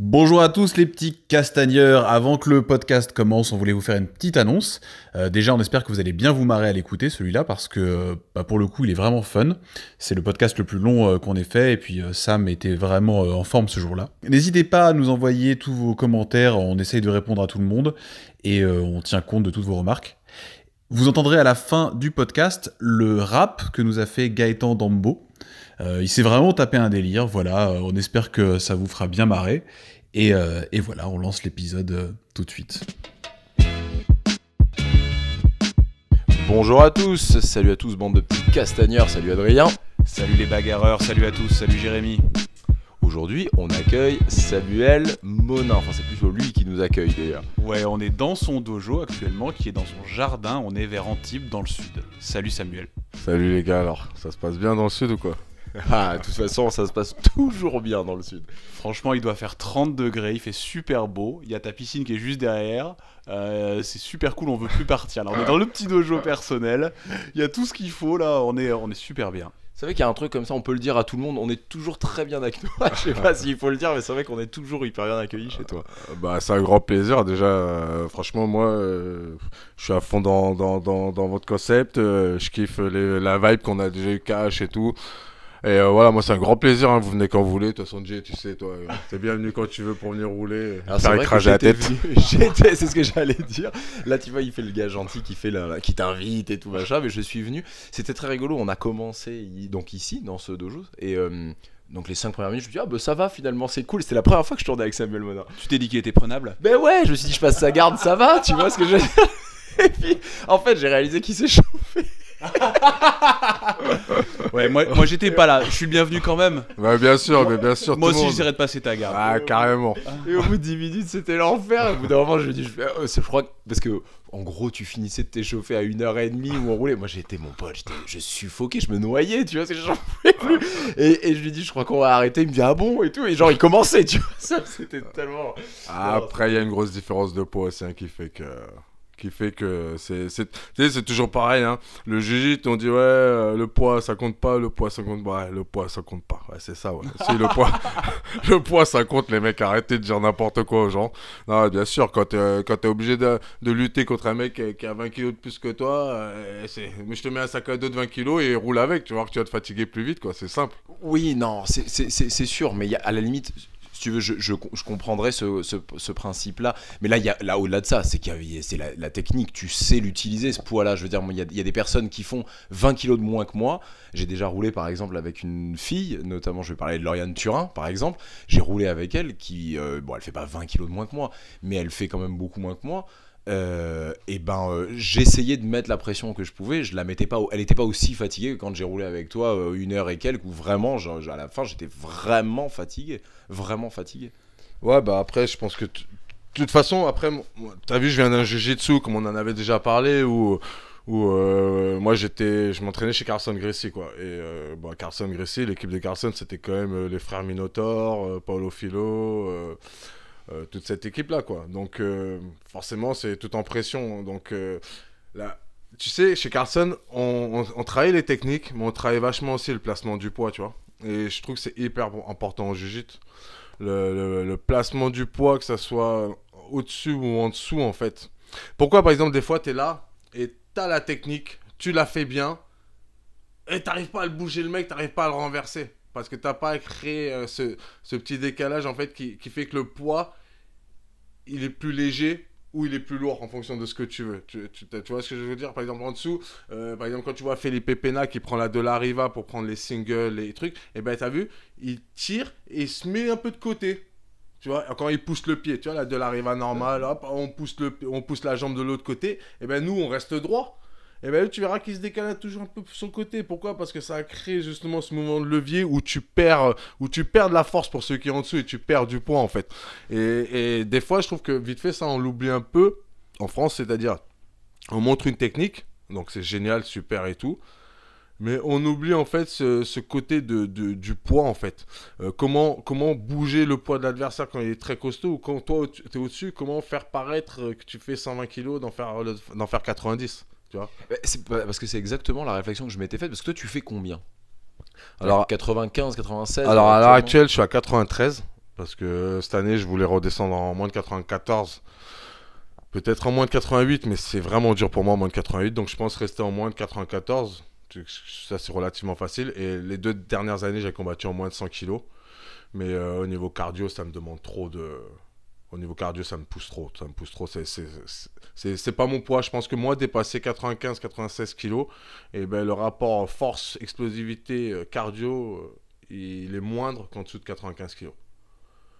Bonjour à tous les petits castagneurs. Avant que le podcast commence, on voulait vous faire une petite annonce. Euh, déjà, on espère que vous allez bien vous marrer à l'écouter celui-là parce que bah, pour le coup, il est vraiment fun. C'est le podcast le plus long euh, qu'on ait fait et puis euh, Sam était vraiment en forme ce jour-là. N'hésitez pas à nous envoyer tous vos commentaires. On essaye de répondre à tout le monde et on tient compte de toutes vos remarques. Vous entendrez à la fin du podcast le rap que nous a fait Gaëtan Dambo. Euh, il s'est vraiment tapé un délire. Voilà, euh, on espère que ça vous fera bien marrer. Et, euh, voilà, on lance l'épisode tout de suite. Bonjour à tous, salut à tous bande de petits castagneurs, salut Adrien. Salut les bagarreurs, salut à tous, salut Jérémy. Aujourd'hui, on accueille Samuel Monin. Enfin, c'est plutôt lui qui nous accueille d'ailleurs. Ouais, on est dans son dojo actuellement, qui est dans son jardin. On est vers Antibes, dans le sud. Salut Samuel. Salut les gars, alors, ça se passe bien dans le sud ou quoi Ah, de toute façon, ça se passe toujours bien dans le sud. Franchement, il doit faire 30 degrés, il fait super beau, il y a ta piscine qui est juste derrière, euh, c'est super cool, on veut plus partir. on est dans le petit dojo personnel, il y a tout ce qu'il faut là, on est, on est super bien. C'est vrai qu'il y a un truc comme ça, on peut le dire à tout le monde, on est toujours très bien accueillis. Je sais pas s'il faut le dire, mais c'est vrai qu'on est toujours hyper bien accueillis chez toi. Euh, bah, c'est un grand plaisir. Déjà, euh, franchement, moi, je suis à fond dans, votre concept. je kiffe la vibe qu'on a déjà eu cash et tout. Et euh, voilà, moi c'est un grand plaisir, hein. vous venez quand vous voulez. De toute façon, Jay, tu sais, toi, euh, t'es bienvenu quand tu veux pour venir rouler. Alors, faire écraser la tête. J'étais, c'est ce que j'allais dire. Là, tu vois, il fait le gars gentil qui, fait la, qui t'invite et tout machin, mais je suis venu. C'était très rigolo, on a commencé donc ici, dans ce dojo. Et. Euh, donc les 5 premières minutes, je me dit, ah bah ça va finalement, c'est cool. C'était la première fois que je tournais avec Samuel Monin. Tu t'es dit qu'il était prenable Ben ouais, je me suis dit, je passe sa garde, ça va, tu vois ce que je. et puis, en fait, j'ai réalisé qu'il s'est chauffé. ouais, moi, j'étais pas là. Je suis le bienvenu quand même. Bah, bien sûr, mais bien sûr. Moi aussi, monde... de passer ta garde. Ah, carrément. Et au bout de 10 minutes, c'était l'enfer. Au bout d'un moment, je lui dis, je, fais, euh, parce que en gros, tu finissais de t'échauffer à 1h30 où on roulait. Moi, j'étais mon pote, j'étais, je suffoquais, je me noyais, tu vois, j'en pouvais Et, je lui dis, je crois qu'on va arrêter. Il me dit, ah bon, et tout. Et genre, il commençait, tu vois, c'était tellement. Après, il y a une grosse différence de poids aussi qui fait que qui fait que c'est c'est toujours pareil hein. le jiu on dit ouais euh, le poids ça compte pas le poids ça compte pas ouais, le poids ça compte pas ouais, c'est ça ouais le poids le poids ça compte les mecs arrêtez de dire n'importe quoi aux gens non bien sûr quand tu euh, quand t'es obligé de, de, lutter contre un mec euh, qui a 20 kilos de plus que toi c'est mais je te mets un sac à dos de 20 kilos et roule avec tu vois que tu vas te fatiguer plus vite quoi c'est simple oui non c'est sûr mais y à la limite si tu veux, je, je, comprendrais ce, principe-là. Mais là, y a, là au-delà de ça, c'est c'est la, technique. Tu sais l'utiliser, ce poids-là. Je veux dire, il y, a des personnes qui font 20 kilos de moins que moi. J'ai déjà roulé, par exemple, avec une fille, notamment, je vais parler de Lauriane Turin, par exemple. J'ai roulé avec elle qui, euh, bon, elle fait pas 20 kilos de moins que moi, mais elle fait quand même beaucoup moins que moi. Euh, et ben euh, j'essayais de mettre la pression que je pouvais je la mettais pas elle était pas aussi fatiguée que quand j'ai roulé avec toi euh, une heure et quelques où vraiment à la fin j'étais vraiment fatigué vraiment fatigué ouais bah après je pense que de toute façon après t'as vu je viens d'un jujitsu comme on en avait déjà parlé ou ou moi j'étais je m'entraînais chez Carson Gracie quoi et bah, Carson Gracie l'équipe de Carson c'était quand même les frères Minotaur Paulo Paolo Filo euh, toute cette équipe-là, quoi. Donc, euh, forcément, c'est tout en pression. Donc, euh, là, tu sais, chez Carson, on, on, travaille les techniques, mais on travaille vachement aussi le placement du poids, tu vois. Et je trouve que c'est hyper important en jiu Le, placement du poids, que ça soit au-dessus ou en dessous, en fait. Pourquoi, par exemple, des fois, tu là et t'as la technique, tu la fais bien, et t'arrives pas à le bouger le mec, t'arrives pas à le renverser. Parce que tu n'as pas créé euh, ce, ce, petit décalage en fait qui, qui, fait que le poids il est plus léger ou il est plus lourd en fonction de ce que tu veux. Tu, tu, tu vois ce que je veux dire Par exemple en dessous, euh, par exemple quand tu vois Felipe Pena qui prend la de la Riva pour prendre les singles, les trucs, et eh ben as vu, il tire et se met un peu de côté. Tu vois, quand il pousse le pied, tu vois, la de la riva normale, on pousse, le, on pousse la jambe de l'autre côté, et eh ben nous, on reste droit et eh ben tu verras qu'il se décale toujours un peu sur son côté. Pourquoi Parce que ça a créé justement ce moment de levier où tu perds, où tu perds de la force pour ceux qui sont en dessous et tu perds du poids en fait. Et, des fois, je trouve que vite fait ça, on l'oublie un peu en France, c'est-à-dire on montre une technique, donc c'est génial, super et tout. Mais on oublie en fait ce, côté de, du poids en fait. Euh, comment, comment bouger le poids de l'adversaire quand il est très costaud ou quand toi tu es au-dessus, comment faire paraître que tu fais 120 kg d'en faire, faire 90 parce que c'est exactement la réflexion que je m'étais faite. Parce que toi, tu fais combien Alors, 95, 96 Alors, à l'heure actuelle, je suis à 93. Parce que cette année, je voulais redescendre en moins de 94. Peut-être en moins de 88, mais c'est vraiment dur pour moi en moins de 88. Donc, je pense rester en moins de 94. Ça, c'est relativement facile. Et les deux dernières années, j'ai combattu en moins de 100 kilos. Mais euh, au niveau cardio, ça me demande trop de. Au niveau cardio, ça me pousse trop. Ça me pousse trop. C'est pas mon poids. Je pense que moi, dépasser 95-96 kg, et ben, le rapport force, explosivité, euh, cardio, euh, il est moindre qu'en dessous de 95 kg.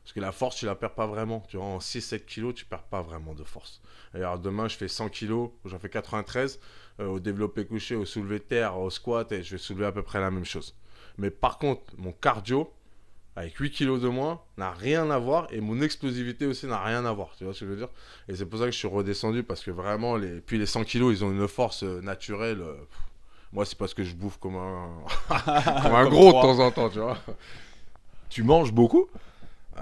Parce que la force, tu la perds pas vraiment. Tu vois, en 6-7 kg, tu perds pas vraiment de force. D'ailleurs, demain, je fais 100 kg, j'en fais 93, euh, au développé couché, au soulevé terre, au squat, et je vais soulever à peu près la même chose. Mais par contre, mon cardio, avec 8 kilos de moins, n'a rien à voir. Et mon explosivité aussi n'a rien à voir. Tu vois ce que je veux dire Et c'est pour ça que je suis redescendu parce que vraiment, les... puis les 100 kilos, ils ont une force euh, naturelle. Euh, moi, c'est parce que je bouffe comme un, un gros de temps en temps, tu vois. Tu manges beaucoup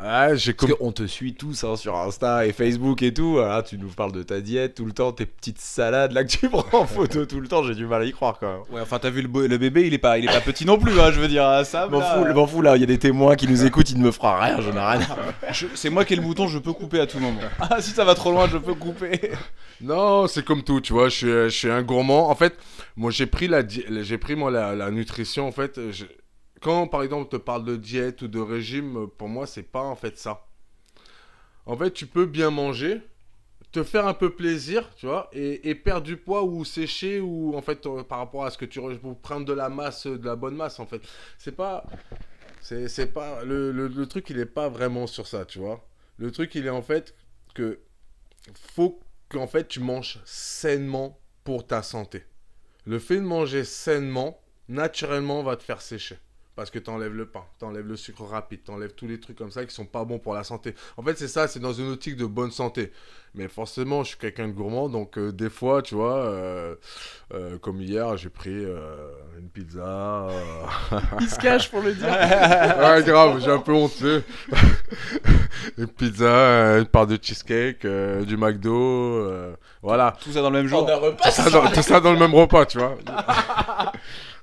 ah, te suit tous hein, sur Insta et Facebook et tout. Hein. tu nous parles de ta diète tout le temps, tes petites salades là que tu prends en photo tout le temps. J'ai du mal à y croire quand même. Ouais, enfin, t'as vu le, bébé, il est pas, il est pas petit non plus. Hein, je veux dire, hein, ça. M'en fous, là. Il y a des témoins qui nous écoutent, il ne me fera rien. Je rien. c'est moi qui ai le bouton, je peux couper à tout moment. Ah, si ça va trop loin, je peux couper. non, c'est comme tout, tu vois. Je suis, un gourmand. En fait, moi, j'ai pris la, j'ai pris moi la, nutrition. En fait, quand par exemple on te parle de diète ou de régime, pour moi c'est pas en fait ça. En fait, tu peux bien manger, te faire un peu plaisir, tu vois, et, perdre du poids ou sécher ou en fait euh, par rapport à ce que tu pour prendre de la masse, de la bonne masse en fait. C'est pas, c'est pas le, le, truc il est pas vraiment sur ça, tu vois. Le truc il est en fait que faut qu'en fait tu manges sainement pour ta santé. Le fait de manger sainement, naturellement, va te faire sécher parce que enlèves le pain, enlèves le sucre rapide, enlèves tous les trucs comme ça qui sont pas bons pour la santé. En fait, c'est ça, c'est dans une optique de bonne santé. Mais forcément, je suis quelqu'un de gourmand, donc euh, des fois, tu vois, euh, euh, comme hier, j'ai pris une pizza. Il se cache pour le dire. ouais, grave, j'ai un peu honteux. une pizza, une part de cheesecake, du McDo, voilà. Tout ça dans le même jour. tout ça dans le même repas, tu vois.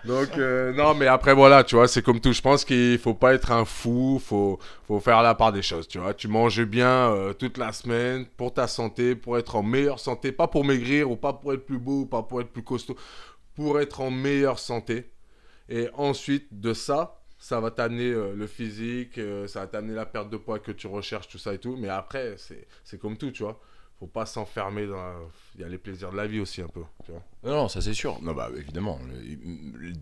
Donc, euh, non, mais après, voilà, tu vois, c'est comme tout. Je pense qu'il faut pas être un fou, faut, faut faire la part des choses, tu vois. Tu manges bien euh, toute la semaine pour ta santé, pour être en meilleure santé, pas pour maigrir ou pas pour être plus beau ou pas pour être plus costaud, pour être en meilleure santé. Et ensuite de ça, ça va t'amener euh, le physique, ça va t'amener la perte de poids que tu recherches, tout ça et tout. Mais après, c'est comme tout, tu vois faut pas s'enfermer dans. les plaisirs de la vie aussi un peu. non, ça c'est sûr. Non, bah évidemment.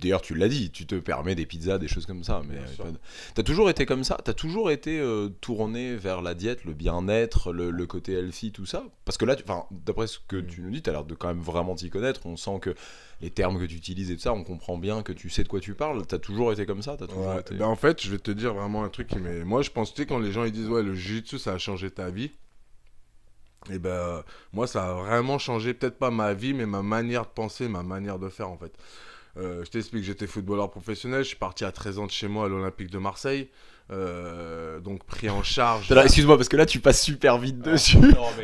D'ailleurs, tu l'as dit, tu te permets des pizzas, des choses comme ça. Mais euh, t'as toujours été comme ça. T'as toujours été euh, tourné vers la diète, le bien-être, le, côté healthy, tout ça. Parce que là, enfin, d'après ce que tu mm. nous dis, tu as l'air de quand même vraiment t'y connaître. On sent que les termes que tu utilises et tout ça, on comprend bien que tu sais de quoi tu parles. T'as toujours été comme ça. Ben, en fait, je vais te dire vraiment un truc mais Moi, je pense tu quand les gens ils disent ouais, le jiu-jitsu ça a changé ta vie et ben euh, moi ça a vraiment changé peut-être pas ma vie mais ma manière de penser ma manière de faire en fait euh, je t'explique j'étais footballeur professionnel je suis parti à 13 ans de chez moi à l'Olympique de Marseille euh, donc pris en charge excuse-moi parce que là tu passes super vite ah, dessus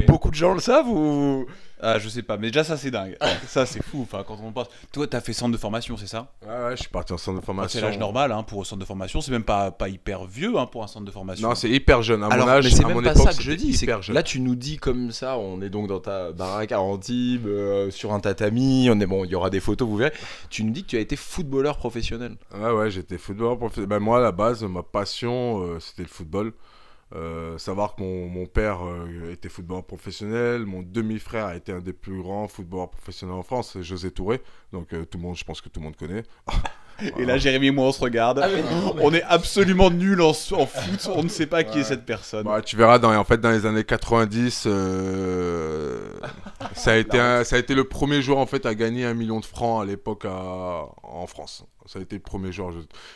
beaucoup de gens le savent ou ah, je sais pas, mais déjà ça c'est dingue. ça c'est fou. Enfin, quand on pense. Toi, t'as fait centre de formation, c'est ça Ouais, ouais, je suis parti en centre de formation. C'est l'âge normal hein, pour un centre de formation. C'est même pas, pas hyper vieux hein, pour un centre de formation. Non, c'est hyper jeune. À mon âge, mais c'est même mon pas époque, ça que je dis. Hyper jeune. Là, tu nous dis comme ça, on est donc dans ta baraque à Antibes, euh, sur un tatami. On est bon, il y aura des photos, vous verrez. Tu nous dis que tu as été footballeur professionnel. Ouais, ouais, j'étais footballeur professionnel. Ben, moi, à la base, ma passion, euh, c'était le football. Euh, savoir que mon, père euh, était footballeur professionnel, mon demi-frère a été un des plus grands footballeurs professionnels en France, José Touré. Donc euh, tout le monde, je pense que tout le monde connaît. Et là, Jérémy et moi, on se regarde. Ah, on est absolument nuls en, foot. On ne sait pas qui est cette personne. Bah, tu verras, dans, en fait, dans les années 90, euh, ça, a été ça a été le premier joueur en fait, à gagner un million de francs à l'époque en France. Ça a été le premier joueur.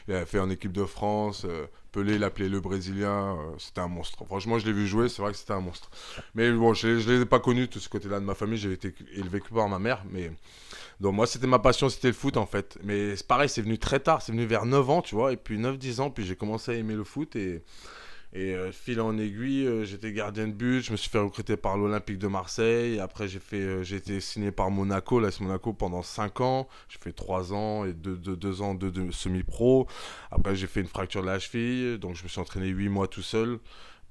il a fait en équipe de France. Euh, Pelé l'appelait le Brésilien, euh, c'était un monstre. Franchement, je l'ai vu jouer, c'est vrai que c'était un monstre. Mais bon, je ne l'ai pas connu tout ce côté-là de ma famille, j'ai été élevé que par ma mère. Mais donc moi, c'était ma passion, c'était le foot en fait. Mais c'est pareil, c'est venu très tard, c'est venu vers 9 ans, tu vois. Et puis 9-10 ans, puis j'ai commencé à aimer le foot et... Et euh, fil en aiguille, euh, j'étais gardien de but, je me suis fait recruter par l'Olympique de Marseille. Après, j'ai fait, euh, été signé par Monaco, l'AS Monaco pendant 5 ans. J'ai fait 3 ans et 2, ans de, de semi-pro. Après, j'ai fait une fracture de la cheville, donc je me suis entraîné 8 mois tout seul.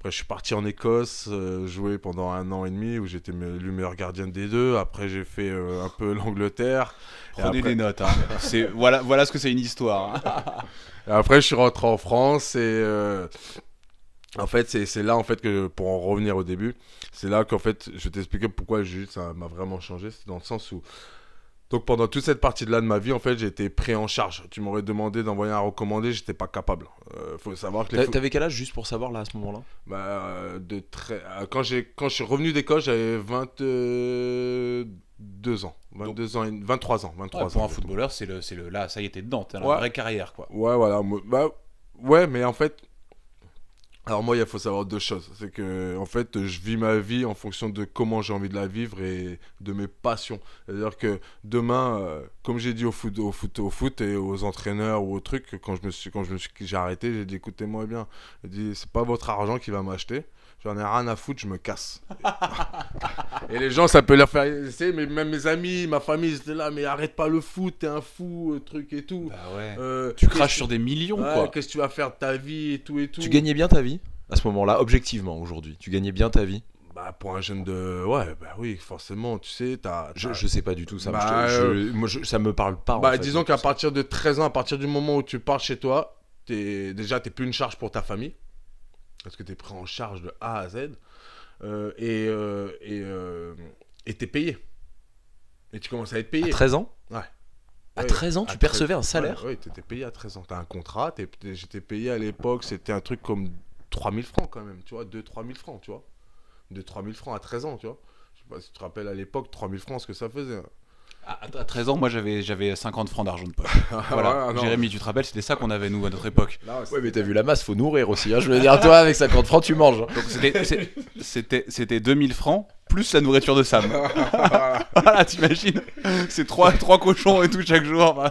Après, je suis parti en Écosse euh, jouer pendant un an et demi où j'étais le meilleur gardien des deux. Après, j'ai fait euh, un peu l'Angleterre. Prenez les notes. Hein. c'est, voilà, voilà ce que c'est une histoire. Hein. après, je suis rentré en France et. Euh, en fait, c'est là en fait que pour en revenir au début, c'est là qu'en fait je t'expliquais pourquoi ça m'a vraiment changé. C'est dans le sens où donc pendant toute cette partie-là de ma vie, en fait, j'étais pris en charge. Tu m'aurais demandé d'envoyer un recommandé, j'étais pas capable. Euh, faut savoir que T'avais quel âge juste pour savoir là à ce moment-là bah, euh, de très... Euh, quand, j'ai... quand je suis revenu d'école, j'avais 22 ans. 22 ans 23 ans. 23 pour ans, un footballeur, c'est le... c'est le... là, ça y était dedans. T'as ouais. une vraie carrière, quoi. Ouais, voilà. Bah, ouais, mais en fait, alors moi, il faut savoir deux choses. C'est que, en fait, je vis ma vie en fonction de comment j'ai envie de la vivre et de mes passions. C'est-à-dire que demain, euh, comme j'ai dit au foot, au foot, au foot et aux entraîneurs ou aux trucs, quand je me suis, quand je me suis, j'ai arrêté, j'ai dit écoutez-moi bien, j'ai dit c'est pas votre argent qui va m'acheter j'en ai rien à foutre, je me casse. et les gens, ça peut leur faire mais même mes amis, ma famille, ils étaient là, mais arrête pas le foot, t'es un fou, euh, truc et tout. Bah euh, tu craches sur des millions, quoi. Qu'est-ce que tu vas faire de ta vie et tout et tout. Tu gagnais bien ta vie à ce moment-là, objectivement, aujourd'hui. Tu gagnais bien ta vie bah, pour un jeune de. Ouais, bah oui, forcément, tu sais, t'as. Je, je, sais pas du tout, ça, bah, euh, ça me parle pas. Bah, disons qu'à partir de 13 ans, à partir du moment où tu pars chez toi, es, déjà, t'es plus une charge pour ta famille parce que tu es pris en charge de A à Z, euh, et euh, et euh, payé. Et tu commences à être payé. À 13 ans Ouais. À 13 ans, tu percevais un salaire Oui, ouais, tu étais payé à 13 ans. Tu as un contrat, j'étais payé à l'époque, c'était un truc comme 3000 francs quand même, tu vois, 2-3 000 francs, tu vois. 2-3 francs à 13 ans, tu vois. Je sais pas si tu te rappelles à l'époque, 3000 francs, ce que ça faisait. Hein. À 13 ans, moi j'avais, j'avais 50 francs d'argent de poche. Ah, voilà. Jérémy, tu te rappelles, c'était ça qu'on avait nous à notre époque. Oui, mais t'as vu la masse, faut nourrir aussi. Hein, je veux dire, toi avec 50 francs, tu manges. c'était, c'était, 2000 francs plus la nourriture de Sam. voilà, t'imagines C'est trois, trois cochons et tout chaque jour.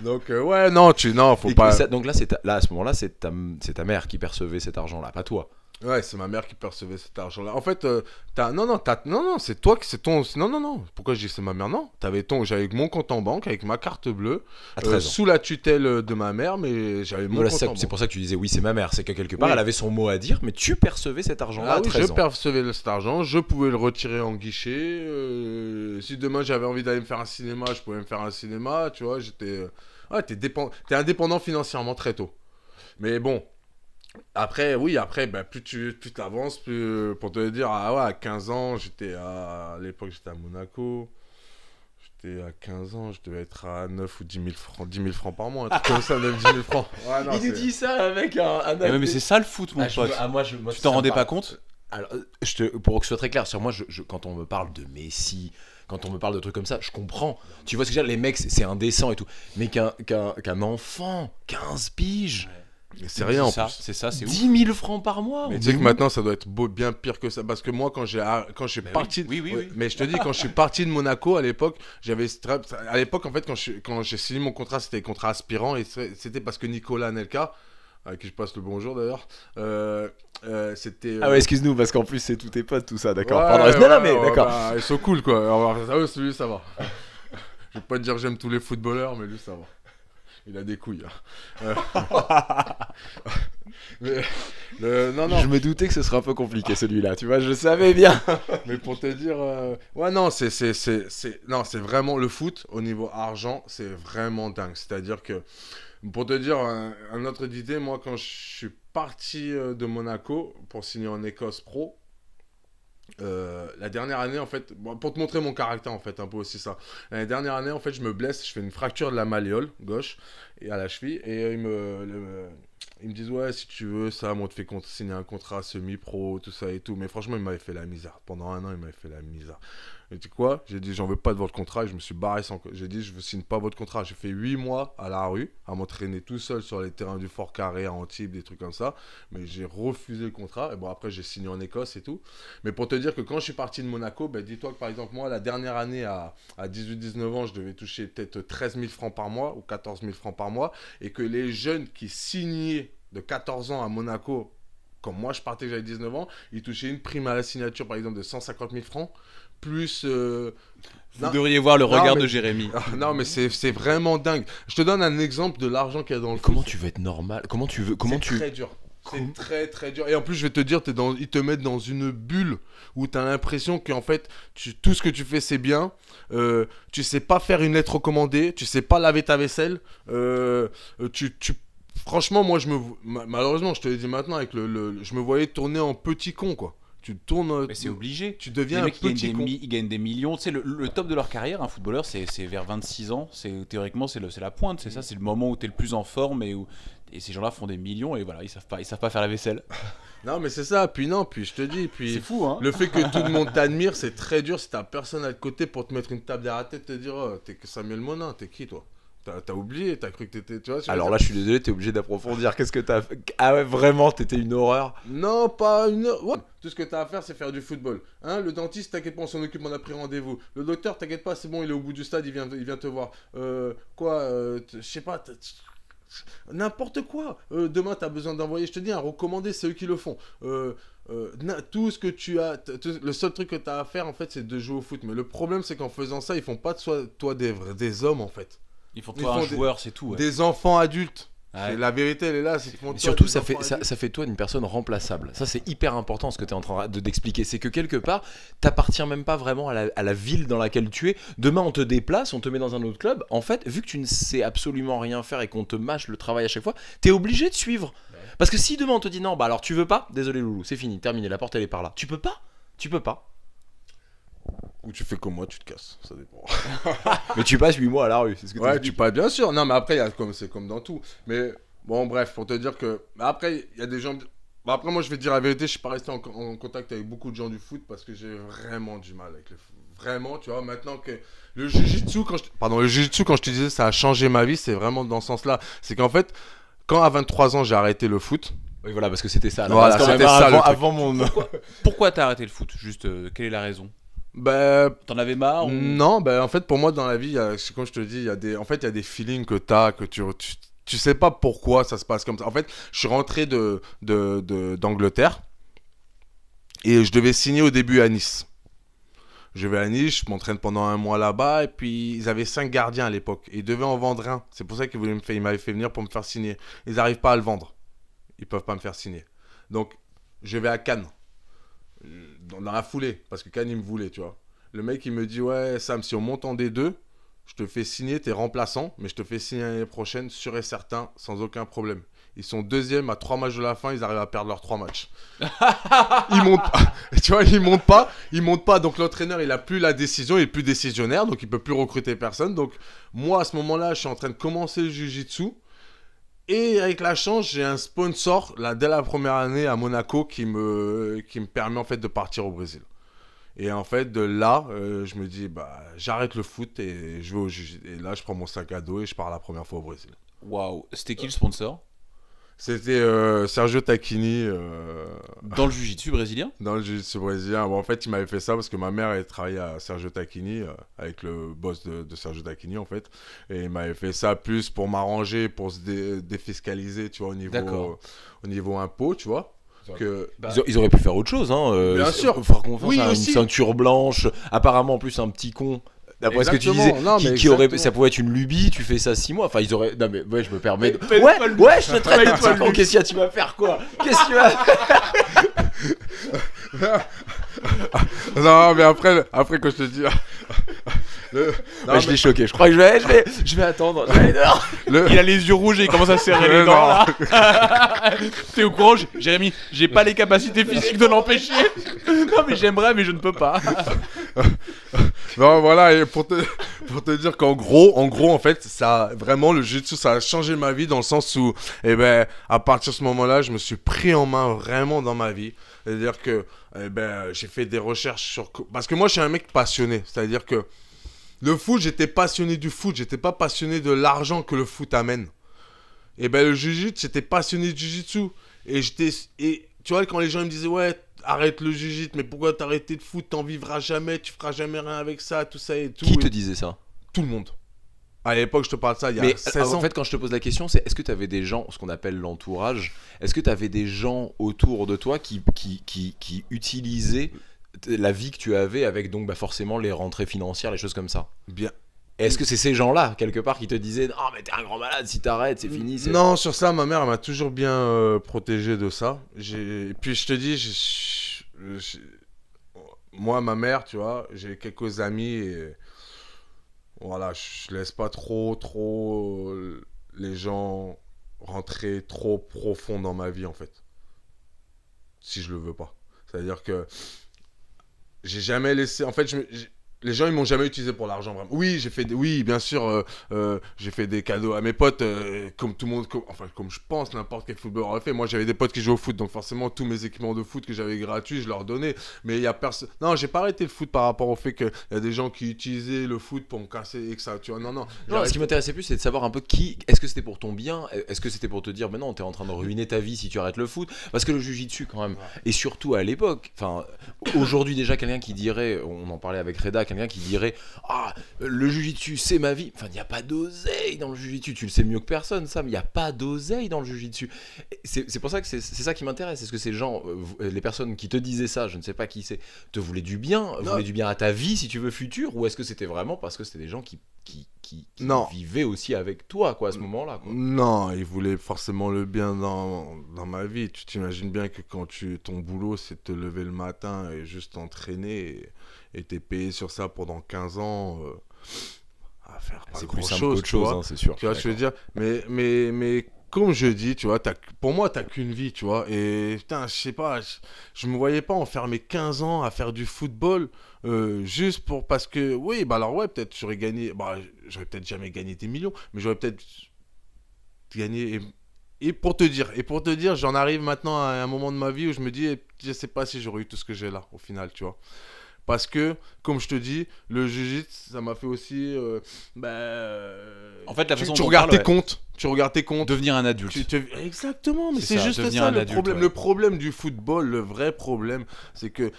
donc, euh, ouais, non, tu, non, faut pas. donc là, c'est là, à ce moment-là, c'est ta, c'est ta mère qui percevait cet argent-là, pas toi. Ouais, c'est ma mère qui percevait cet argent-là. En fait, euh, non, non, non, non, c'est toi qui, c'est ton, non, non, non. Pourquoi je dis c'est ma mère Non, t'avais ton, j'avais mon compte en banque avec ma carte bleue euh, sous la tutelle euh, de ma mère, mais j'avais mon compte en banque c'est pour ça que tu disais oui, c'est ma mère. C'est que quelque part, elle avait son mot à dire, mais tu percevais cet argent-là Ah oui, je percevais cet argent, je pouvais le retirer en guichet. si demain j'avais envie d'aller me faire un cinéma, je pouvais me faire un cinéma, tu vois, j'étais... dépend... t'es indépendant financièrement très tôt. Mais bon, après, oui, après, bah, plus tu plus avances, plus... pour te dire, ah à 15 ans, j'étais à... l'époque, j'étais à Monaco. J'étais à 15 ans, je devais être à 9 ou 10 000 francs, francs par mois, un truc comme ça, 9 10 000 francs. Il nous dit ça avec un. un eh mais, c'est ça le foot, mon ah, pote. Ah, moi, je... tu t'en rendais pas, compte euh, alors, je te, pour que ce soit très clair, sur moi, je, quand on me parle de Messi, quand on me parle de trucs comme ça, je comprends. Tu vois ce que je veux Les mecs, c'est indécent et tout. Mais qu'un enfant, 15 piges, c'est rien en plus. C'est ça, c'est 10 000 francs par mois. Mais tu que maintenant, ça doit être beau, bien pire que ça. Parce que moi, quand j'ai quand je suis bah parti, oui, oui, mais je te dis, quand je suis parti de Monaco à l'époque, j'avais à l'époque en fait quand je, quand j'ai signé mon contrat, c'était contrat aspirant et c'était parce que Nicolas Nelka, à euh, qui je passe le bonjour d'ailleurs, euh, euh, c'était. Ah ouais, excuse-nous, parce qu'en plus, c'est tout tes potes, tout ça, d'accord. non, non, mais d'accord. Bah, ils sont cool, quoi. ça, va. je vais pas te dire j'aime tous les footballeurs, mais lui, ça va. Il a des couilles. Hein. Euh, non, non. Je me doutais que ce serait un peu compliqué celui-là, tu vois, je savais bien. Mais pour te dire, euh, ouais, non, c'est, c'est, c'est, non, c'est vraiment le foot au niveau argent, c'est vraiment dingue. C'est-à-dire que, pour te dire, un, autre idée, moi, quand je suis parti euh, de Monaco pour signer en Écosse pro, euh, la dernière année, en fait, pour te montrer mon caractère, en fait, un peu aussi ça. La dernière année, en fait, je me blesse, je fais une fracture de la malléole gauche et à la cheville. Et euh, ils, me, me disent, ouais, si tu veux, ça, on te fait signer un contrat semi-pro, tout ça et tout. Mais franchement, ils m'avaient fait la misère. Pendant un an, ils m'avaient fait la misère. J'ai dit quoi J'ai dit j'en veux pas de votre contrat et je me suis barré sans. J'ai dit je ne signe pas votre contrat. J'ai fait 8 mois à la rue, à m'entraîner tout seul sur les terrains du Fort Carré, à Antibes, des trucs comme ça. Mais j'ai refusé le contrat. Et bon, après, j'ai signé en Écosse et tout. Mais pour te dire que quand je suis parti de Monaco, ben, dis-toi que par exemple, moi, la dernière année à, 18-19 ans, je devais toucher peut-être 13 000 francs par mois ou 14 000 francs par mois. Et que les jeunes qui signaient de 14 ans à Monaco, comme moi, je partais, j'avais 19 ans, ils touchaient une prime à la signature, par exemple, de 150 000 francs plus. Euh, Vous devriez voir le regard de Jérémy. Ah, non, mais c'est vraiment dingue. Je te donne un exemple de l'argent qu'il y a dans le. Comment tu veux être normal Comment tu veux Comment tu. très dur. C'est très très dur. Et en plus, je vais te dire, es dans... ils te mettent dans une bulle où tu as l'impression qu'en fait, tout ce que tu fais, c'est bien. Euh, tu sais pas faire une lettre recommandée. Tu sais pas laver ta vaisselle. Euh, tu, tu... Franchement, moi, je me. Malheureusement, je te le dis maintenant, avec le, le... je me voyais tourner en petit con, quoi tu tournes. Mais c'est obligé. Tu deviens un petit ils gagnent, des, millions. Tu le, le, top de leur carrière, un footballeur, c'est vers 26 ans. Théoriquement, c'est la pointe. C'est ça, mm. c'est le moment où tu es le plus en forme et où. Et ces gens-là font des millions et voilà, ils savent pas, ils savent pas faire la vaisselle. non, mais c'est ça. Puis non, puis je te dis, puis c'est fou. Hein le fait que tout le monde t'admire, c'est très dur si t'as personne à côté pour te mettre une table derrière la tête, te dire, oh, t'es que Samuel Monin, t'es qui toi T'as oublié, t'as cru que t'étais. Tu vois, Alors là, je suis désolé, t'es obligé d'approfondir. Qu'est-ce que t'as. Ah ouais, vraiment, t'étais une horreur Non, pas une horreur. Tout ce que t'as à faire, c'est faire du football. Hein le dentiste, t'inquiète pas, on s'en occupe, on a pris rendez-vous. Le docteur, t'inquiète pas, c'est bon, il est au bout du stade, il vient, il vient te voir. Euh, quoi euh, Je sais pas, n'importe quoi. Euh, demain, t'as besoin d'envoyer, je te dis, un recommandé, c'est eux qui le font. tout ce que tu as, le seul truc que t'as à faire en fait, c'est de jouer au foot. Mais le problème, c'est qu'en faisant ça, ils font pas de toi des, des hommes en fait. Il faut toi un des, joueur, c'est tout. Des enfants adultes. La vérité, elle est là. surtout, ça fait, ça, fait toi une personne remplaçable. Ça, c'est hyper important ce que tu es en train d'expliquer. c'est que quelque part, t'appartiens même pas vraiment à la, ville dans laquelle tu es. Demain, on te déplace, on te met dans un autre club. En fait, vu que tu ne sais absolument rien faire et qu'on te mâche le travail à chaque fois, tu es obligé de suivre. Parce que si demain on te dit non, bah alors tu veux pas, désolé Loulou, c'est fini, terminé, la porte elle est par là. Tu peux pas Tu peux pas. Ou tu fais comme moi, tu te casses, ça dépend. mais tu passes 8 mois à la rue, c'est ce que Ouais, tu passes bien sûr. Non, mais après, c'est comme dans tout. Mais bon, bref, pour te dire que. Après, il y a des gens. Bah, après, moi, je vais te dire la vérité, je suis pas resté en, contact avec beaucoup de gens du foot parce que j'ai vraiment du mal avec le foot vraiment, tu vois, maintenant que le jujitsu, quand je, pardon, le jujitsu, quand je te disais ça a changé ma vie, c'est vraiment dans ce sens-là. C'est qu'en fait, quand à 23 ans j'ai arrêté le foot. Oui, voilà, parce que c'était ça. voilà, c'était ça. Avant, mon. Pourquoi, tu t'as arrêté le foot Juste, euh, quelle est la raison ben, T'en avais marre Non, ben en fait, pour moi, dans la vie, c'est comme je te dis, il y a des, en fait, il y a des feelings que t'as, que tu, tu, sais pas pourquoi ça se passe comme ça. En fait, je suis rentré de, d'Angleterre de, et je devais signer au début à Nice. Je vais à Nice, je m'entraîne pendant un mois là-bas et puis ils avaient cinq gardiens à l'époque. Ils devaient en vendre un. C'est pour ça qu'ils voulaient me faire, m'avaient fait venir pour me faire signer. Ils n'arrivent pas à le vendre. Ils peuvent pas me faire signer. Donc, je vais à Cannes dans, la foulée, parce que Kanim voulait, tu vois. Le mec, il me dit Ouais, Sam, si on monte en D2, je te fais signer, t'es remplaçant, mais je te fais signer l'année prochaine, sûr et certain, sans aucun problème. Ils sont deuxièmes à trois matchs de la fin, ils arrivent à perdre leurs trois matchs. ils montent pas. Tu vois, ils montent pas. Ils montent pas. Donc l'entraîneur, il a plus la décision, il est plus décisionnaire, donc il peut plus recruter personne. Donc moi, à ce moment-là, je suis en train de commencer le jujitsu. Et avec la chance, j'ai un sponsor là, dès la première année à Monaco qui me, qui me permet en fait de partir au Brésil. Et en fait, de là, euh, je me dis, bah, j'arrête le foot et je vais au, Et là, je prends mon sac à dos et je pars la première fois au Brésil. Waouh, c'était qui le sponsor c'était euh, Sergio Tacchini. Euh, dans le Jiu-Jitsu brésilien dans le jiu-jitsu brésilien. Bon, en fait, il m'avait fait ça parce que ma mère, elle travaillait à Sergio Tacchini, euh, avec le boss de, Sergio Tacchini, en fait. Et il m'avait fait ça plus pour m'arranger, pour se défiscaliser, tu vois, au niveau, au niveau impôt, tu vois. Que... Bah ils, auraient pu faire autre chose, hein. Bien sûr. Faire une ceinture blanche. Apparemment, en plus, un petit con D'après ce que tu disais, qui, aurait, ça pouvait être une lubie, tu fais ça 6 mois. Enfin, ils auraient. Non, mais ouais, je me permets. De... Ouais, ouais, je te traite de Qu'est-ce qu'il a tu vas faire quoi Qu'est-ce que tu vas Non, mais après, après, quand je te dis je l'ai choqué. Je crois que je vais, je vais, attendre. Il a les yeux rouges et il commence à serrer les dents. T'es au courant, Jérémy J'ai pas les capacités physiques de l'empêcher. non, mais j'aimerais, mais je ne peux pas. non, voilà. Et pour te, pour te dire qu'en gros, en gros, en fait, ça vraiment le tout ça a changé ma vie dans le sens où, eh ben, à partir de ce moment-là, je me suis pris en main vraiment dans ma vie. C'est-à-dire que, eh ben, j'ai fait des recherches sur parce que moi, je suis un mec passionné. C'est-à-dire que le foot, j'étais passionné du foot, j'étais pas passionné de l'argent que le foot amène. Et eh ben le jiu-jitsu, j'étais passionné du jiu-jitsu et j'étais et tu vois quand les gens me disaient ouais, arrête le jiu-jitsu, mais pourquoi t'arrêter de foot, t'en vivras jamais, tu feras jamais rien avec ça, tout ça et tout. Qui te disait ça Tout le monde. À l'époque, je te parle de ça, il y a 16 euh, ans. En fait, quand je te pose la question, c'est est-ce que tu avais des gens, ce qu'on appelle l'entourage, est-ce que tu avais des gens autour de toi qui, qui, qui, qui utilisaient la vie que tu avais avec donc bah, forcément les rentrées financières, les choses comme ça. Bien. Est-ce que c'est ces gens-là, quelque part, qui te disaient Ah, oh, mais t'es un grand malade, si t'arrêtes, c'est fini Non, sur ça, ma mère, m'a toujours bien euh, protégé de ça. Et puis, je te dis, moi, ma mère, tu vois, j'ai quelques amis et voilà, je laisse pas trop, trop euh, les gens rentrer trop profond dans ma vie, en fait. Si je le veux pas. C'est-à-dire que j'ai jamais laissé. En fait, je me les gens ils m'ont jamais utilisé pour l'argent vraiment. Oui, j'ai fait des, oui, bien sûr, euh, euh, j'ai fait des cadeaux à mes potes euh, comme tout le monde enfin comme je pense n'importe quel footballeur aurait fait. Moi, j'avais des potes qui jouaient au foot donc forcément tous mes équipements de foot que j'avais gratuits, je leur donnais. Mais il y a personne Non, j'ai pas arrêté le foot par rapport au fait qu'il y a des gens qui utilisaient le foot pour me casser et que ça tu Non non. non ce qui m'intéressait plus c'est de savoir un peu qui est-ce que c'était pour ton bien Est-ce que c'était pour te dire mais non, tu es en train de ruiner ta vie si tu arrêtes le foot parce que le dessus quand même et surtout à l'époque, enfin aujourd'hui déjà quelqu'un qui dirait on en parlait avec Reda qui dirait Ah, le jujitsu, c'est ma vie. Enfin, il n'y a pas d'oseille dans le jujitsu. Tu le sais mieux que personne, Sam. Il n'y a pas d'oseille dans le jujitsu. C'est pour ça que c'est ça qui m'intéresse. Est-ce que ces gens, euh, euh, les personnes qui te disaient ça, je ne sais pas qui c'est, te voulaient du bien, voulaient du bien à ta vie, si tu veux, futur Ou est-ce que c'était vraiment parce que c'était des gens qui qui, qui, non. vivait aussi avec toi quoi, à ce moment-là. Non, Ils voulaient forcément le bien dans, dans ma vie. Tu t'imagines bien que quand tu, ton boulot, c'est te lever le matin et juste t'entraîner t'es payé sur ça pendant 15 ans euh, à faire pas grand plus chose, tu chose hein, c'est sûr. Tu je veux dire, mais, mais, mais comme je dis, tu vois, pour moi, t'as qu'une vie, tu vois. Et putain, je sais pas, je, me voyais pas enfermer 15 ans à faire du football euh, juste pour parce que, oui, bah alors ouais, peut-être j'aurais gagné, bah j'aurais peut-être jamais gagné des millions, mais j'aurais peut-être gagné. Et, et, pour te dire, et pour te dire, j'en arrive maintenant à un moment de ma vie où je me dis, eh, je sais pas si j'aurais eu tout ce que j'ai là, au final, tu vois. Parce que, comme je te dis, le jiu-jitsu, ça m'a fait aussi. Euh, bah, euh, en fait, la façon dont tu regardes tes comptes. Tu regardes tes comptes. Devenir un adulte. Exactement, mais c'est juste ça le problème. Le problème du football, le vrai problème, c'est que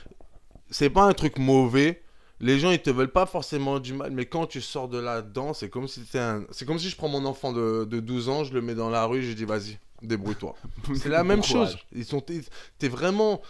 c'est pas un truc mauvais. Les gens, ils te veulent pas forcément du mal, mais quand tu sors de là-dedans, c'est comme si un... C'est comme si je prends mon enfant de, de 12 ans, je le mets dans la rue, je dis vas-y, débrouille-toi. c'est la même chose. Ils sont. T'es vraiment.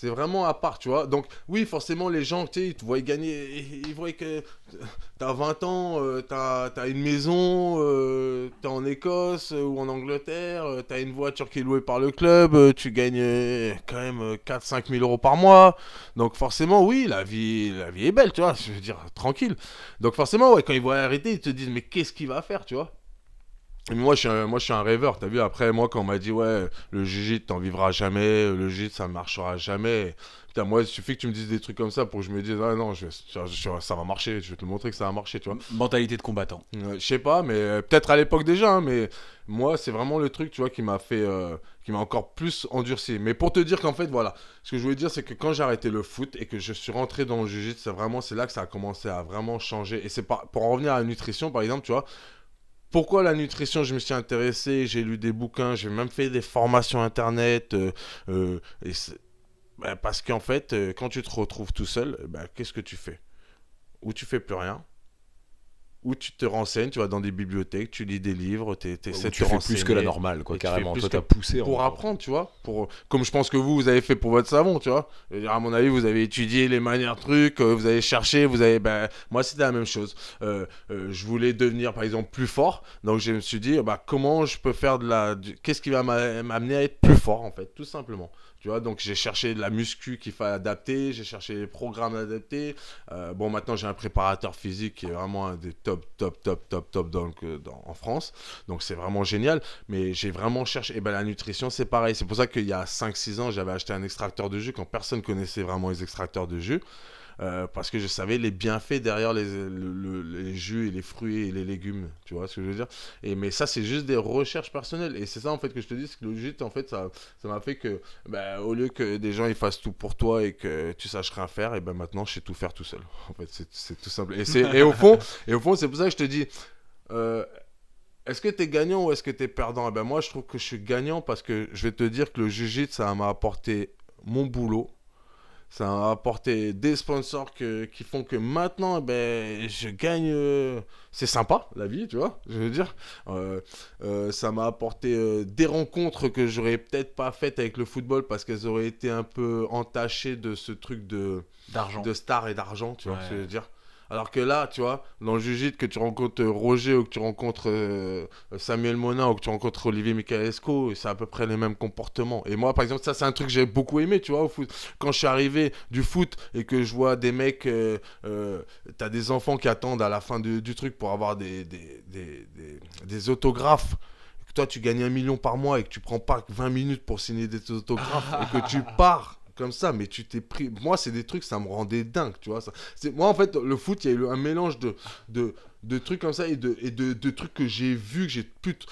C'est vraiment à part, tu vois. Donc, oui, forcément, les gens, tu sais, ils te voient gagner. Ils voient que tu as 20 ans, tu euh, t'as as une maison, euh, tu es en Écosse euh, ou en Angleterre, tu as une voiture qui est louée par le club, tu gagnes quand même 4-5 000 euros par mois. Donc, forcément, oui, la vie, la vie est belle, tu vois. Je veux dire, tranquille. Donc, forcément, ouais, quand ils voient arrêter, ils te disent, mais qu'est-ce qu'il va faire, tu vois moi je, suis un, moi, je suis rêveur, t'as vu. Après, moi, quand on m'a dit, ouais, le jiu-jitsu, t'en vivras jamais, le jiu ça marchera jamais. Putain, moi, il suffit que tu me dises des trucs comme ça pour que je me dise, ah non, je, ça va marcher, je vais te montrer que ça va marcher, tu vois. Mentalité de combattant. je sais pas, mais euh, peut-être à l'époque déjà, hein, mais moi, c'est vraiment le truc, tu vois, qui m'a fait, euh, qui m'a encore plus endurci. Mais pour te dire qu'en fait, voilà, ce que je voulais dire, c'est que quand j'ai arrêté le foot et que je suis rentré dans le jiu c'est vraiment, c'est là que ça a commencé à vraiment changer. Et c'est pas, pour en revenir à la nutrition, par exemple, tu vois pourquoi la nutrition, je me suis intéressé, j'ai lu des bouquins, j'ai même fait des formations internet. Euh, euh, bah, parce qu'en fait, euh, quand tu te retrouves tout seul, bah, qu'est-ce que tu fais Ou tu fais plus rien, où tu te renseignes, tu vas dans des bibliothèques, tu lis des livres, tu essaies de tu fais plus que la normale, quoi, carrément. Toi, t'as poussé. Pour apprendre, tu vois. Pour, comme je pense que vous, vous avez fait pour votre savon, tu vois. À mon avis, vous avez étudié les manières trucs, euh, vous avez cherché, vous avez. Ben, moi, c'était la même chose. Euh, euh, je voulais devenir, par exemple, plus fort. Donc, je me suis dit, bah, comment je peux faire de la. Qu'est-ce qui va m'amener à être plus fort, en fait, tout simplement. Tu vois, donc j'ai cherché de la muscu qu'il fallait adapter, j'ai cherché des programmes adaptés. Euh, bon, maintenant j'ai un préparateur physique qui est vraiment un des top, top, top, top, top donc, en France. Donc c'est vraiment génial. Mais j'ai vraiment cherché. Et ben la nutrition, c'est pareil. C'est pour ça qu'il y a 5-6 ans, j'avais acheté un extracteur de jus quand personne connaissait vraiment les extracteurs de jus. Euh, parce que je savais les bienfaits derrière les, les, jus et les fruits et les légumes. Tu vois ce que je veux dire et, Mais ça, c'est juste des recherches personnelles. Et c'est ça, en fait, que je te dis, que le gîte, en fait, ça m'a fait que, bah, au lieu que des gens ils fassent tout pour toi et que tu saches rien faire, et ben maintenant, je sais tout faire tout seul. En fait, c'est tout simple. Et, et au fond, et au fond c'est pour ça que je te dis. Euh, est-ce que tu es gagnant ou est-ce que tu es perdant eh ben Moi, je trouve que je suis gagnant parce que je vais te dire que le jiu ça m'a apporté mon boulot, ça m'a apporté des sponsors qui font que maintenant, eh ben, je gagne. Euh, c'est sympa, la vie, tu vois, je veux dire. Euh, euh, ça m'a apporté des rencontres que j'aurais peut-être pas faites avec le football parce qu'elles auraient été un peu entachées de ce truc de. D'argent. De star et d'argent, tu vois, que je veux dire. Alors que là, tu vois, dans le que tu rencontres Roger ou que tu rencontres euh, Samuel Monin ou que tu rencontres Olivier et c'est à peu près les mêmes comportements. Et moi, par exemple, ça, c'est un truc que j'ai beaucoup aimé, tu vois, au foot. Quand je suis arrivé du foot et que je vois des mecs, tu euh, as euh, t'as des enfants qui attendent à la fin du truc pour avoir des, des, des, toi tu gagnes un million par mois et que tu prends pas 20 minutes pour signer des autographes et que tu pars comme ça, mais tu t'es pris. Moi, c'est des trucs, ça me rendait dingue, tu vois. Ça... c'est Moi, en fait, le foot, il y a eu un mélange de, de, de trucs comme ça et de, et de, trucs que j'ai vu que j'ai pute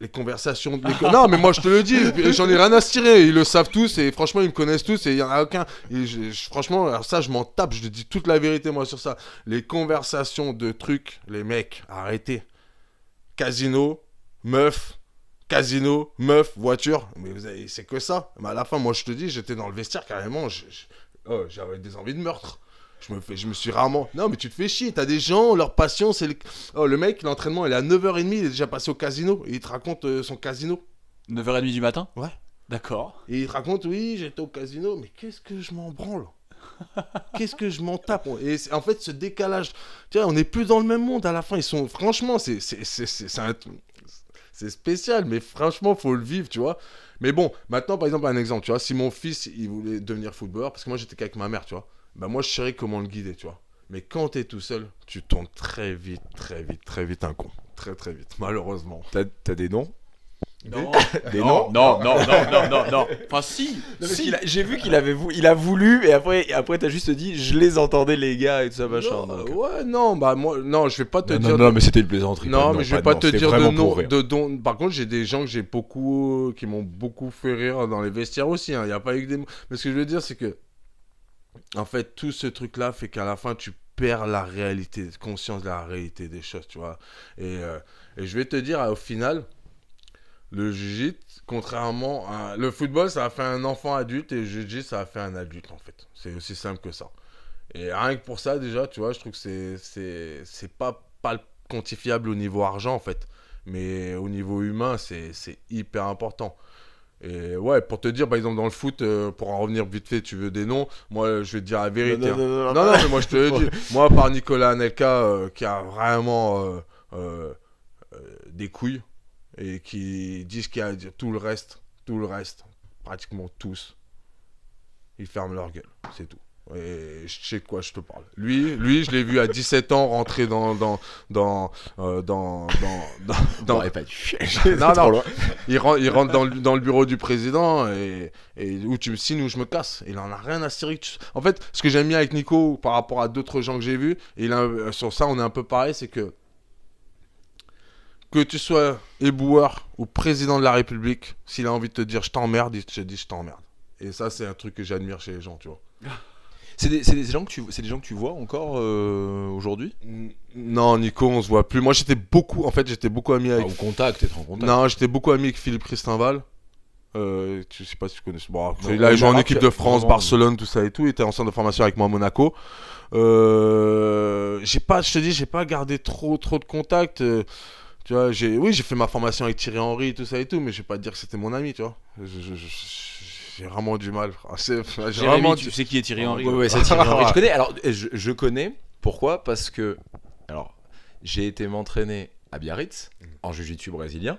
Les conversations. Les... non, mais moi je te le dis, j'en ai rien à se tirer. Ils le savent tous et franchement, ils me connaissent tous et il n'y en a aucun. Et je, franchement, alors ça, je m'en tape, je te dis toute la vérité, moi, sur ça. Les conversations de trucs, les mecs, arrêtez. Casino, meuf, casino, meuf, voiture. Mais c'est que ça. Mais à la fin, moi, je te dis, j'étais dans le vestiaire carrément. Oh, j'avais des envies de meurtre. Je me, je me suis rarement. Non, mais tu te fais chier. T'as des gens, leur passion, c'est le. Oh, le mec, l'entraînement, il est à 9h30, il est déjà passé au casino. Et il te raconte euh, son casino. 9h30 du matin Ouais. D'accord. Et il te raconte, oui, j'étais au casino, mais qu'est-ce que je m'en branle Qu'est-ce que je m'en tape Et en fait, ce décalage, tu on n'est plus dans le même monde à la fin. Ils sont, franchement, c'est un, c'est spécial, mais franchement, faut le vivre, tu vois. Mais bon, maintenant, par exemple, un exemple, tu vois, si mon fils, il voulait devenir footballeur, parce que moi, j'étais qu'avec ma mère, tu vois, bah moi, je saurais comment le guider, tu vois. Mais quand es tout seul, tu tombes très vite, très vite, très vite un con. Très, très vite, malheureusement. T'as as des noms non. Des non, non, non, non, non, non, Enfin, si. si. J'ai vu qu'il avait il a voulu, et après, après, t'as juste dit, je les entendais les gars et tout ça machin. Non, Ouais, non, bah moi, non, je vais pas te dire. Non, mais c'était une plaisanterie. Non, mais je vais pas, te dire de non. de don. Par contre, j'ai des gens que j'ai beaucoup, qui m'ont beaucoup fait rire dans les vestiaires aussi. Il hein. n'y a pas eu que des. Mais ce que je veux dire, c'est que, en fait, tout ce truc-là fait qu'à la fin, tu perds la réalité, conscience de la réalité des choses, tu vois. Et, euh, et je vais te dire, au final le jiu contrairement à. Le football, ça a fait un enfant adulte et le jiu ça a fait un adulte, en fait. C'est aussi simple que ça. Et rien que pour ça, déjà, tu vois, je trouve que c'est, c'est, pas, pas quantifiable au niveau argent, en fait. Mais au niveau humain, c'est, hyper important. Et ouais, pour te dire, par exemple, dans le foot, euh, pour en revenir vite fait, tu veux des noms, moi je vais te dire la vérité. Non, hein. non, non, non, mais moi je te le dis. Moi, par Nicolas Anelka, euh, qui a vraiment euh, des couilles, et qui disent qu'il y a tout le reste, tout le reste, pratiquement tous, ils ferment leur gueule, c'est tout. Et je sais de quoi je te parle. Lui, lui je l'ai vu à 17 ans rentrer dans. dans, dans, euh, dans, dans, dans non, Il, rentre, il rentre dans, le, bureau du président et, et où tu me signes, ou je me casse. Il en a rien à cirer. En fait, ce que j'aime bien avec Nico par rapport à d'autres gens que j'ai vus, et euh, sur ça, on est un peu pareil, c'est que que tu sois éboueur ou président de la République, s'il a envie de te dire je t'emmerde, il te dit je t'emmerde. Et ça, c'est un truc que j'admire chez les gens, tu vois. C'est des, gens que tu, gens tu vois encore euh, aujourd'hui Non, Nico, on se voit plus. Moi, j'étais beaucoup, en fait, j'étais beaucoup ami avec. Ah, au contact, en contact. Non, j'étais beaucoup ami avec Philippe Christinval. Euh, ne sais pas si tu connais. il a joué en équipe de France, Barcelone, tout ça et tout. Il était en centre de formation avec moi à Monaco. Euh, j'ai pas, je te dis, j'ai pas gardé trop, trop de contacts. Euh, tu vois, j'ai, oui, j'ai fait ma formation avec Thierry Henry, tout ça et tout, mais je vais pas te dire que c'était mon ami, tu vois. j'ai vraiment du mal. Ah, vraiment tu sais qui est Thierry Henry. Thierry je connais. Alors, je, connais. Pourquoi Parce que, alors, j'ai été m'entraîner à Biarritz mm. en jiu-jitsu brésilien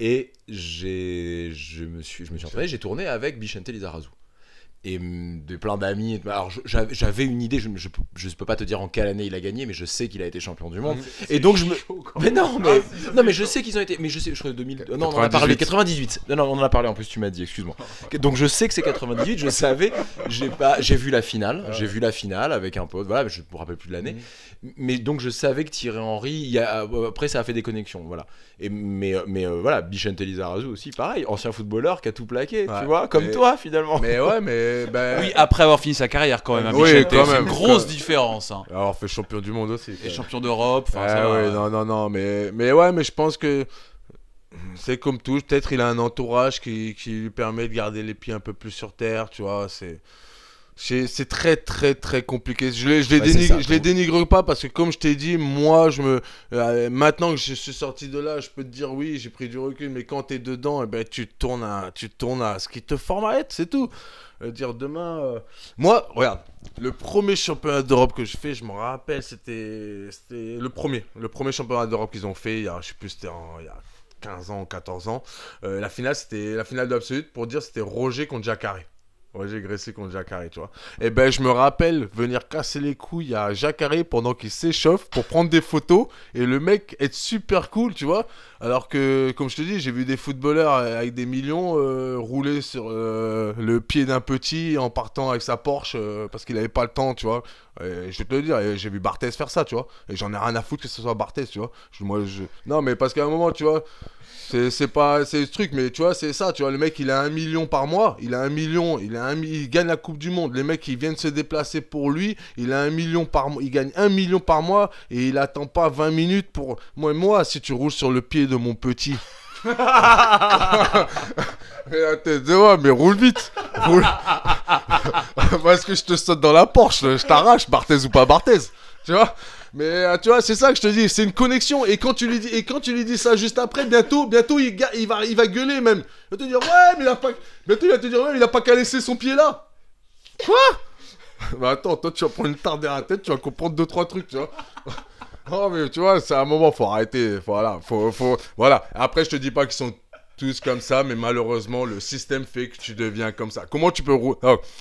et j'ai, je me suis, je me suis entraîné, j'ai tourné avec Bichente Lizarazu et mm, de plein d'amis. Alors j'avais une idée, je ne peux pas te dire en quelle année il a gagné, mais je sais qu'il a été champion du monde. Et donc je me, mais non, ah, mais non, mais je sais qu'ils ont été, mais je sais, je crois 2000. Non, on en a parlé 98. Non, non, on en a parlé en plus. Tu m'as dit, excuse-moi. Donc je sais que c'est 98. Je savais. J'ai pas, j'ai vu la finale. J'ai vu la finale avec un pote. Voilà, je me rappelle plus de l'année. Mmh mais donc je savais que Thierry Henry, euh, après ça a fait des connexions, voilà. Et mais euh, mais euh, voilà, Bichente aussi, pareil, ancien footballeur qui a tout plaqué, tu vois, comme toi finalement. Mais ouais, mais ben, oui, après avoir fini sa carrière quand même, une grosse différence. Hein. Alors fait champion du monde aussi. Et champion d'Europe. Ah non non non, mais mais ouais, mais je pense que c'est comme tout, peut-être il a un entourage qui, qui lui permet de garder les pieds un peu plus sur terre, tu vois, c'est c'est très très très compliqué. Je ne je les, dénigre, pas parce que comme je t'ai dit, moi je me euh, maintenant que je suis sorti de là, je peux te dire oui, j'ai pris du recul. Mais quand t'es dedans, eh ben tu tournes à tu tournes à ce qui te forme à être, c'est tout. Euh, dire demain, euh, moi regarde, le premier championnat d'Europe que je fais, je me rappelle, c'était le premier, le premier championnat d'Europe qu'ils ont fait. Il y a, je sais plus, c'était il y a 15 ans, 14 ans. la finale c'était la finale de l'absolute pour dire c'était Roger contre Jacare. Ouais, j'ai graissé contre Jacare, tu vois. Et eh ben, je me rappelle venir casser les couilles à Jacare pendant qu'il s'échauffe pour prendre des photos et le mec est super cool, tu vois. Alors que, comme je te dis, j'ai vu des footballeurs avec des millions euh, rouler sur euh, le pied d'un petit en partant avec sa Porsche euh, parce qu'il avait pas le temps, tu vois. je vais te le dire, j'ai vu Barthez faire ça, tu vois. Et j'en ai rien à foutre que ce soit Barthez, tu vois. Je, moi, je... Non, mais parce qu'à un moment, tu vois. C'est pas c'est ce truc mais tu vois c'est ça tu vois le mec il a un million par mois il a un million il a gagne la coupe du monde les mecs ils viennent se déplacer pour lui il a un million par mois il gagne un million par mois et il attend pas 20 minutes pour moi moi si tu roules sur le pied de mon petit mais la tête mais roule vite. Parce que je te saute dans la Porsche, je t'arrache, Barthez ou pas Barthez. Tu vois mais euh, tu vois, c'est ça que je te dis, c'est une connexion. Et quand tu lui dis, et quand tu lui dis ça juste après, bientôt, bientôt il, il va, il va gueuler même. Il va te dire ouais, mais il a pas, bientôt il va te dire il a pas qu'à laisser son pied là. Quoi Bah attends, toi tu vas prendre une tarte derrière la tête, tu vas comprendre deux trois trucs, tu vois. oh mais tu vois, c'est un moment, faut arrêter, voilà, faut, faut, voilà. Après je te dis pas qu'ils sont tous comme ça, mais malheureusement, le système fait que tu deviens comme ça. Comment tu peux. Oh,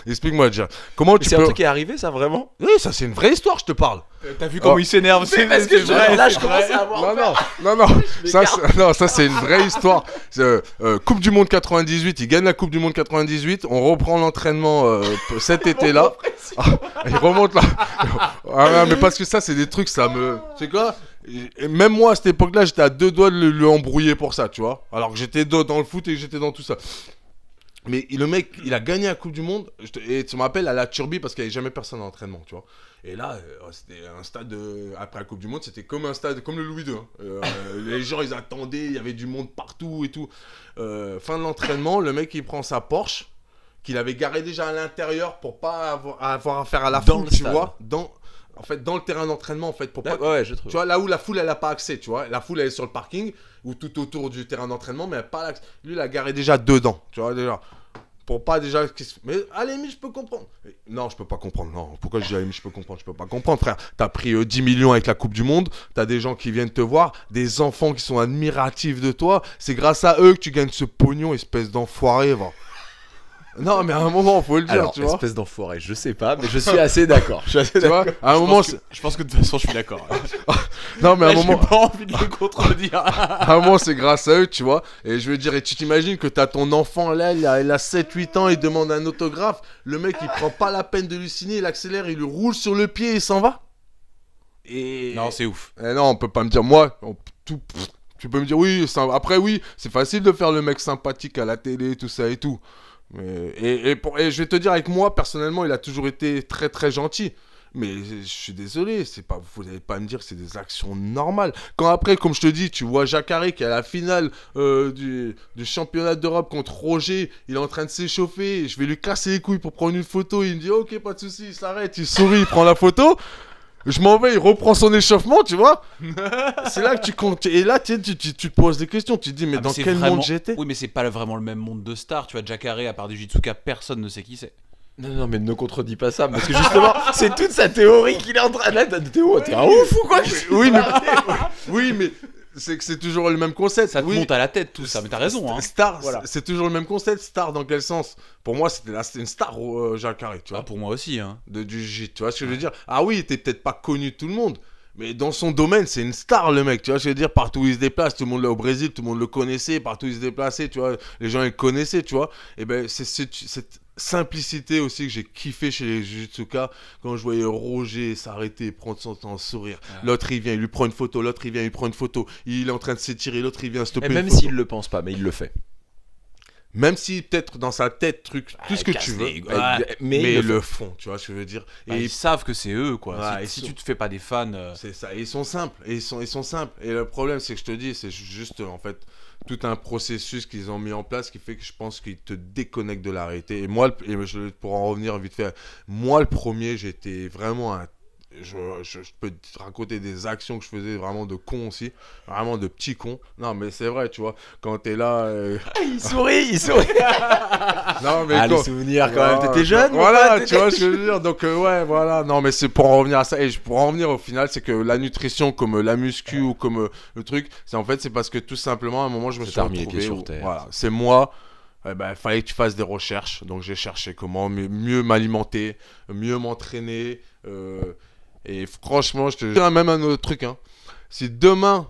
Explique-moi déjà. Comment tu C'est un truc qui est arrivé, ça, vraiment Oui, ça, c'est une vraie histoire, je te parle. Euh, t'as vu comment oh. il s'énerve C'est parce que là, je commence à avoir. Non, non, non, non. ça, c'est une vraie histoire. Euh, coupe du Monde 98, il gagne la Coupe du Monde 98. On reprend l'entraînement euh, cet été-là. Ah, il remonte là. Ah, mais parce que ça, c'est des trucs, ça me. C'est quoi même moi à cette époque-là, j'étais à deux doigts de le, embrouiller pour ça, tu vois. Alors que j'étais dans le foot et j'étais dans tout ça. Mais le mec, il a gagné la Coupe du Monde. Et tu m'appelles à la Turbie, parce qu'il n'y avait jamais personne en entraînement, tu vois. Et là, euh, c'était un stade. Euh, après la Coupe du Monde, c'était comme un stade, comme le Louis II. Hein. Euh, les gens, ils attendaient, il y avait du monde partout et tout. fin de l'entraînement, le mec, il prend sa Porsche, qu'il avait garé déjà à l'intérieur pour pas avoir, à affaire à la foule, tu vois en fait, dans le terrain d'entraînement, en fait, pour pas. ouais, je trouve. Tu vois, là où la foule, elle a pas accès, tu vois. La foule, elle est sur le parking ou tout autour du terrain d'entraînement, mais elle a pas accès. Lui, la gare est déjà dedans, tu vois, déjà. Pour pas déjà. Mais allez mais je peux comprendre. Non, je peux pas comprendre. Non, pourquoi je dis à je peux comprendre Je peux pas comprendre, frère. T'as pris 10 euh, millions avec la Coupe du Monde, t'as des gens qui viennent te voir, des enfants qui sont admiratifs de toi. C'est grâce à eux que tu gagnes ce pognon, espèce d'enfoiré, va. Non, mais à un moment, faut le dire, tu vois. espèce d'enfoiré, je sais pas, mais je suis assez d'accord. Je à un moment, Je pense que de toute façon, je suis d'accord. non, mais à un moment, J'ai pas envie de le contredire. à un moment, c'est grâce à eux, tu vois. Et je veux dire, et tu t'imagines que t'as ton enfant là, il a, 7-8 ans, il demande un autographe. Le mec, il prend pas la peine de lui signer, il accélère, il lui roule sur le pied et il s'en va. Et. non, c'est ouf. Eh non, on peut pas me dire moi. tu peux me dire oui. Après oui, c'est facile de faire le mec sympathique à la télé, tout ça et tout. Euh, et, je vais te dire, avec moi, personnellement, il a toujours été très très gentil. Mais je suis désolé, c'est pas, vous n'allez pas me dire que c'est des actions normales. Quand après, comme je te dis, tu vois Jacaré qui est à la finale euh, du, championnat d'Europe contre Roger, il est en train de s'échauffer, je vais lui casser les couilles pour prendre une photo, il me dit ok, pas de souci, il s'arrête, il sourit, il prend la photo je m'en vais, il reprend son échauffement, tu vois. c'est là que tu comptes. Et là, tu, tu, te poses des questions. Tu te dis, mais ah, dans quel monde j'étais Oui, mais c'est pas vraiment le même monde de stars. Tu vois, Jack à part du Jitsuka, personne ne sait qui c'est. Non, non, mais ne contredis pas ça, parce que justement, c'est toute sa théorie qu'il est en train. Là, oh, t'es un ouf ou quoi Oui, mais. oui, mais c'est que c'est toujours le même concept. Ça te monte à la tête tout ça, mais t'as raison. Hein. Star, voilà. c'est toujours le même concept. Star dans quel sens Pour moi, c'était une star euh, Jacques Carré, tu ah, vois. pour moi aussi. Hein. De, du J, tu vois ce que je veux dire Ah oui, était peut-être pas connu de tout le monde, mais dans son domaine, c'est une star le mec, tu vois, je veux dire, partout où il se déplace, tout le monde là au Brésil, tout le monde le connaissait, partout où il se déplaçait, tu vois, les gens le connaissaient, tu vois. Et eh ben c'est simplicité aussi que j'ai kiffé chez les Jujutsuka quand je voyais Roger s'arrêter prendre son temps sourire ah. l'autre il vient il lui prend une photo l'autre il vient il lui prend une photo il est en train de s'étirer l'autre il vient stopper et eh, même s'il le pense pas mais il le fait même si peut-être dans sa tête truc tout ah, ce que tu veux mais, ils le font. tu vois ce que je veux dire bah, et ils, savent que c'est eux quoi et si tu te fais pas des fans euh, c'est ça ils sont simples ils sont ils sont simples et le problème c'est que je te dis c'est juste en fait tout un processus qu'ils ont mis en place qui fait que je pense qu'ils te déconnectent de la réalité. Et moi, pour en revenir vite fait, moi le premier, j'étais vraiment un je, je, peux te raconter des actions que je faisais vraiment de con aussi, vraiment de petit con. Non, mais c'est vrai, tu vois, quand t'es là. Euh, ah, il sourit, il sourit Non, mais. Ah, les souvenirs quand même, t'étais jeune Voilà, tu vois je veux dire. Donc, euh, ouais, voilà. Non, mais c'est pour en revenir à ça. Et pour en revenir au final, c'est que la nutrition, comme la muscu ou comme euh, le truc, c'est en fait, c'est parce que tout simplement, à un moment, je me suis retrouvé. Sur terre. voilà, c'est moi. Eh ben, fallait que tu fasses des recherches. Donc j'ai cherché comment mieux m'alimenter, mieux m'entraîner, euh, et franchement, je te même un autre truc. Hein. Si demain,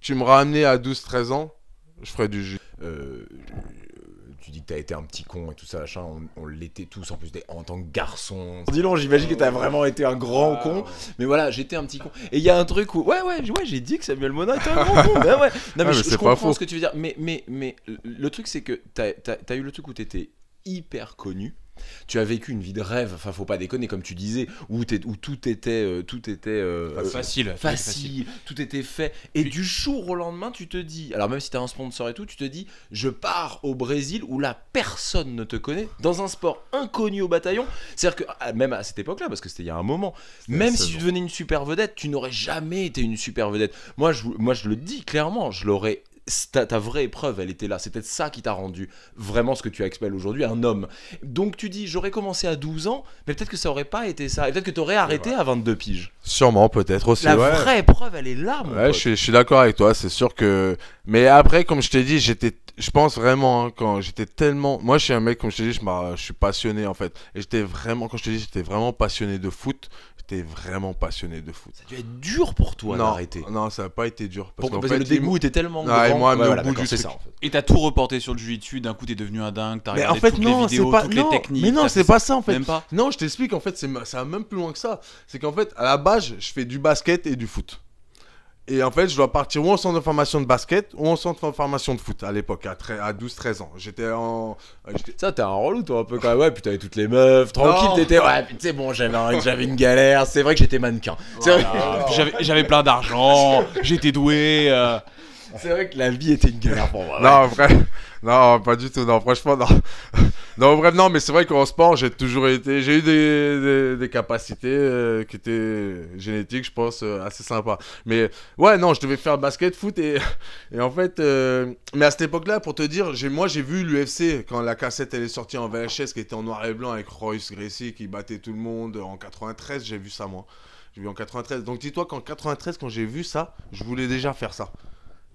tu me ramenais à 12-13 ans, je ferais du jus. Euh, tu dis que t'as été un petit con et tout ça, machin. On, l'était tous en plus en tant que garçon. Dis donc, j'imagine que t'as vraiment été un grand ah, con. Mais voilà, j'étais un petit con. Et il y a un truc où, ouais, ouais, j'ai dit que Samuel Monin était un grand con. ouais. Non, mais, ah, je, comprends ce que tu veux dire. Mais, mais, mais le truc, c'est que t'as as, eu le truc où t'étais hyper connu tu as vécu une vie de rêve, enfin faut pas déconner comme tu disais, où, tout était, euh, euh, tout était facile, facile, tout était fait. Et du jour au lendemain, tu te dis, alors même si tu as un sponsor et tout, tu te dis, je pars au Brésil où là personne ne te connaît, dans un sport inconnu au bataillon. C'est-à-dire que ah, même à cette époque-là, parce que c'était il y a un moment, même si tu devenais une super vedette, tu n'aurais jamais été une super vedette. Moi je, moi, je le dis clairement, je l'aurais ta, ta, vraie épreuve, elle était là. C'est peut-être ça qui t'a rendu vraiment ce que tu expelles aujourd'hui, un homme. Donc tu dis, j'aurais commencé à 12 ans, mais peut-être que ça aurait pas été ça. Et peut-être que tu aurais arrêté à 22 piges. Sûrement, peut-être aussi. La vraie épreuve, elle est là, mon Je, suis, d'accord avec toi, c'est sûr que. Mais après, comme je t'ai dit, j'étais je pense vraiment hein, quand j'étais tellement moi je suis un mec comme je t'ai dit, je, je suis passionné en fait et j'étais vraiment quand je te dis j'étais vraiment passionné de foot j'étais vraiment passionné de foot. Ça a dû être dur pour toi non, d'arrêter. Non, ça n'a pas été dur. Parce, que le dégoût était tellement ah, grand. Et moi, du Et t'as tout reporté sur le dessus. d'un coup t'es devenu un dingue, t'as regardé en fait, toutes non, les vidéos, pas... toutes les techniques. Mais non, c'est pas ça en fait. Non, je t'explique, en fait, c'est... ça va même plus loin que ça. C'est qu'en fait, à la base, je fais du basket et du foot. Et en fait, je dois partir ou en centre de formation de basket ou en centre de formation de foot à l'époque, à, à 12-13 ans. J'étais en. Euh, Ça, t'es un relou, toi, un peu quand même. Ouais, puis t'avais toutes les meufs, tranquille, t'étais. Ouais, c'est bon, j'avais une galère. C'est vrai que j'étais mannequin. Oh j'avais plein d'argent, j'étais doué. Euh. C'est vrai que la vie était une guerre pour moi. Non, Non, pas du tout. Non, franchement, non. Non, bref, non, mais c'est vrai qu'en sport, j'ai toujours été. J'ai eu des, capacités euh, qui étaient génétiques, je pense, euh, assez sympas. Mais ouais, non, je devais faire basket, foot et, et en fait. Euh, mais à cette époque-là, pour te dire, moi, j'ai vu l'UFC quand la cassette elle est sortie en VHS qui était en noir et blanc avec Royce Gracie qui battait tout le monde en 93. J'ai vu ça, moi. J'ai vu en 93. Donc dis-toi qu'en 93, quand j'ai vu ça, je voulais déjà faire ça.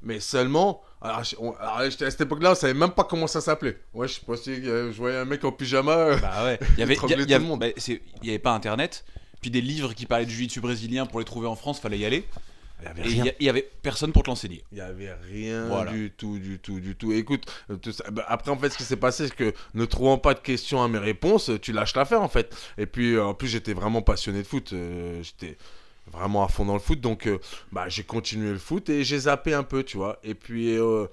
Mais seulement, alors, à cette époque-là, on savait même pas comment ça s'appelait. Ouais, je pensais que euh, je voyais un mec en pyjama. Euh, bah ouais, il y avait, avait pas internet, puis des livres qui parlaient de jiu-jitsu brésilien pour les trouver en France, fallait y aller. Il y, avait personne pour te l'enseigner. Il y avait rien du tout, du tout, du tout. écoute, euh, bah, après en fait, ce qui s'est passé, c'est que ne trouvant pas de questions à mes réponses, tu lâches l'affaire en fait. Et puis en plus, j'étais vraiment passionné de foot. j'étais vraiment à fond dans le foot. Donc, euh, bah, j'ai continué le foot et j'ai zappé un peu, tu vois. Et puis, euh,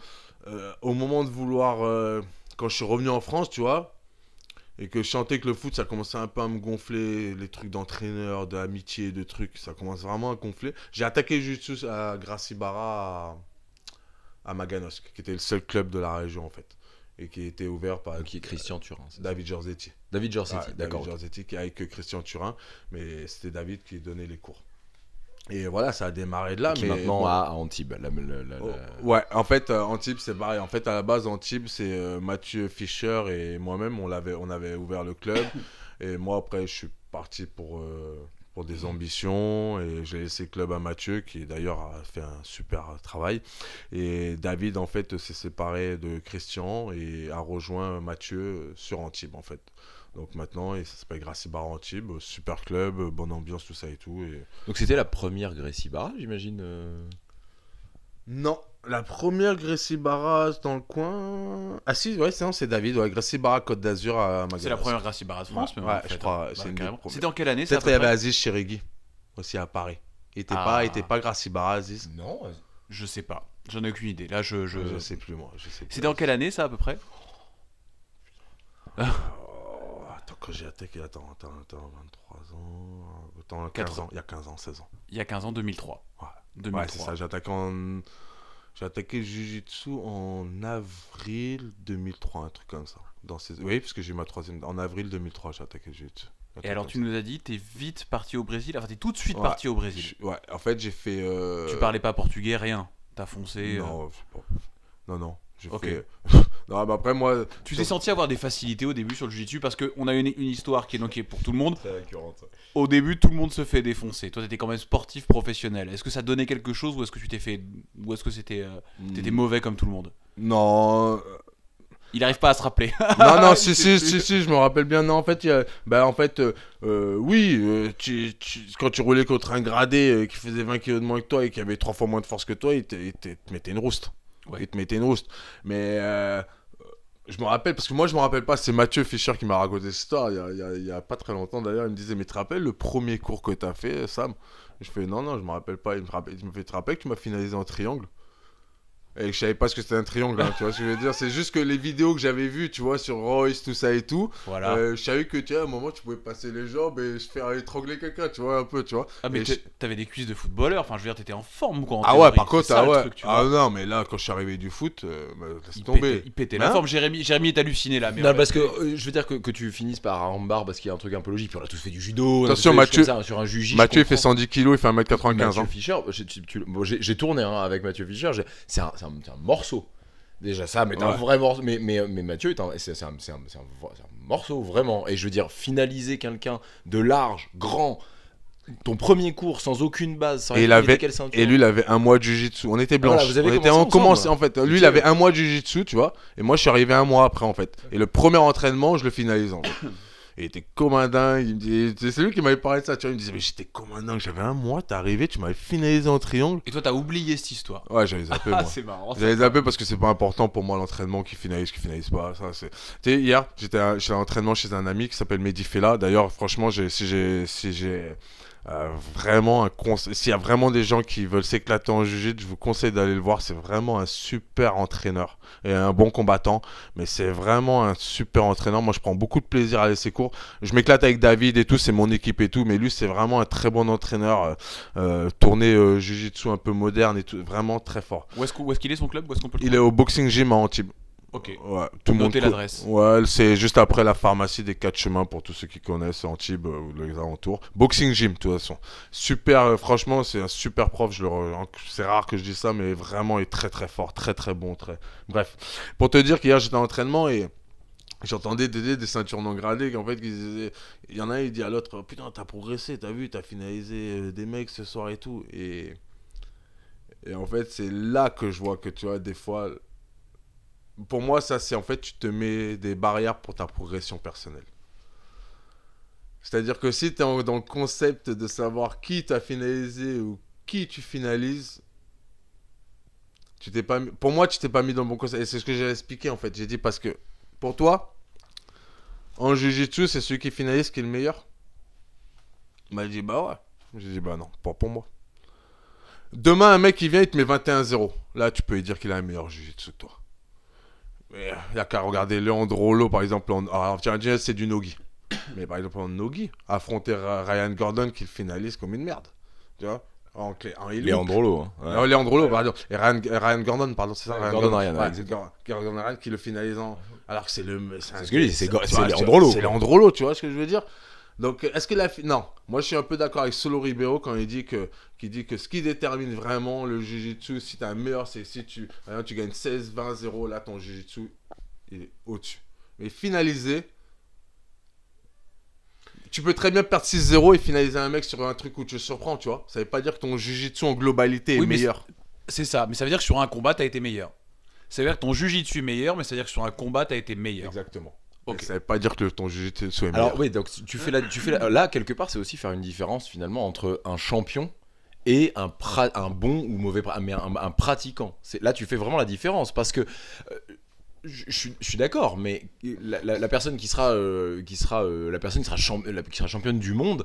euh, au moment de vouloir. quand je suis revenu en France, tu vois, et que je sentais que le foot, ça commençait un peu à me gonfler, les trucs d'entraîneur, d'amitié, de trucs, ça commence vraiment à gonfler. J'ai attaqué juste à Gracibara, à, à qui était le seul club de la région, en fait et qui était ouvert par qui est Christian Turin. David Giorzetti. David Giorzetti, d'accord. David avec Christian Turin, mais c'était David qui donnait les cours. Et voilà, ça a démarré de là. mais maintenant à, Antibes. Oh, ouais, en fait, euh, Antibes, c'est pareil. En fait, à la base, Antibes, c'est euh, Mathieu Fischer et moi-même, on, l'avait, on avait ouvert le club. et moi, après, je suis parti pour, euh, pour des ambitions. Et j'ai laissé le club à Mathieu, qui d'ailleurs a fait un super travail. Et David, en fait, s'est séparé de Christian et a rejoint Mathieu sur Antibes, en fait. Donc maintenant, et ça s'appelle Gracie Bar Antibes, super club, bonne ambiance, tout ça et tout. Et... Donc c'était la première Gracie j'imagine euh. Non, la première Gracie dans le coin. Ah si, ouais, c'est, c'est David, ouais, Côte d'Azur à C'est la première Gracie De France, mais ouais, je crois. Hein. C'est dans quelle année Peut-être y avait Aziz Chirigui aussi à Paris. Il était ah. pas, était pas Aziz. Non, je sais pas. J'en ai aucune idée. Là, je je, sais plus moi. Je sais. C'était en quelle année ça à peu près oh, quand j'ai attaqué, attends, attends, 23 ans, attends, 23 ans, il y a 15 ans, 16 ans. Il y a 15 ans, 2003. Ouais, c'est ça, j'ai attaqué en... J'ai attaqué en avril 2003, un truc comme ça. Dans Oui, parce que j'ai eu ma troisième. En avril 2003, j'ai attaqué Jujitsu. Et alors, tu nous as dit, t'es vite parti au Brésil. Enfin, t'es tout de suite parti au Brésil. Ouais, en fait, j'ai fait. Euh, tu parlais pas portugais, rien. T'as foncé. non, euh. non. Ok. non, après, moi. Tu t'es senti avoir des facilités au début sur le Jiu-Jitsu parce qu'on a une, histoire qui est donc qui est pour tout le monde. Au début, tout le monde se fait défoncer. Toi, t'étais quand même sportif professionnel. Est-ce que ça donnait quelque chose ou est-ce que tu t'es fait. Ou est-ce que c'était. Euh, t'étais hmm. mauvais comme tout le monde Non. Euh, il n'arrive pas à se rappeler. non, non, si, si, si, si, je me rappelle bien. Non, en fait, bah, en fait euh, oui, quand tu roulais contre un gradé qui faisait 20 kg de moins que toi et qui avait trois fois moins de force que toi, il te mettait une rouste ouais. une rouste. Mais euh, je me rappelle, parce que moi je me rappelle pas, c'est Mathieu Fischer qui m'a raconté cette histoire il y, a, pas très longtemps d'ailleurs. Il me disait, mais tu te rappelles le premier cours que tu as fait, Sam Je fais, non, non, je me rappelle pas. Il me, il me fait, tu te rappelles que tu m'as finalisé en triangle et je savais pas ce que c'était un triangle, hein, tu vois ce que je veux dire C'est juste que les vidéos que j'avais vues, tu vois, sur Royce, tout ça et tout, euh, je savais que, tu vois, à un moment, tu pouvais passer les jambes et se faire étrangler quelqu'un, tu vois, un peu, tu vois. Ah, mais t'avais des cuisses de footballeur, enfin, je veux dire, t'étais en forme, quoi. En ah ouais, par contre, ah ouais. ah non, mais là, quand je suis arrivé du foot, euh, bah, il tombé il pétait hein la forme, Jérémy, Jérémy est halluciné là. Mais non, parce que euh, je veux dire que, que tu finisses par un bar parce qu'il y a un truc un peu logique, puis on a tous fait du judo. Mathieu, sur un jugi, Mathieu, fait 110 kilos, il fait 1m95. Hein. Mathieu Fischer, j'ai tourné avec Mathieu Fischer, c'est c'est un, morceau. Déjà, ça, mais un vrai morceau. Mais, mais, Mathieu, c'est un, morceau, vraiment. Et je veux dire, finaliser quelqu'un de large, grand, ton premier cours sans aucune base, et, il avait, et lui, il avait un mois de jujitsu. On était blanc on était en hein. en fait. Lui, il avait un mois de jiu-jitsu, tu vois. Et moi, je suis arrivé un mois après, en fait. Et le premier entraînement, je le finalise en fait. Et il était dingue, C'est lui qui m'avait parlé de ça. Tu vois, il me disait, mais j'étais commandant, j'avais un mois, t'es arrivé, tu m'avais finalisé en triangle. Et toi, t'as oublié cette histoire. Ouais, j'avais zappé. Ah, c'est marrant. J'avais zappé parce que c'est pas important pour moi l'entraînement qui finalise, qui finalise pas. Ça, c'est... Tu sais, hier, j'étais à, un chez un ami qui s'appelle Mehdi D'ailleurs, franchement, si j'ai. Si j'ai euh, vraiment vraiment, conseil s'il y a vraiment des gens qui veulent s'éclater en jiu je vous conseille d'aller le voir. C'est vraiment un super entraîneur et un bon combattant, mais c'est vraiment un super entraîneur. Moi, je prends beaucoup de plaisir à aller ses cours. Je m'éclate avec David et tout, c'est mon équipe et tout, mais lui, c'est vraiment un très bon entraîneur. Euh, euh, tourné jiu-jitsu un peu moderne et tout, vraiment très fort. Où est-ce, est-ce qu'il est, son club où est-ce qu'on Il est au Boxing Gym à Antibes. Ok. Ouais, tout Notez l'adresse. Ouais, c'est juste après la pharmacie des quatre chemins pour tous ceux qui connaissent Antibes euh, ou les alentours. Boxing Gym, de toute façon. Super, euh, franchement, c'est un super prof. Je c'est rare que je dise ça, mais vraiment, il est très très fort, très très bon, très. Bref, pour te dire qu'hier j'étais en entraînement et J'entendais des, des ceintures non gradées en fait, il y en a un, il dit à l'autre Putain, t'as progressé, t'as vu, t'as finalisé euh, des mecs ce soir et tout. Et, et en fait, c'est là que je vois que tu vois, des fois, pour moi, ça, c'est en fait, tu te mets des barrières pour ta progression personnelle. C'est-à-dire que si tu es dans le concept de savoir qui t'as finalisé ou qui tu finalises, tu t'es pas pour moi, tu t'es pas mis dans le bon concept. Et c'est ce que j'ai expliqué en fait. J'ai dit parce que pour toi, en jujitsu, c'est celui qui finalise qui est le meilleur. m'a dit bah ouais. J'ai dit bah non, pas pour moi. Demain, un mec il vient, il te met 21-0. Là, tu peux lui dire qu'il a un meilleur jujitsu que toi. Il n'y a qu'à regarder Leandrolo, par exemple. En... Alors, ah, tiens, c'est du Nogi. Mais par exemple, en Nogi, affronter Ryan Gordon qui le finalise comme une merde. Tu vois en en Leandrolo. Leandrolo, hein, pardon. Et Ryan, Ryan Gordon, pardon, c'est ça Ryan Gordon, Ryan. Gordon Ryan qui le finalise en. Alors que c'est le. C'est ce que je c'est Leandrolo. C'est tu vois ce que je veux dire donc, est-ce que la. Non, moi je suis un peu d'accord avec Solo Ribeiro quand il dit que, qui dit que ce qui détermine vraiment le Jiu-Jitsu, si tu un meilleur, c'est si tu, tu gagnes 16, 20, 0, là ton Jiu-Jitsu est au-dessus. Mais finaliser, tu peux très bien perdre 6-0 et finaliser un mec sur un truc où tu le surprends, tu vois. Ça veut pas dire que ton Jiu-Jitsu en globalité est oui, meilleur. C'est ça, mais ça veut dire que sur un combat, tu as été meilleur. Ça veut dire que ton Jiu-Jitsu est meilleur, mais ça veut dire que sur un combat, tu as été meilleur. Exactement. Ça Ça veut pas dire que ton jiu soit meilleur. Alors oui, donc tu fais là, tu fais là quelque part, c'est aussi faire une différence finalement entre un champion et un, un bon ou mauvais, un, un pratiquant. Là, tu fais vraiment la différence parce que. Euh, je, suis d'accord, mais la, personne qui sera, qui sera, la personne qui sera, qui sera championne du monde,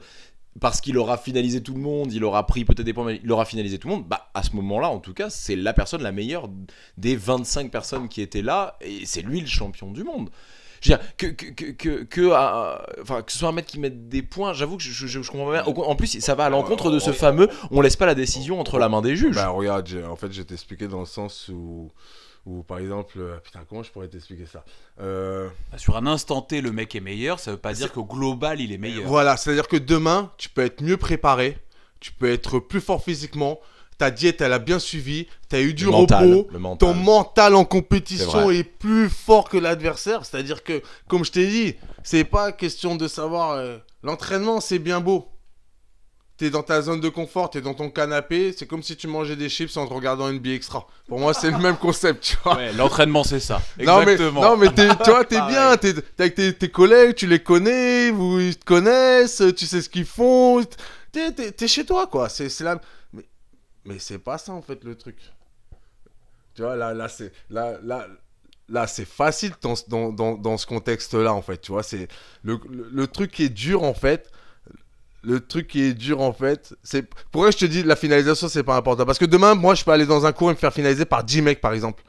parce qu'il aura finalisé tout le monde, il aura pris peut-être des points, mais il aura finalisé tout le monde, bah à ce moment-là, en tout cas, c'est la personne la meilleure des 25 personnes qui étaient là, et c'est lui le champion du monde. Je veux dire, que, que, que, que, euh, que ce soit un mec qui mette des points, j'avoue que je, je, comprends pas bien. En plus, ça va à l'encontre de ce euh, fameux on laisse pas la décision entre la main des juges. Bah, regarde, en fait, je vais t'expliquer dans le sens où. où par exemple, euh, putain, comment je pourrais t'expliquer ça bah, Sur un instant T, le mec est meilleur, ça veut pas dire qu'au global, il est meilleur. Voilà, c'est-à-dire que demain, tu peux être mieux préparé, tu peux être plus fort physiquement, ta diète, elle a bien suivi, tu as eu du repos, ton mental en compétition est, plus fort que l'adversaire. C'est-à-dire que, comme je t'ai dit, c'est pas question de savoir. Euh, l'entraînement, c'est bien beau. Tu es dans ta zone de confort, tu es dans ton canapé, c'est comme si tu mangeais des chips en te regardant NBA Extra. Pour moi, c'est le même concept, l'entraînement, c'est ça. Exactement. Non, mais, non, mais es, tu vois, t'es bien, t'es avec tes, collègues, tu les connais, vous, ils te connaissent, tu sais ce qu'ils font. T'es es, chez toi, quoi. C'est la mais c'est pas ça, en fait, le truc. Tu vois, là, c'est. Là, là, là facile dans, ce contexte-là, en fait. Tu vois, c'est le, truc qui est dur, en fait. Le truc qui est dur, en fait, c'est pourquoi je te dis la finalisation, c'est pas important. Parce que demain, moi, je peux aller dans un cours et me faire finaliser par 10 mecs, par exemple.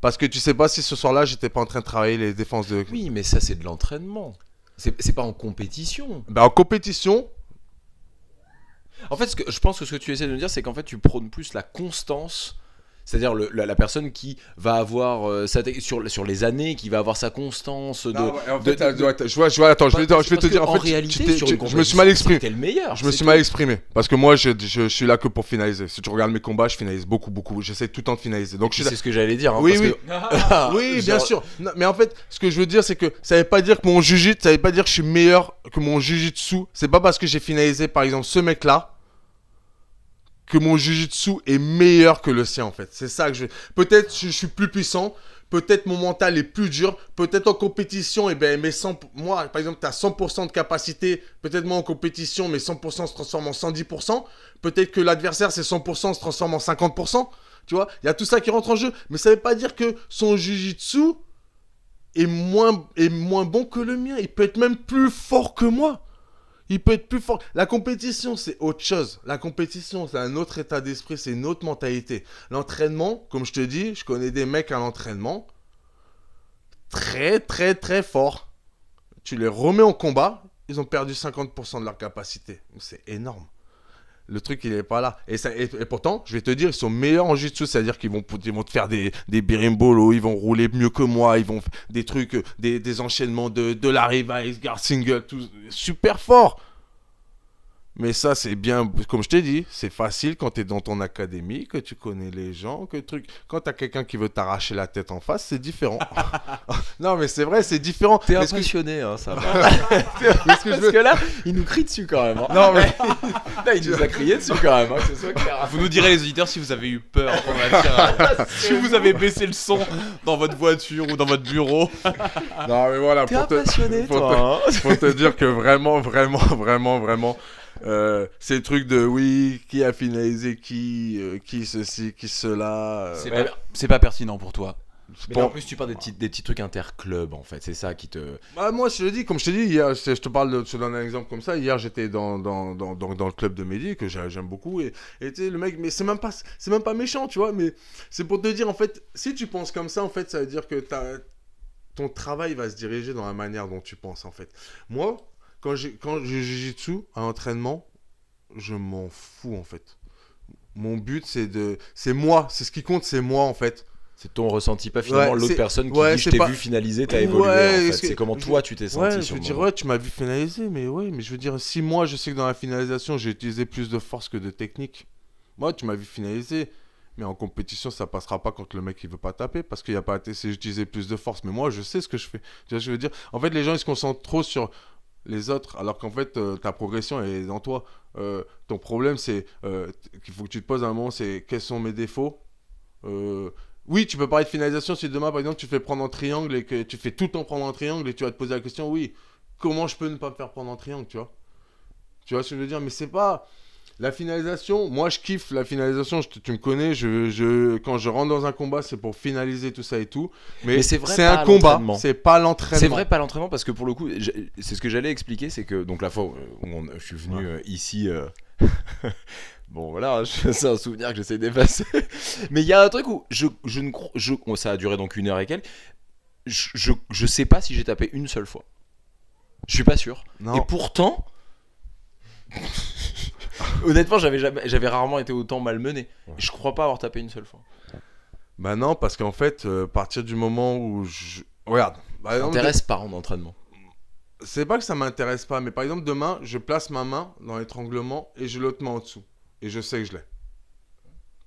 Parce que tu sais pas si ce soir-là, j'étais pas en train de travailler les défenses de. Oui, mais ça, c'est de l'entraînement. C'est pas en compétition. Bah, en compétition, en fait, je pense que ce que tu essaies de me dire, c'est qu'en fait, tu prônes plus la constance c'est-à-dire la, personne qui va avoir euh, sur, les années, qui va avoir sa constance de. Ah, je vois, je vois. Attends, je vais, te dire. En, fait, réalité, je me suis mal exprimé. meilleur. Je me suis mal exprimé parce que moi, je, suis là que pour finaliser. Si tu regardes mes combats, je finalise beaucoup, beaucoup. J'essaie tout le temps de finaliser. Donc c'est ce que j'allais dire. Hein, oui, ah, oui. bien sûr. mais en fait, ce que je veux dire, c'est que ça veut pas dire que mon jujitsu, ça veut pas dire que je suis meilleur que mon jujitsu. C'est pas parce que j'ai finalisé, par exemple, ce mec-là que mon jujitsu est meilleur que le sien en fait. C'est ça que je. Peut-être je, suis plus puissant, peut-être mon mental est plus dur, peut-être en compétition, et eh ben, mais 100, moi, par exemple, tu as 100% de capacité, peut-être moi en compétition, mais 100% se transforme en 110%, peut-être que l'adversaire, c'est 100% se transforme en 50%, tu vois, il y a tout ça qui rentre en jeu, mais ça ne veut pas dire que son jujitsu est moins, est moins bon que le mien, il peut être même plus fort que moi. Il peut être plus fort. La compétition, c'est autre chose. La compétition, c'est un autre état d'esprit, c'est une autre mentalité. L'entraînement, comme je te dis, je connais des mecs à l'entraînement très, très, très fort. Tu les remets en combat, ils ont perdu 50% de leur capacité. C'est énorme. Le truc, il n'est pas là. Et, ça, et, pourtant, je vais te dire, ils sont meilleurs en jiu-jitsu. C'est-à-dire qu'ils vont, ils vont te faire des, des birimbolo ils vont rouler mieux que moi, ils vont des trucs, euh, des, des enchaînements de, de la riva, guard single, tout super fort. Mais ça, c'est bien, comme je t'ai dit, c'est facile quand tu es dans ton académie, que tu connais les gens, que truc. Quand tu as quelqu'un qui veut t'arracher la tête en face, c'est différent. non, mais c'est vrai, c'est différent. T'es impressionné, hein, ça Parce, que, là, il nous crie dessus quand même. Hein. Non, mais. là, il nous a crié dessus quand même. Hein, vous nous direz, les auditeurs, si vous avez eu peur euh, si vous avez baissé le son dans votre voiture ou dans votre bureau. non, mais voilà. T'es impressionné, toi. Faut hein. te dire que vraiment, vraiment, vraiment, vraiment. Euh, ces trucs de oui, qui a finalisé qui, euh, qui ceci, qui cela. Euh. C'est pas, pertinent pour toi. Mais en plus, tu parles des petits, des petits trucs interclub en fait. C'est ça qui te. Bah, moi, je te dis, comme je te dis, je te parle, de, je donne un exemple comme ça. Hier, j'étais dans, dans, dans, dans, le club de Mehdi, que j'aime beaucoup. Et, et tu le mec, mais c'est même, pas, c'est même pas méchant, tu vois. Mais c'est pour te dire, en fait, si tu penses comme ça, en fait, ça veut dire que ta ton travail va se diriger dans la manière dont tu penses, en fait. Moi, quand je, quand je jujitsu à entraînement, je m'en fous en fait. Mon but c'est de. C'est moi, c'est ce qui compte, c'est moi en fait. C'est ton ressenti, pas finalement ouais, l'autre personne qui t'ai vu finaliser, t'as évolué. C'est comment toi tu t'es senti. Ouais, je veux dire, ouais, tu m'as vu finaliser, mais oui, mais je veux dire, si moi je sais que dans la finalisation j'ai utilisé plus de force que de technique, moi tu m'as vu finaliser, mais en compétition ça passera pas quand le mec il veut pas taper parce qu'il n'y a pas à tester, j'ai utilisé plus de force, mais moi je sais ce que je fais. Tu vois, je veux dire, en fait les gens ils se concentrent trop sur les autres, alors qu'en fait, euh, ta progression est dans toi. Euh, ton problème, c'est euh, qu'il faut que tu te poses un moment, c'est quels sont mes défauts Oui, tu peux parler de finalisation si demain, par exemple, tu fais prendre en triangle et que tu fais tout le temps prendre en triangle et tu vas te poser la question, oui, comment je peux ne pas me faire prendre en triangle, tu vois Tu vois ce que je veux dire Mais c'est pas... La finalisation, moi je kiffe la finalisation, tu me connais, je, quand je rentre dans un combat, c'est pour finaliser tout ça et tout. Mais, c'est vrai, un combat, c'est pas l'entraînement. C'est vrai, pas l'entraînement, parce que pour le coup, c'est ce que j'allais expliquer, c'est que donc la fois où je suis venu euh, ici, euh, bon voilà, c'est un souvenir que j'essaie d'effacer. mais il y a un truc où je, ne je, oh, ça a duré donc une heure et quelques, je, je sais pas si j'ai tapé une seule fois. Je suis pas sûr. Et pourtant. Honnêtement, j'avais, rarement été autant malmené. Je crois pas avoir tapé une seule fois. Bah non, parce qu'en fait, euh, à partir du moment où je. Regarde. Par ne T'intéresse pas en entraînement. C'est pas que ça m'intéresse pas, mais par exemple, demain, je place ma main dans l'étranglement et je l'autre main en dessous. Et je sais que je l'ai.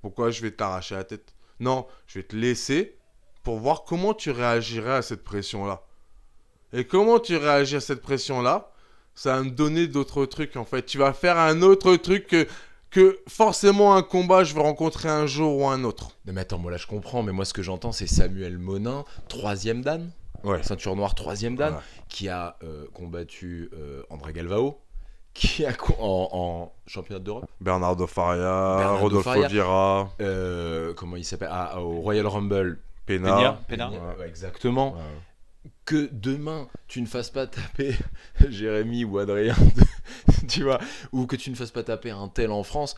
Pourquoi je vais t'arracher la tête Non, je vais te laisser pour voir comment tu réagirais à cette pression-là. Et comment tu réagis à cette pression-là ça va me donner d'autres trucs en fait. Tu vas faire un autre truc que, forcément un combat je vais rencontrer un jour ou un autre. mais attends, moi là je comprends, mais moi ce que j'entends c'est Samuel Monin, troisième dan, ouais. ceinture noire troisième dan, qui a euh, combattu euh, André Galvao. Qui a en, en championnat d'Europe Bernardo Faria, Rodolfo Vira. Euh, comment il s'appelle ah, Au Royal Rumble. Pena. Pena. Pena. exactement que demain tu ne fasses pas taper Jérémy ou Adrien, tu vois, ou que tu ne fasses pas taper un tel en France,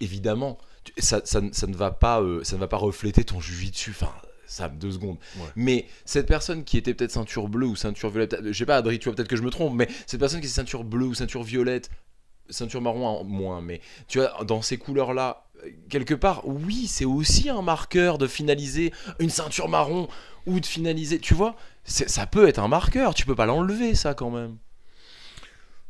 évidemment, ça, ne va pas, euh, ça ne va pas refléter ton dessus. Enfin, ça, deux secondes. Mais cette personne qui était peut-être ceinture bleue ou ceinture violette, je sais pas, Adrien, tu vois, peut-être que je me trompe, mais cette personne qui est ceinture bleue ou ceinture violette, ceinture marron en hein, moins, mais tu vois, dans ces couleurs-là, quelque part, oui, c'est aussi un marqueur de finaliser une ceinture marron ou de finaliser, tu vois, ça peut être un marqueur, tu peux pas l'enlever ça quand même.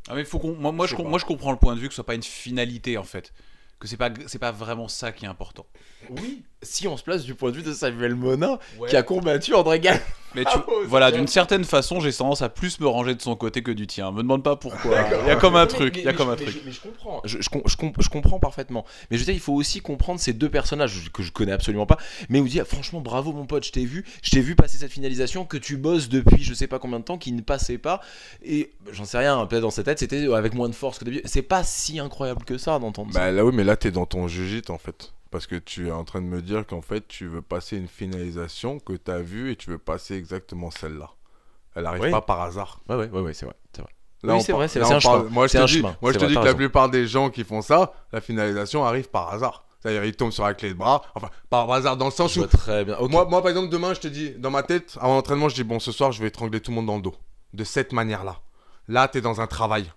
Ah mais moi, je, moi je comprends le point de vue que ce soit pas une finalité en fait que c'est pas c'est pas vraiment ça qui est important. Oui, si on se place du point de vue de Samuel Monin qui a combattu André Gall. Mais tu, ah, voilà, d'une certaine façon, j'ai tendance à plus me ranger de son côté que du tien. Me demande pas pourquoi. il y a comme un truc, il y a comme un truc. Mais je comprends. Je, je, comprends parfaitement. Mais je veux dire, il faut aussi comprendre ces deux personnages que je connais absolument pas, mais vous dire ah, franchement bravo mon pote, je t'ai vu, je t'ai vu passer cette finalisation que tu bosses depuis je sais pas combien de temps qui ne passait pas et j'en sais rien, peut-être dans sa tête, c'était avec moins de force que d'habitude. C'est pas si incroyable que ça d'entendre. Bah là oui, mais là, tu es dans ton jugite en fait. Parce que tu es en train de me dire qu'en fait, tu veux passer une finalisation que tu as vue et tu veux passer exactement celle-là. Elle n'arrive pas par hasard. Oui, ouais, c'est vrai. C'est vrai. c'est vrai, c'est un, chemin. Moi, je te dis, moi, je te dis que la plupart des gens qui font ça, la finalisation arrive par hasard. C'est-à-dire, ils tombent sur la clé de bras, enfin, par hasard, dans le sens je où. Très bien. Moi, moi, par exemple, demain, je te dis, dans ma tête, avant l'entraînement, je dis, bon, ce soir, je vais étrangler tout le monde dans le dos. De cette manière-là. Là, tu es dans un travail.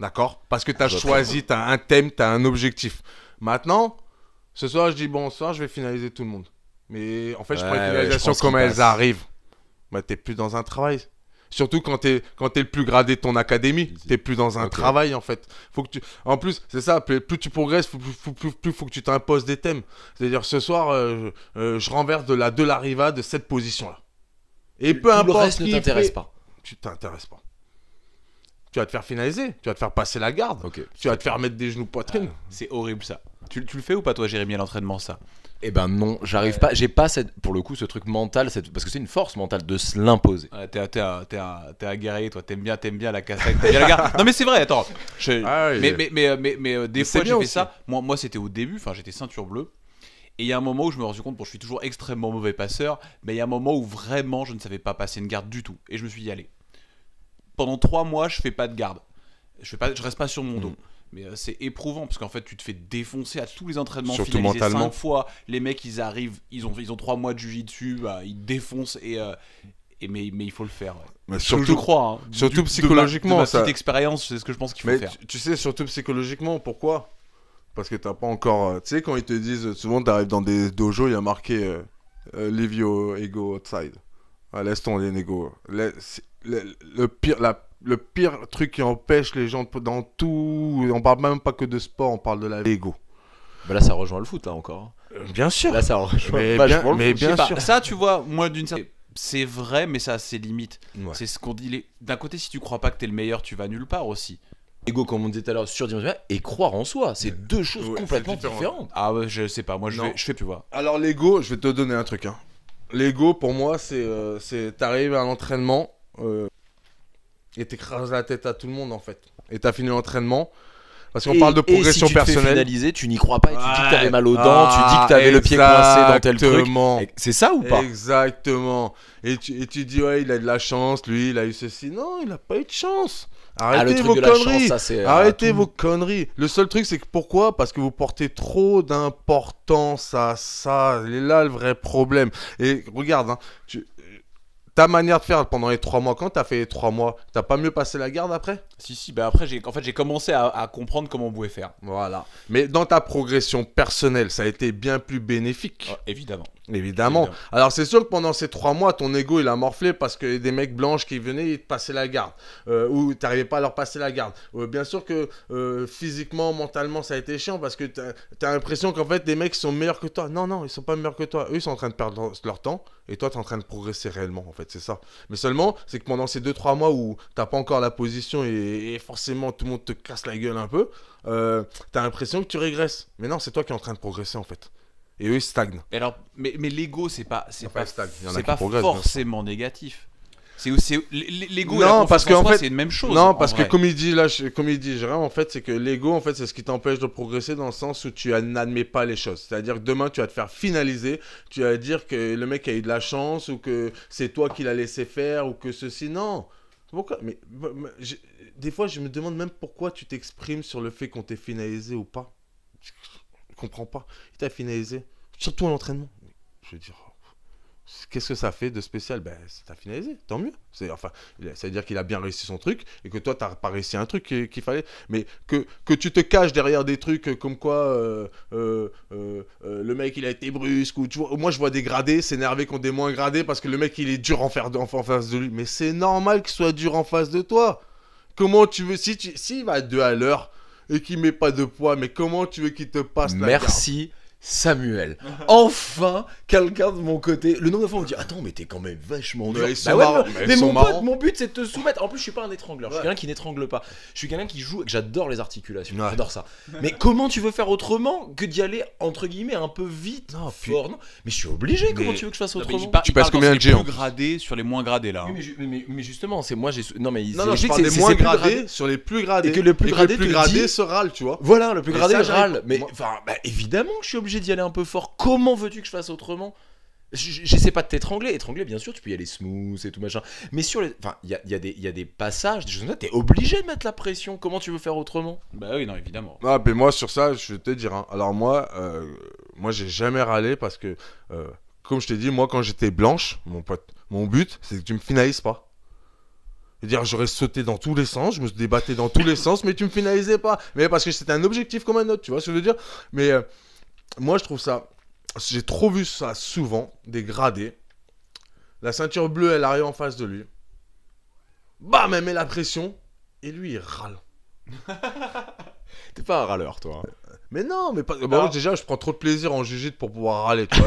D'accord Parce que tu as choisi, tu as un thème, tu as un objectif. Maintenant, ce soir, je dis bonsoir, je vais finaliser tout le monde. Mais en fait, je prends les finalisations comme elles arrivent. Bah, t'es plus dans un travail. Surtout quand t'es quand es le plus gradé de ton académie, t'es plus dans un travail en fait. Faut que tu, en plus, c'est ça. Plus, tu progresses, plus, plus, faut que tu t'imposes des thèmes. C'est-à-dire ce soir, euh, euh, je renverse de la de l'arriva de cette position là. Et peu importe. Le reste ne t'intéresse pas. Tu t'intéresses pas tu vas te faire finaliser, tu vas te faire passer la garde, tu vas te faire mettre des genoux poitrine. Ah, c'est horrible ça. Tu, le fais ou pas toi, Jérémy, à l'entraînement ça Eh ben non, j'arrive pas, j'ai pas cette, pour le coup ce truc mental, parce que c'est une force mentale de se l'imposer. t'es, t'es, un guerrier, toi, t'aimes bien, t'aimes bien la cassette, t'aimes bien la garde. Non mais c'est vrai, attends. Ah mais, mais, mais, euh, des fois j'ai fait ça, moi, moi c'était au début, enfin j'étais ceinture bleue. Et il y a un moment où je me suis rendu compte, bon, je suis toujours extrêmement mauvais passeur, mais il y a un moment où vraiment je ne savais pas passer une garde du tout. Et je me suis y allé pendant trois mois, je fais pas de garde. Je, fais pas, je reste pas sur mon mm. dos. Mais euh, c'est éprouvant parce qu'en fait, tu te fais défoncer à tous les entraînements Surtout mentalement. cinq fois. Les mecs, ils arrivent, ils ont, ils ont trois mois de jujitsu, bah, ils défoncent et, euh, et mais, mais, il faut le faire. surtout, je crois. Hein. surtout psychologiquement. De ma, expérience, c'est ce que je pense qu'il faut faire. Tu, sais, surtout psychologiquement, pourquoi Parce que t'as pas encore. Euh, tu sais, quand ils te disent, souvent, tu arrives dans des dojos, il y a marqué Leave your ego outside. Ah, laisse tomber, Le, le, pire, le pire truc qui empêche les gens dans tout. On parle même pas que de sport, on parle de Lego. Bah, là, ça rejoint le foot, là hein, encore. Hein. Euh, bien sûr. Là, ça rejoint mais bien, sûr. Ça, tu vois, moi, d'une certaine. C'est vrai, mais ça a ses limites. C'est ce qu'on dit. Les... D'un côté, si tu crois pas que t'es le meilleur, tu vas nulle part aussi. Ego, comme on disait tout à l'heure, surdimensionné et croire en soi. C'est deux choses complètement différentes. Ah ouais, je sais pas. Moi, je, fais, je fais, tu vois. Alors, l'ego, je vais te donner un truc. Hein. L'ego, pour moi, c'est euh, t'arrives à l'entraînement euh, et t'écrases la tête à tout le monde, en fait. Et t'as fini l'entraînement. Parce qu'on parle de progression et si tu personnelle. tu n'y crois pas et tu dis que t'avais mal aux dents, tu dis que t'avais le pied coincé dans tel truc. C'est ça ou pas Exactement. Et tu, et tu dis, ouais, il a de la chance, lui, il a eu ceci. Non, il a pas eu de chance. Ah, ah, arrêtez vos conneries. Euh, arrêtez vos conneries. Le seul truc, c'est que pourquoi Parce que vous portez trop d'importance à ça. Et là, le vrai problème. Et regarde, hein, ta manière de faire pendant les trois mois, quand t'as fait les trois mois, t'as pas mieux passé la garde après Si, si. ben après, j'ai en fait, j'ai commencé à, comprendre comment on pouvait faire. Voilà. Mais dans ta progression personnelle, ça a été bien plus bénéfique. Oh, évidemment. Évidemment. Alors c'est sûr que pendant ces trois mois, ton ego il a morflé parce que des mecs blanches qui venaient, ils te passaient la garde. ou euh, ou t'arrivais pas à leur passer la garde. Euh, bien sûr que euh, physiquement, mentalement, ça a été chiant parce que tu as, l'impression qu'en fait, des mecs sont meilleurs que toi. Non, non, ils sont pas meilleurs que toi. Eux, ils sont en train de perdre leur temps et toi, tu es en train de progresser réellement, en fait, c'est ça. Mais seulement, c'est que pendant ces deux, trois mois où t'as pas encore la position et, forcément tout le monde te casse la gueule un peu, tu as l'impression que tu régresses. Mais non, c'est toi qui es en train de progresser, en fait et eux ils stagnent. Mais, alors, mais, l'ego, c'est pas, c'est pas, c'est pas forcément négatif. C'est aussi l'ego. Non, la parce que en fait, c'est même chose. Non, parce que comme il dit là, comme en fait, c'est que l'ego, en fait, c'est ce qui t'empêche de progresser dans le sens où tu n'admets pas les choses. C'est-à-dire que demain, tu vas te faire finaliser, tu vas dire que le mec a eu de la chance ou que c'est toi qui l'as laissé faire ou que ceci. Non. Pourquoi Mais, bah, bah, des fois, je me demande même pourquoi tu t'exprimes sur le fait qu'on t'ait finalisé ou pas comprends pas. Il t'a finalisé. Surtout en l'entraînement. Je veux dire, qu'est-ce que ça fait de spécial Ben, t'a finalisé, tant mieux. C'est enfin, c'est-à-dire qu'il a bien réussi son truc et que toi t'as pas réussi un truc qu'il fallait, mais que tu te caches derrière des trucs comme quoi euh, euh, euh, le mec il a été brusque ou tu vois, moi je vois des gradés s'énerver contre des moins gradés parce que le mec il est dur en, face de lui, mais c'est normal qu'il soit dur en face de toi. Comment tu veux si tu s'il va être deux à l'heure et qui met pas de poids, mais comment tu veux qu'il te passe la Merci Samuel. Enfin, quelqu'un de mon côté. Le nombre de fois me dit Attends, mais t'es quand même vachement dur. Bah mais, mon, but, mon but c'est de te soumettre. En plus, je suis pas un étrangleur. Je suis quelqu'un qui n'étrangle pas. Je suis quelqu'un qui joue et que j'adore les articulations. J'adore ça. mais comment tu veux faire autrement que d'y aller entre guillemets un peu vite non, fort, non Mais je suis obligé. Comment tu veux que je fasse autrement non, mais par... Tu passes combien de géants hein sur les moins gradés là. Hein. mais, justement, c'est moi j'ai. Non, mais non, je parle des moins gradés sur les plus gradés. Et que le plus gradé se râle, tu vois. Voilà, le plus gradé râle. Mais enfin, bah, évidemment, je suis obligé obligé d'y aller un peu fort. Comment veux-tu que je fasse autrement J'essaie pas de t'étrangler. Étrangler, bien sûr, tu peux y aller smooth et tout machin. Mais sur les. Enfin, il y a, des passages, des choses comme ça, t'es obligé de mettre la pression. Comment tu veux faire autrement Bah oui, non, évidemment. Ah, mais moi, sur ça, je vais te dire. Hein. Alors, moi, euh, moi, j'ai jamais râlé parce que, euh, comme je t'ai dit, moi, quand j'étais blanche, mon pote, mon but, c'est que tu me finalises pas. cest dire j'aurais sauté dans tous les sens, je me débattais dans tous les sens, mais tu me finalisais pas. Mais parce que c'était un objectif comme un autre, tu vois ce que je veux dire Mais. Euh, moi, je trouve ça. J'ai trop vu ça souvent, dégradé. La ceinture bleue, elle arrive en face de lui. Bam, elle met la pression. Et lui, il râle. T'es pas un râleur, toi. Hein. Mais non, mais pas. Bah déjà, je prends trop de plaisir en jugite pour pouvoir râler, je,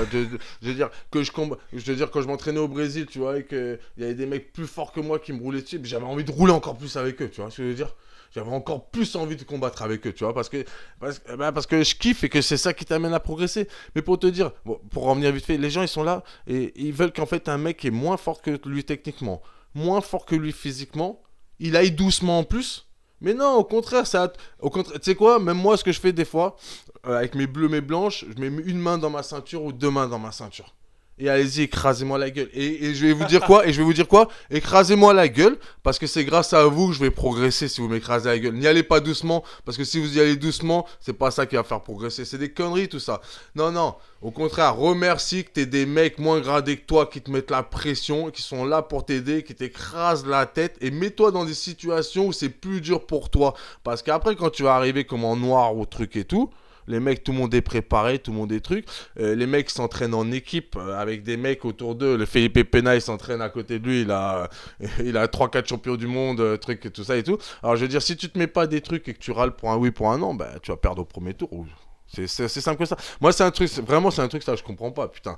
veux dire, que je, je veux dire, quand je m'entraînais au Brésil, tu vois, et qu'il y avait des mecs plus forts que moi qui me roulaient dessus, j'avais envie de rouler encore plus avec eux, tu vois ce que je veux dire j'avais encore plus envie de combattre avec eux, tu vois, parce que, parce, eh ben, parce que je kiffe et que c'est ça qui t'amène à progresser. Mais pour te dire, pour revenir vite fait, les gens, ils sont là et ils veulent qu'en fait un mec qui est moins fort que lui techniquement, moins fort que lui physiquement, il aille doucement en plus. Mais non, au contraire, ça. Au contraire, tu sais quoi Même moi, ce que je fais des fois, euh, avec mes bleus, mes blanches, je mets une main dans ma ceinture ou deux mains dans ma ceinture et allez-y, écrasez-moi la gueule. Et, je vais vous dire quoi Et je vais vous dire quoi Écrasez-moi la gueule, parce que c'est grâce à vous que je vais progresser si vous m'écrasez la gueule. N'y allez pas doucement, parce que si vous y allez doucement, c'est pas ça qui va faire progresser. C'est des conneries tout ça. Non, non. Au contraire, remercie que t'aies des mecs moins gradés que toi qui te mettent la pression, qui sont là pour t'aider, qui t'écrasent la tête et mets-toi dans des situations où c'est plus dur pour toi. Parce qu'après, quand tu vas arriver comme en noir ou truc et tout, les mecs, tout le monde est préparé, tout le monde est truc. Euh, les mecs s'entraînent en équipe euh, avec des mecs autour d'eux. Le Felipe Pena, il s'entraîne à côté de lui. Il a, il a 3-4 champions du monde, euh, truc, tout ça et tout. Alors, je veux dire, si tu te mets pas des trucs et que tu râles pour un oui, pour un non, ben tu vas perdre au premier tour. C'est simple que ça. Moi, c'est un truc, vraiment, c'est un truc, ça, je comprends pas, putain.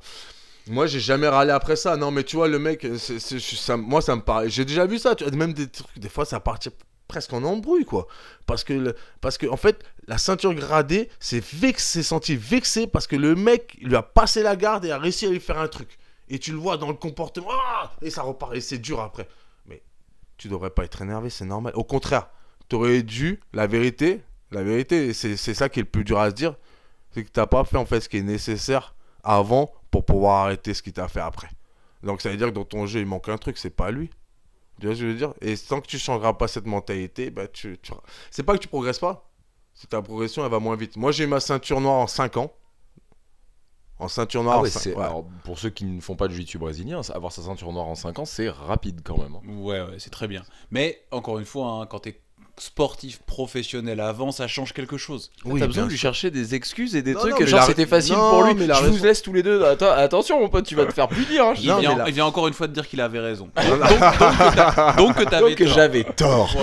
Moi, j'ai jamais râlé après ça. Non, mais tu vois, le mec, ça, moi, ça me paraît. J'ai déjà vu ça. Tu as même des trucs, des fois, ça partit presque en embrouille, quoi. Parce que, parce que en fait, la ceinture gradée s'est vexé, senti vexé parce que le mec lui a passé la garde et a réussi à lui faire un truc. Et tu le vois dans le comportement, ah, et ça repart, et c'est dur après. Mais tu devrais pas être énervé, c'est normal. Au contraire, tu aurais dû, la vérité, la vérité, c'est ça qui est le plus dur à se dire, c'est que t'as pas fait en fait ce qui est nécessaire avant pour pouvoir arrêter ce qui t'a fait après. Donc ça veut dire que dans ton jeu, il manque un truc, c'est pas lui je veux dire Et tant que tu changeras pas cette mentalité, bah tu, c'est pas que tu progresses pas. C'est ta progression, elle va moins vite. Moi, j'ai ma ceinture noire en 5 ans. En ceinture noire. Ah pour ceux qui ne font pas de jiu brésilien, avoir sa ceinture noire en 5 ans, c'est rapide quand même. Hein. Ouais, c'est très bien. Mais encore une fois, hein, quand tu es sportif professionnel avant, ça change quelque chose. T'as besoin de lui chercher des excuses et des trucs. genre, c'était facile pour lui. Mais je vous laisse tous les deux. attention, mon pote, tu vas te faire plus Hein, il, vient, encore une fois de dire qu'il avait raison. donc, que j'avais tort.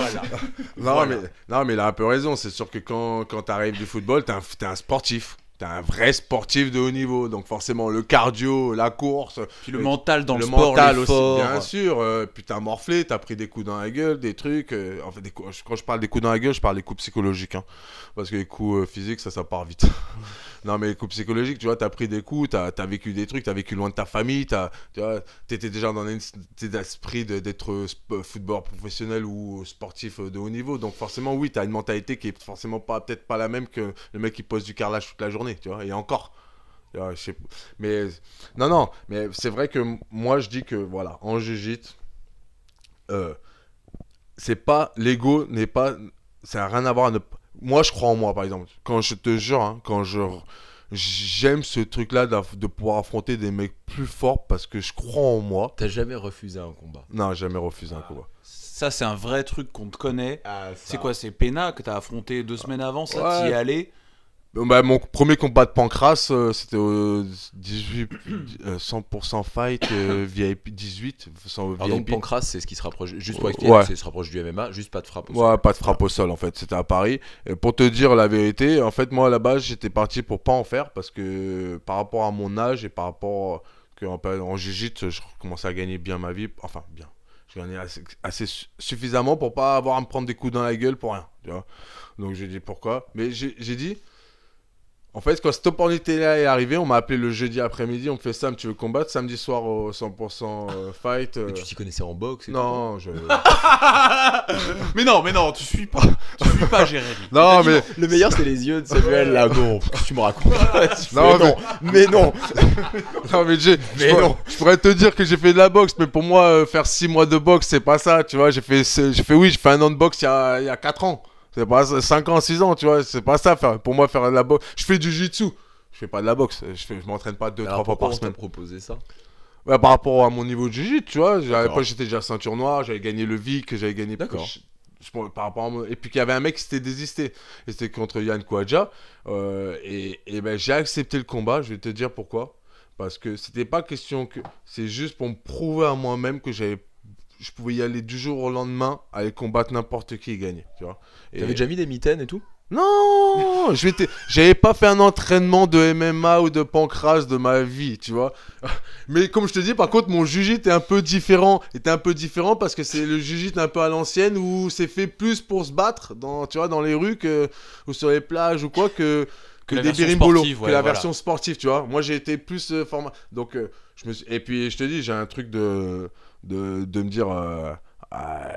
Non, Mais, non, il a un peu raison. C'est sûr que quand, quand t'arrives du football, t'es un sportif un vrai sportif de haut niveau. Donc forcément, le cardio, la course. Puis le, mental dans le, sport, bien sûr. putain euh, puis t'as morflé, t'as pris des coups dans la gueule, des trucs. Euh, en fait, des coups, quand je parle des coups dans la gueule, je parle des coups psychologiques. Hein, parce que les coups euh, physiques, ça, ça part vite. Non, mais coup psychologique, tu vois, t'as pris des coups, t'as as vécu des trucs, t'as vécu loin de ta famille, tu t'étais déjà dans un esprit d'être euh, euh, footballeur professionnel ou sportif euh, de haut niveau. Donc, forcément, oui, t'as une mentalité qui est forcément pas, peut-être pas la même que le mec qui pose du carrelage toute la journée, tu vois, et encore. mais non, non, mais c'est vrai que moi je dis que voilà, en jujite, c'est pas l'ego n'est pas ça n'a rien à voir à ne, moi, je crois en moi, par exemple. Quand je te jure, hein, quand je j'aime ce truc-là de pouvoir affronter des mecs plus forts parce que je crois en moi. T'as jamais refusé un combat Non, jamais refusé un ah. combat. Ça, c'est un vrai truc qu'on te connaît. Ah, c'est quoi C'est Pena que t'as affronté deux ah. semaines avant, ça, t'y bah, mon premier combat de Pancras, euh, c'était au 18, 100% euh, fight, VIP 18. Sans Alors donc Pancras, c'est ce qui se rapproche, juste pour expliquer, se rapproche du MMA, juste pas de frappe au sol. Ouais, pas de frappe au sol en fait, c'était à Paris. Et pour te dire la vérité, en fait, moi à la base, j'étais parti pour pas en faire parce que par rapport à mon âge et par rapport que en, jiu-jitsu, je commençais à gagner bien ma vie, enfin bien. Je gagnais assez, suffisamment pour pas avoir à me prendre des coups dans la gueule pour rien. Donc j'ai dit pourquoi. Mais j'ai dit en fait, quand cette opportunité-là est arrivé, on m'a appelé le jeudi après-midi, on me fait Sam, tu veux combattre Samedi soir au 100% euh, ah. fight. Euh. Mais tu t'y connaissais en boxe Non, je. mais non, mais non, tu suis pas. Tu suis pas, Jérémy. Non, mais. le meilleur, c'est les yeux de Samuel là. tu me racontes. non, mais... non, non. mais, j'ai... mais je pourrais... non. Je pourrais te dire que j'ai fait de la boxe, mais pour moi, euh, faire 6 mois de boxe, c'est pas ça, tu vois. J'ai fait, fait, oui, j'ai fait un an de boxe il y a, il y a 4 ans. C'est pas 5 ans, 6 ans, tu vois. C'est pas ça. pour moi, faire de la boxe. Je fais du jitsu. Je fais pas de la boxe. Je, je m'entraîne pas 2-3 fois par semaine. proposé ça bah, Par rapport à mon niveau de jiu tu vois. J'étais déjà ceinture noire, j'avais gagné le VIC, j'avais gagné. D'accord. Par rapport Et puis qu'il y avait un mec qui s'était désisté. Et c'était contre Yann Kouadja. Euh, et, et ben, j'ai accepté le combat. Je vais te dire pourquoi. Parce que c'était pas question que. C'est juste pour me prouver à moi-même que j'avais je pouvais y aller du jour au lendemain, aller combattre n'importe qui et gagner. Tu vois. Et... déjà mis des mitaines et tout non, Je j'avais pas fait un entraînement de MMA ou de pancras de ma vie, tu vois. Mais comme je te dis, par contre, mon jiu était un peu différent. Était un peu différent parce que c'est le jiu un peu à l'ancienne où c'est fait plus pour se battre dans, tu vois, dans les rues ou sur les plages ou quoi que que, des birimbolo, que la version sportive, tu vois. Moi, j'ai été plus euh, format. Donc, euh, je me et puis je te dis, j'ai un truc de de, de me dire. Euh, ah,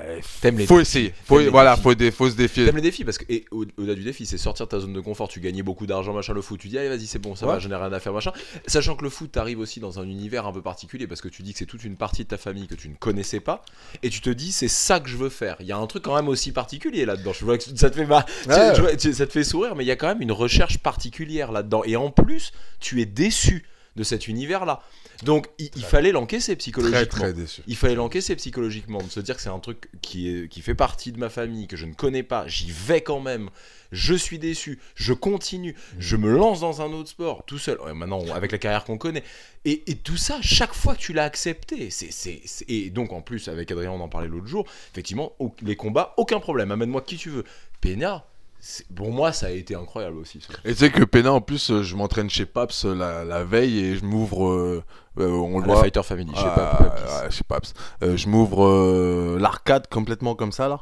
les faut essayer, voilà, défis. faut, faut se défier. les défis parce que au-delà du défi, c'est sortir de ta zone de confort. Tu gagnais beaucoup d'argent, machin, le foot. Tu dis allez vas-y c'est bon, ça va, je n'ai rien à faire, machin. Sachant que le foot, t'arrives aussi dans un univers un peu particulier parce que tu dis que c'est toute une partie de ta famille que tu ne connaissais pas et tu te dis c'est ça que je veux faire. Il y a un truc quand même aussi particulier là-dedans. Je vois que ça te fait ça te fait sourire, mais il y a quand même une recherche particulière là-dedans. Et en plus, tu es déçu de cet univers-là. Donc il, fallait l'encaisser psychologiquement. Il fallait l'encaisser psychologiquement, de se dire que c'est un truc qui, est, qui fait partie de ma famille, que je ne connais pas, j'y vais quand même, je suis déçu, je continue, mm. je me lance dans un autre sport, tout seul, maintenant avec la carrière qu'on connaît. Et, tout ça, chaque fois que tu l'as accepté, et donc en plus avec Adrien on en parlait l'autre jour, effectivement, les combats, aucun problème, amène-moi qui tu veux. Pena, pour moi, ça a été incroyable aussi. Et tu sais que Pena, en plus, je m'entraîne chez Paps euh, la, veille et je m'ouvre. Euh, euh, on le voit. Fighter Family, ah, chez Paps. chez Paps. je m'ouvre l'arcade complètement comme ça, là.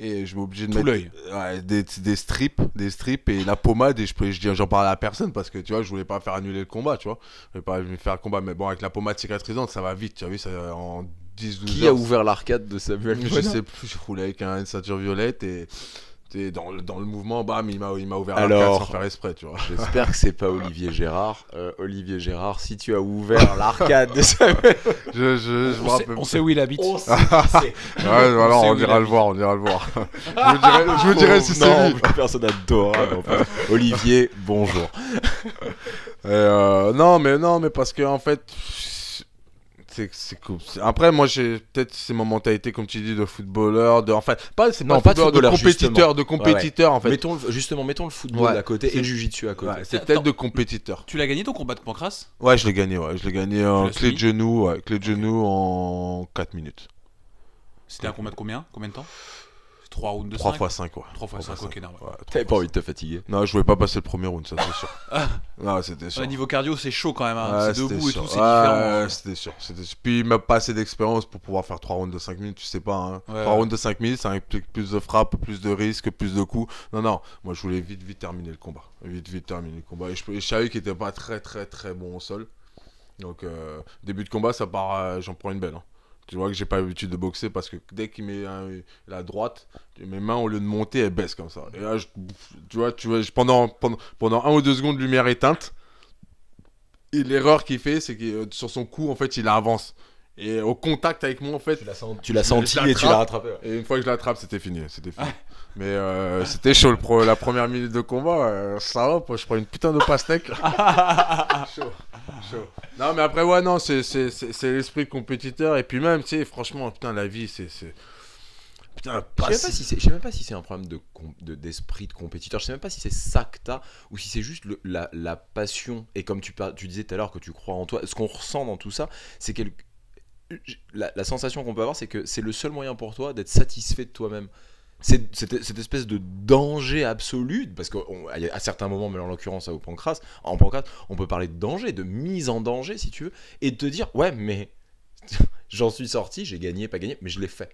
Et je suis obligé de mettre des, des, strips, des strips et la pommade. Et je j'en je, parlais à personne parce que tu vois, je voulais pas faire annuler le combat, tu vois. Je voulais pas faire le combat. Mais bon, avec la pommade cicatrisante, ça va vite, tu as ça, en 10-12 Qui a ouvert l'arcade de Samuel Je sais plus, je roulais avec un, une ceinture violette et dans, le mouvement, bam, il m'a, il m'a ouvert l'arcade sans faire esprit, tu vois. J'espère que c'est pas Olivier Gérard. Euh, Olivier Gérard, si tu as ouvert l'arcade de sa on, sait, où il habite. On ouais, alors on, ira le voir, on ira le voir. je vous dirai, je si c'est lui. Personne adorable. En fait. Olivier, bonjour. Euh, non, mais non, mais parce que en fait c'est cool. Après, moi, j'ai peut-être c'est ma mentalité, comme tu dis, de footballeur, de. En pas, de, compétiteur, de compétiteur, en fait. justement, mettons le football à côté et le jujitsu à côté. c'est peut-être de compétiteur. Tu l'as gagné ton combat de Pancras Ouais, je l'ai gagné, ouais. Je l'ai gagné en clé de genou, clé de genou en 4 minutes. C'était un combat de combien Combien de temps 3 rounds de 5 fois 5, 3 fois 5, ok, normal. T'avais pas envie de te fatiguer. Non, je voulais pas passer le premier round, ça c'est sûr. Ah. non, c'était sûr. niveau cardio, c'est chaud quand même. Hein. c'est debout et tout, c'est différent. Ouais, hein. c'était sûr. Puis, m'a pas assez d'expérience pour pouvoir faire 3 rounds de 5 minutes, tu sais pas. Hein. 3 rounds de 5 minutes, ça implique plus de frappe, plus de risques, plus de coups. Non, non, moi je voulais vite, vite terminer le combat. Vite, vite terminer le combat. Et je, je savais qu'il était pas très, très, très bon au sol. Donc, euh, début de combat, ça part. Euh, j'en prends une belle. Hein. Tu vois que j'ai pas l'habitude de boxer parce que dès qu'il met la droite, mes mains, au lieu de monter, elles baissent comme ça. Et là, tu vois, tu vois pendant, pendant, pendant un ou deux secondes, lumière éteinte. Et l'erreur qu'il fait, c'est que euh, sur son coup, en fait, il avance. Et au contact avec moi, en fait. Tu l'as senti et tu l'as rattrapé. Et une fois que je l'attrape, c'était fini. C'était fini. Mais euh, c'était chaud le pro, la première minute de combat. ça euh, va, je prends une putain de pastèque. chaud non, mais après, ouais, non, c'est l'esprit compétiteur. Et puis même, tu sais, franchement, putain, la vie, c'est. Putain, je sais, même pas si c'est un problème d'esprit de, d'esprit de compétiteur. Je sais même pas si c'est ça que t'as ou si c'est juste la, passion. Et comme tu, tu disais tout à l'heure que tu crois en toi, ce qu'on ressent dans tout ça, c'est que la, la, sensation qu'on peut avoir, c'est que c'est le seul moyen pour toi d'être satisfait de toi-même cette, espèce de danger absolu, parce qu'à certains moments, mais en l'occurrence au pancras, en pancras, on peut parler de danger, de mise en danger si tu veux, et de te dire ouais mais j'en suis sorti, j'ai gagné, pas gagné, mais je l'ai fait.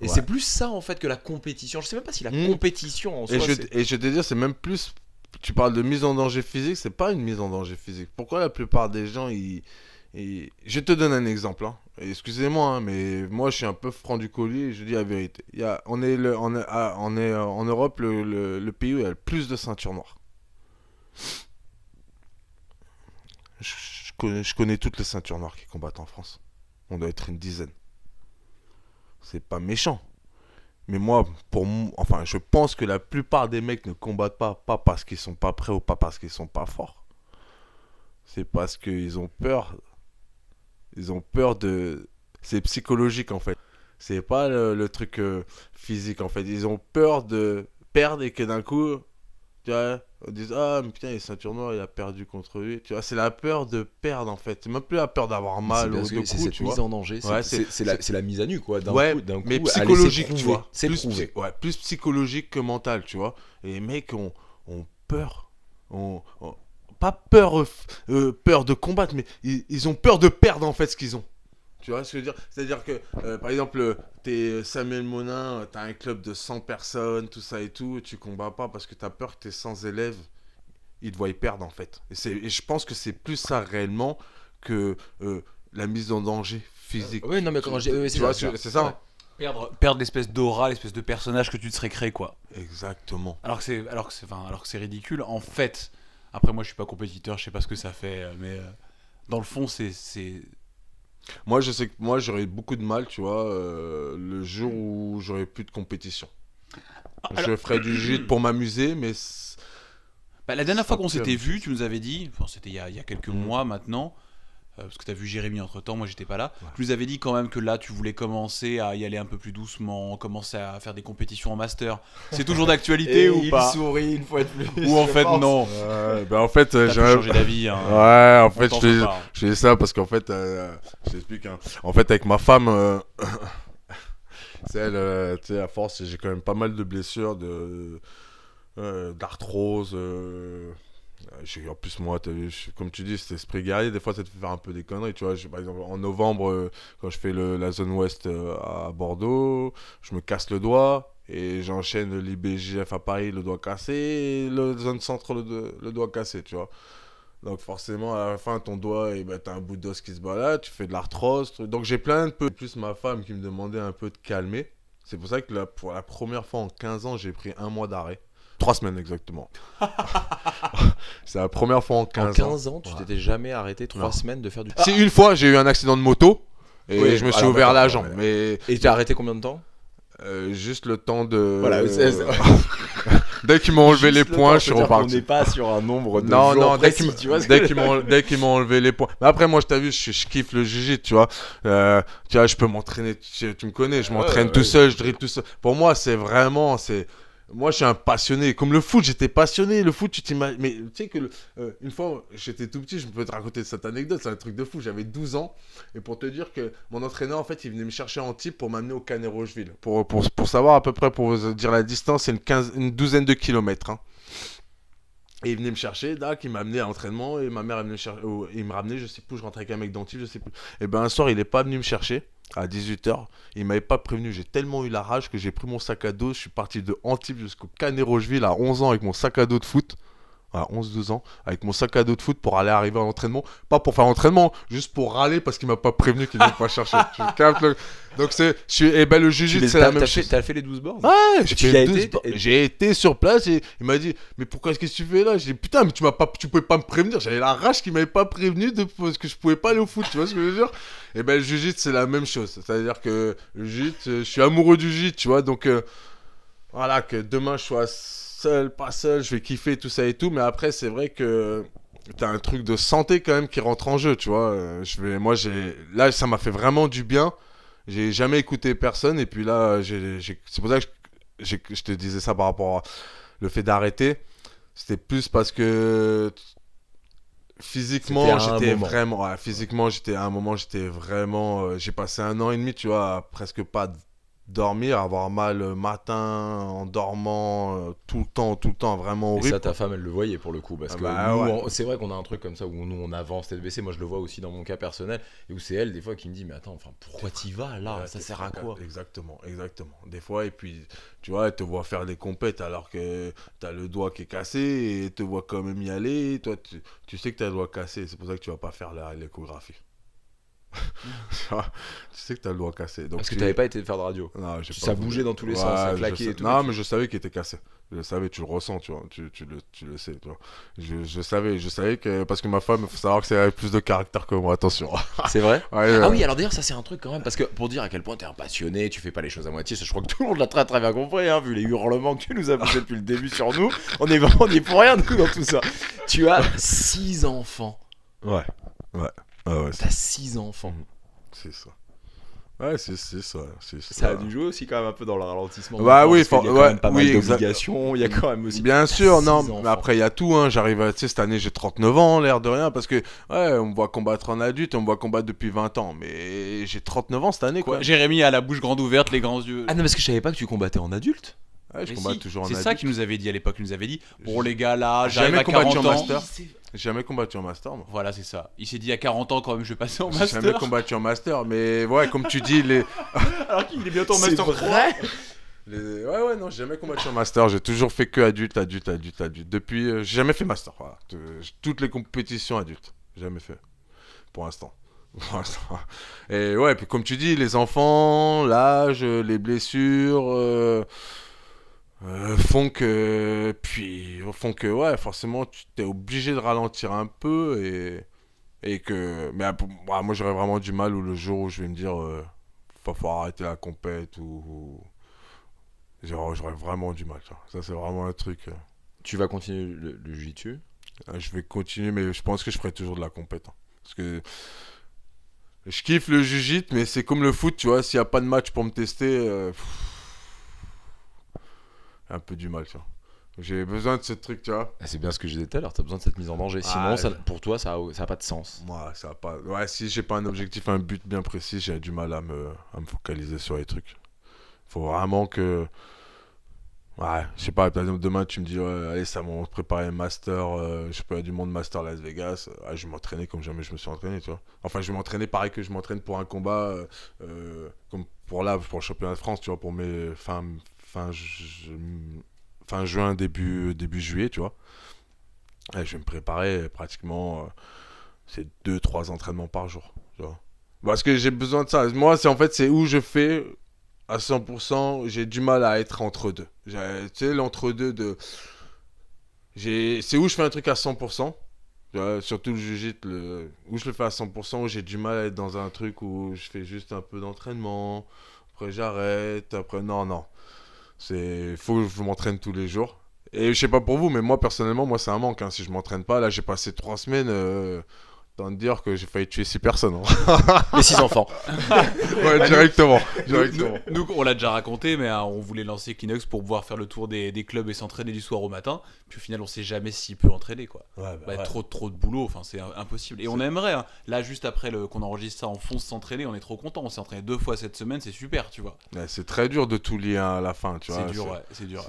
Et c'est plus ça en fait que la compétition. Je sais même pas si la hmm. compétition en soi. Et je, et te dire, c'est même plus. Tu parles de mise en danger physique, c'est pas une mise en danger physique. Pourquoi la plupart des gens ils, ils... Je te donne un exemple. Hein. Excusez-moi, hein, mais moi je suis un peu franc du collier je dis la vérité. on, est on, est, ah, euh, en Europe le, pays où il y a le plus de ceintures noires. Je, connais, toutes les ceintures noires qui combattent en France. On doit être une dizaine. C'est pas méchant. Mais moi, pour enfin, je pense que la plupart des mecs ne combattent pas, pas parce qu'ils sont pas prêts ou pas parce qu'ils sont pas forts. C'est parce qu'ils ont peur ils ont peur de. C'est psychologique en fait. C'est pas le, truc euh, physique en fait. Ils ont peur de perdre et que d'un coup, tu vois, on disent Ah, putain, il est ceinture noire, il a perdu contre lui. Tu vois, c'est la peur de perdre en fait. C'est même plus la peur d'avoir mal ou de C'est cette mise en danger. C'est la, mise à nu quoi. D'un ouais, coup, coup, mais psychologique, tu vois. C'est plus, plus psychologique que mental, tu vois. Et les mecs ont, peur. on, pas peur, euh, euh, peur de combattre, mais ils, ont peur de perdre en fait ce qu'ils ont. Tu vois ce que je veux dire C'est-à-dire que, euh, par exemple, t'es Samuel Monin, t'as un club de 100 personnes, tout ça et tout, tu combats pas parce que t'as peur que t'es 100 élèves, ils te voient y perdre en fait. Et, et je pense que c'est plus ça réellement que la mise en danger physique. oui, non, mais quand j'ai. c'est ça. C'est ça perdre, perdre l'espèce d'aura, l'espèce de personnage que tu te serais créé, quoi. Exactement. Alors c'est, alors que c'est, enfin, alors que c'est ridicule. En fait, après, moi, je suis pas compétiteur, je sais pas ce que ça fait, euh, mais euh, dans le fond, c'est. Moi, je sais que moi, j'aurais beaucoup de mal, tu vois, euh, le jour où j'aurais plus de compétition. Je ferais du jute pour m'amuser, mais. Bah, la dernière fois qu'on s'était vu, tu nous avais dit, c'était il, y a quelques mmh. mois maintenant, euh, parce que tu as vu Jérémy entre temps, moi j'étais pas là. Tu nous avais dit quand même que là tu voulais commencer à y aller un peu plus doucement, commencer à faire des compétitions en master. C'est toujours d'actualité ou pas Il sourit une fois de plus. Ou en fait non. ben en fait euh, j'ai changé d'avis. Hein. Ouais, en fait je dis ça parce qu'en fait euh, je t'explique. Hein. En fait avec ma femme. Celle, tu sais, à force, j'ai quand même pas mal de blessures, de, d'arthrose, euh, en plus, moi, comme tu dis, cet esprit guerrier, des fois, ça te fait faire un peu des conneries. Tu vois, par exemple, en novembre, euh, quand je fais la zone ouest euh, à Bordeaux, je me casse le doigt et j'enchaîne l'IBGF à Paris, le doigt cassé, et la zone centre, le, doigt cassé, tu vois. Donc, forcément, à la fin, ton doigt, et eh ben, t'as un bout d'os qui se balade, tu fais de l'arthrose. Donc, j'ai plein de peu. Plus ma femme qui me demandait un peu de calmer. C'est pour ça que pour la première fois en 15 ans, j'ai pris un mois d'arrêt. Trois semaines exactement. c'est la première fois en 15 ans. En 15 ans, tu t'étais jamais arrêté trois semaines de faire du. Si une fois, j'ai eu un accident de moto et je me ah suis ouvert la jambe. Mais... Et t'as arrêté combien de temps euh, Juste le temps de. Voilà, Dès qu'ils m'ont enlevé les points, je suis reparti. On n'est pas sur un nombre de non, non, dès qu'ils qu m'ont enlevé les points. Mais après, moi, je t'ai vu, je, kiffe le jiu tu vois. Euh, tu vois, je peux m'entraîner, tu, me connais, je m'entraîne tout seul, je dribble tout seul. Pour moi, c'est vraiment, c'est moi, je suis un passionné. Comme le foot, j'étais passionné. Le foot, tu t'imagines. Mais tu sais que euh, une fois, j'étais tout petit, je peux te raconter cette anecdote. C'est un truc de fou. J'avais 12 ans. Et pour te dire que mon entraîneur, en fait, il venait me chercher en type pour m'amener au Canet Rocheville. Pour, pour, savoir à peu près, pour vous dire la distance, c'est une, une douzaine de kilomètres. Hein. Et il venait me chercher, Là, il m'a amené à l'entraînement. Et ma mère, elle venait chercher. il me ramenait, je sais plus, je rentrais avec un mec d'Antibes, je sais plus. Et eh ben un soir, il n'est pas venu me chercher à 18h. Il m'avait pas prévenu, j'ai tellement eu la rage que j'ai pris mon sac à dos, je suis parti de Antibes jusqu'au Canet-Rocheville à 11 ans avec mon sac à dos de foot à 11-12 ans, avec mon sac à dos de foot pour aller arriver à l'entraînement. Pas pour faire l'entraînement, juste pour râler parce qu'il m'a pas prévenu qu'il ne pas chercher. Donc c'est, et eh ben le jujitsu c'est la même chose. T'as fait les 12 bornes. j'ai été, sur place et il m'a dit, mais pourquoi est-ce que tu fais là J'ai putain, mais tu m'as pas, tu pouvais pas me prévenir. J'avais la rage qu'il m'avait pas prévenu de, parce que je pouvais pas aller au foot. Tu vois ce que je veux dire Et eh ben le jujitsu c'est la même chose. C'est-à-dire que je suis amoureux du jujitsu, tu vois. Donc euh, voilà que demain je sois pas seul, je vais kiffer tout ça et tout. Mais après, c'est vrai que tu as un truc de santé quand même qui rentre en jeu, tu vois. Euh, je vais, moi, j'ai, là, ça m'a fait vraiment du bien. J'ai jamais écouté personne et puis là, j'ai c'est pour ça que je, te disais ça par rapport à le fait d'arrêter. C'était plus parce que physiquement, j'étais vraiment, physiquement, j'étais à un moment, j'étais vraiment, euh, j'ai passé un an et demi, tu vois, presque pas de dormir, avoir mal le euh, matin, en dormant euh, tout le temps, tout le temps, vraiment horrible. Et ça, ta femme, elle le voyait pour le coup, parce ah que bah c'est vrai qu'on a un truc comme ça où nous on avance tête baissée. Moi, je le vois aussi dans mon cas personnel, et où c'est elle des fois qui me dit, mais attends, enfin, pourquoi t'y vas là Ça sert à quoi Exactement, exactement. Des fois, et puis, tu vois, elle te voit faire des compètes alors que t'as le doigt qui est cassé, et te voit quand même y aller. Toi, tu, sais que t'as le doigt cassé, c'est pour ça que tu vas pas faire l'échographie. Ah, tu sais que t'as le doigt cassé. Donc Parce que t'avais pas été faire de radio. ça bougeait dans tous les sens, ça claquait Non, mais je savais qu'il était cassé. Je savais, tu le ressens, tu vois. Tu, le, sais, Je, savais, je savais que. Parce que ma femme, faut savoir que c'est plus de caractère que moi, attention. C'est vrai Ah oui, alors d'ailleurs, ça c'est un truc quand même. Parce que pour dire à quel point t'es un passionné, tu fais pas les choses à moitié, je crois que tout le monde l'a très très bien compris, hein, vu les hurlements que tu nous as poussés depuis le début sur nous. On est vraiment ni pour rien, nous, dans tout ça. Tu as six enfants. Ouais, ouais. Ah ouais, T'as 6 enfants. Mmh. C'est ça. Ouais, c'est ça, ça. Ça a du jouer aussi quand même un peu dans le ralentissement. Bah oui, il y a ouais, quand même pas mal d'obligations, il y a quand même aussi... Bien sûr, non, mais après il y a tout, hein. j'arrive à... Tu sais, cette année j'ai 39 ans, l'air de rien, parce que, ouais, on me voit combattre en adulte, on me voit combattre depuis 20 ans, mais j'ai 39 ans cette année, quoi Jérémy a la bouche grande ouverte, les grands yeux... Ah non, parce que je savais pas que tu combattais en adulte c'est ça qu'il nous avait dit à l'époque. Il nous avait dit Bon, les gars, là, j'arrive à 40 ans. Master. Jamais combattu en master. Voilà, c'est ça. Il s'est dit à 40 ans quand même, je vais passer en master. Jamais combattu en master, mais ouais, comme tu dis, les. Alors qu'il est bientôt en master C'est vrai Ouais, ouais, non, j'ai jamais combattu en master. J'ai toujours fait que adulte, adulte, adulte, adulte. Depuis, euh, j'ai jamais fait master. Euh, toutes les compétitions adultes, jamais fait. Pour l'instant. Et ouais, puis comme tu dis, les enfants, l'âge, les blessures. Euh, euh, font que puis font que ouais forcément tu t'es obligé de ralentir un peu et et que mais bah, moi j'aurais vraiment du mal ou le jour où je vais me dire euh, faut va falloir arrêter la compète ou, j'aurais vraiment du mal ça, c'est vraiment un truc euh. tu vas continuer le, le je vais continuer mais je pense que je ferai toujours de la compète hein. parce que je kiffe le jiu mais c'est comme le foot tu vois s'il n'y a pas de match pour me tester un peu du mal, tu vois. J'ai besoin de ce truc, tu vois. Eh, c'est bien ce que je disais tout à l'heure, t'as besoin de cette mise en danger. Sinon, pour toi, ça n'a ça pas de sens. Moi, ça a pas. Ouais, si j'ai pas un objectif, un but bien précis, j'ai du mal à me, focaliser sur les trucs. Faut vraiment que. Ouais, je sais pas, demain, tu me dis, allez, ça m'ont préparer un master, euh, je sais pas, du monde master Las Vegas. Ah, je vais m'entraîner comme jamais je me suis entraîné, tu vois. Enfin, je vais m'entraîner pareil que je m'entraîne pour un combat, euh, euh, comme pour là, pour le championnat de France, tu vois, pour mes femmes fin, juin, début, début juillet, tu vois. je vais me préparer euh, pratiquement ces euh, c'est 2-3 entraînements par jour, Parce que j'ai besoin de ça. Moi, c'est en fait, c'est où je fais à 100%, j'ai du mal à être entre deux. Tu sais, l'entre-deux de. C'est où je fais un truc à 100%, surtout le jiu le... où je le fais à 100%, où j'ai du mal à être dans un truc où je fais juste un peu d'entraînement, après j'arrête, après non, non. C'est faut que je m'entraîne tous les jours. Et je sais pas pour vous, mais moi personnellement, moi c'est un manque. Hein, si je m'entraîne pas, là j'ai passé trois semaines euh, de dire que j'ai failli tuer 6 personnes. Hein. Les 6 enfants. directement. Nous, on l'a déjà raconté, mais hein, on voulait lancer Kinox pour pouvoir faire le tour des, clubs et s'entraîner du soir au matin. Puis au final, on sait jamais s'il peut entraîner. Quoi. Bah bah, trop, trop de boulot, enfin, c'est impossible. Et on aimerait, hein. là, juste après qu'on enregistre ça, on fonce s'entraîner, on est trop content. On s'est entraîné deux fois cette semaine, c'est super, tu vois. c'est très dur de tout lier à la fin, tu vois. C'est dur, c'est dur.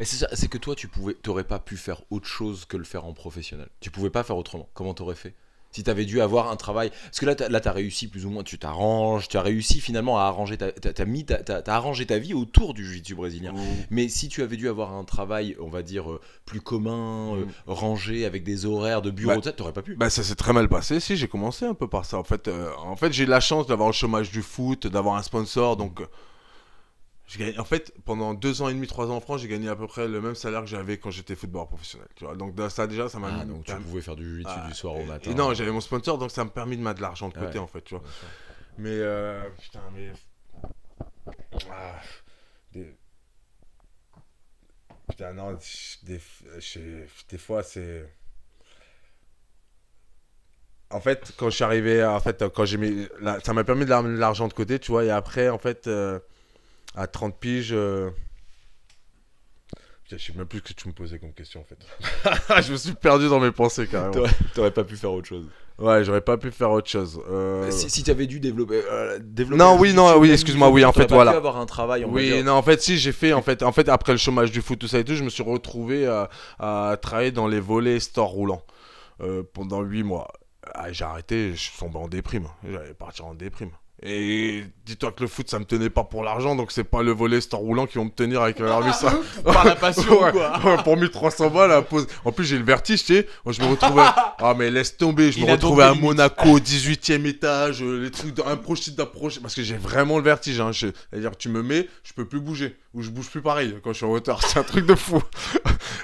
Et c'est ça, c'est que toi, tu pouvais, pas pu faire autre chose que le faire en professionnel. Tu pouvais pas faire autrement. Comment t'aurais fait si tu avais dû avoir un travail. Parce que là, tu as réussi plus ou moins, tu t'arranges, tu as réussi finalement à arranger ta, ta, arrangé ta vie autour du jiu-jitsu brésilien. Mais si tu avais dû avoir un travail, on va dire, euh, plus commun, euh, mmh. rangé, avec des horaires de bureau, bah, tu n'aurais pas pu. Bah, ça s'est très mal passé, si, j'ai commencé un peu par ça. En fait, euh, en fait j'ai la chance d'avoir le chômage du foot, d'avoir un sponsor, donc. En fait, pendant deux ans et demi, trois ans en France, j'ai gagné à peu près le même salaire que j'avais quand j'étais footballeur professionnel. Donc ça déjà, ça m'a. Ah, donc tu pouvais faire du 8 du ah, soir au matin. non, j'avais mon sponsor, donc ça m'a permis de mettre de l'argent de côté en fait. Tu vois. Mais euh, putain, mais ah, Putain, non, des, fois, c'est. En fait, quand je suis arrivé, en fait, quand j'ai mis. ça m'a permis de de l'argent de côté, tu vois, et après, en fait. Euh, à 30 piges. je euh, Je sais même plus ce que tu me posais comme question en fait. je me suis perdu dans mes pensées carrément. T'aurais pas pu faire autre chose. Ouais, j'aurais pas pu faire autre chose. Euh. Euh, si, tu avais dû développer, développer. non, oui, non, oui, excuse-moi, oui, en fait, pas voilà. Pu avoir un travail. oui, non, en fait, si j'ai fait, en fait, en fait, après le chômage du foot, tout ça et tout, je me suis retrouvé à, travailler dans les volets store roulants pendant 8 mois. Ah, j'ai arrêté, je suis tombé en déprime. J'allais partir en déprime. Et dis-toi que le foot, ça me tenait pas pour l'argent, donc c'est pas le volet store roulant qui vont me tenir avec un ça. Ah, par la passion, ouais, quoi. pour 1300 balles, à pause. En plus, j'ai le vertige, tu sais. Je me retrouvais. Ah, mais laisse tomber, je me retrouvais à Monaco, 18 e étage, euh, les trucs d'un d'approche, d'approche. Parce que j'ai vraiment le vertige, hein. C'est-à-dire, tu me mets, je peux plus bouger. Ou je bouge plus pareil quand je suis en hauteur. C'est un truc de fou.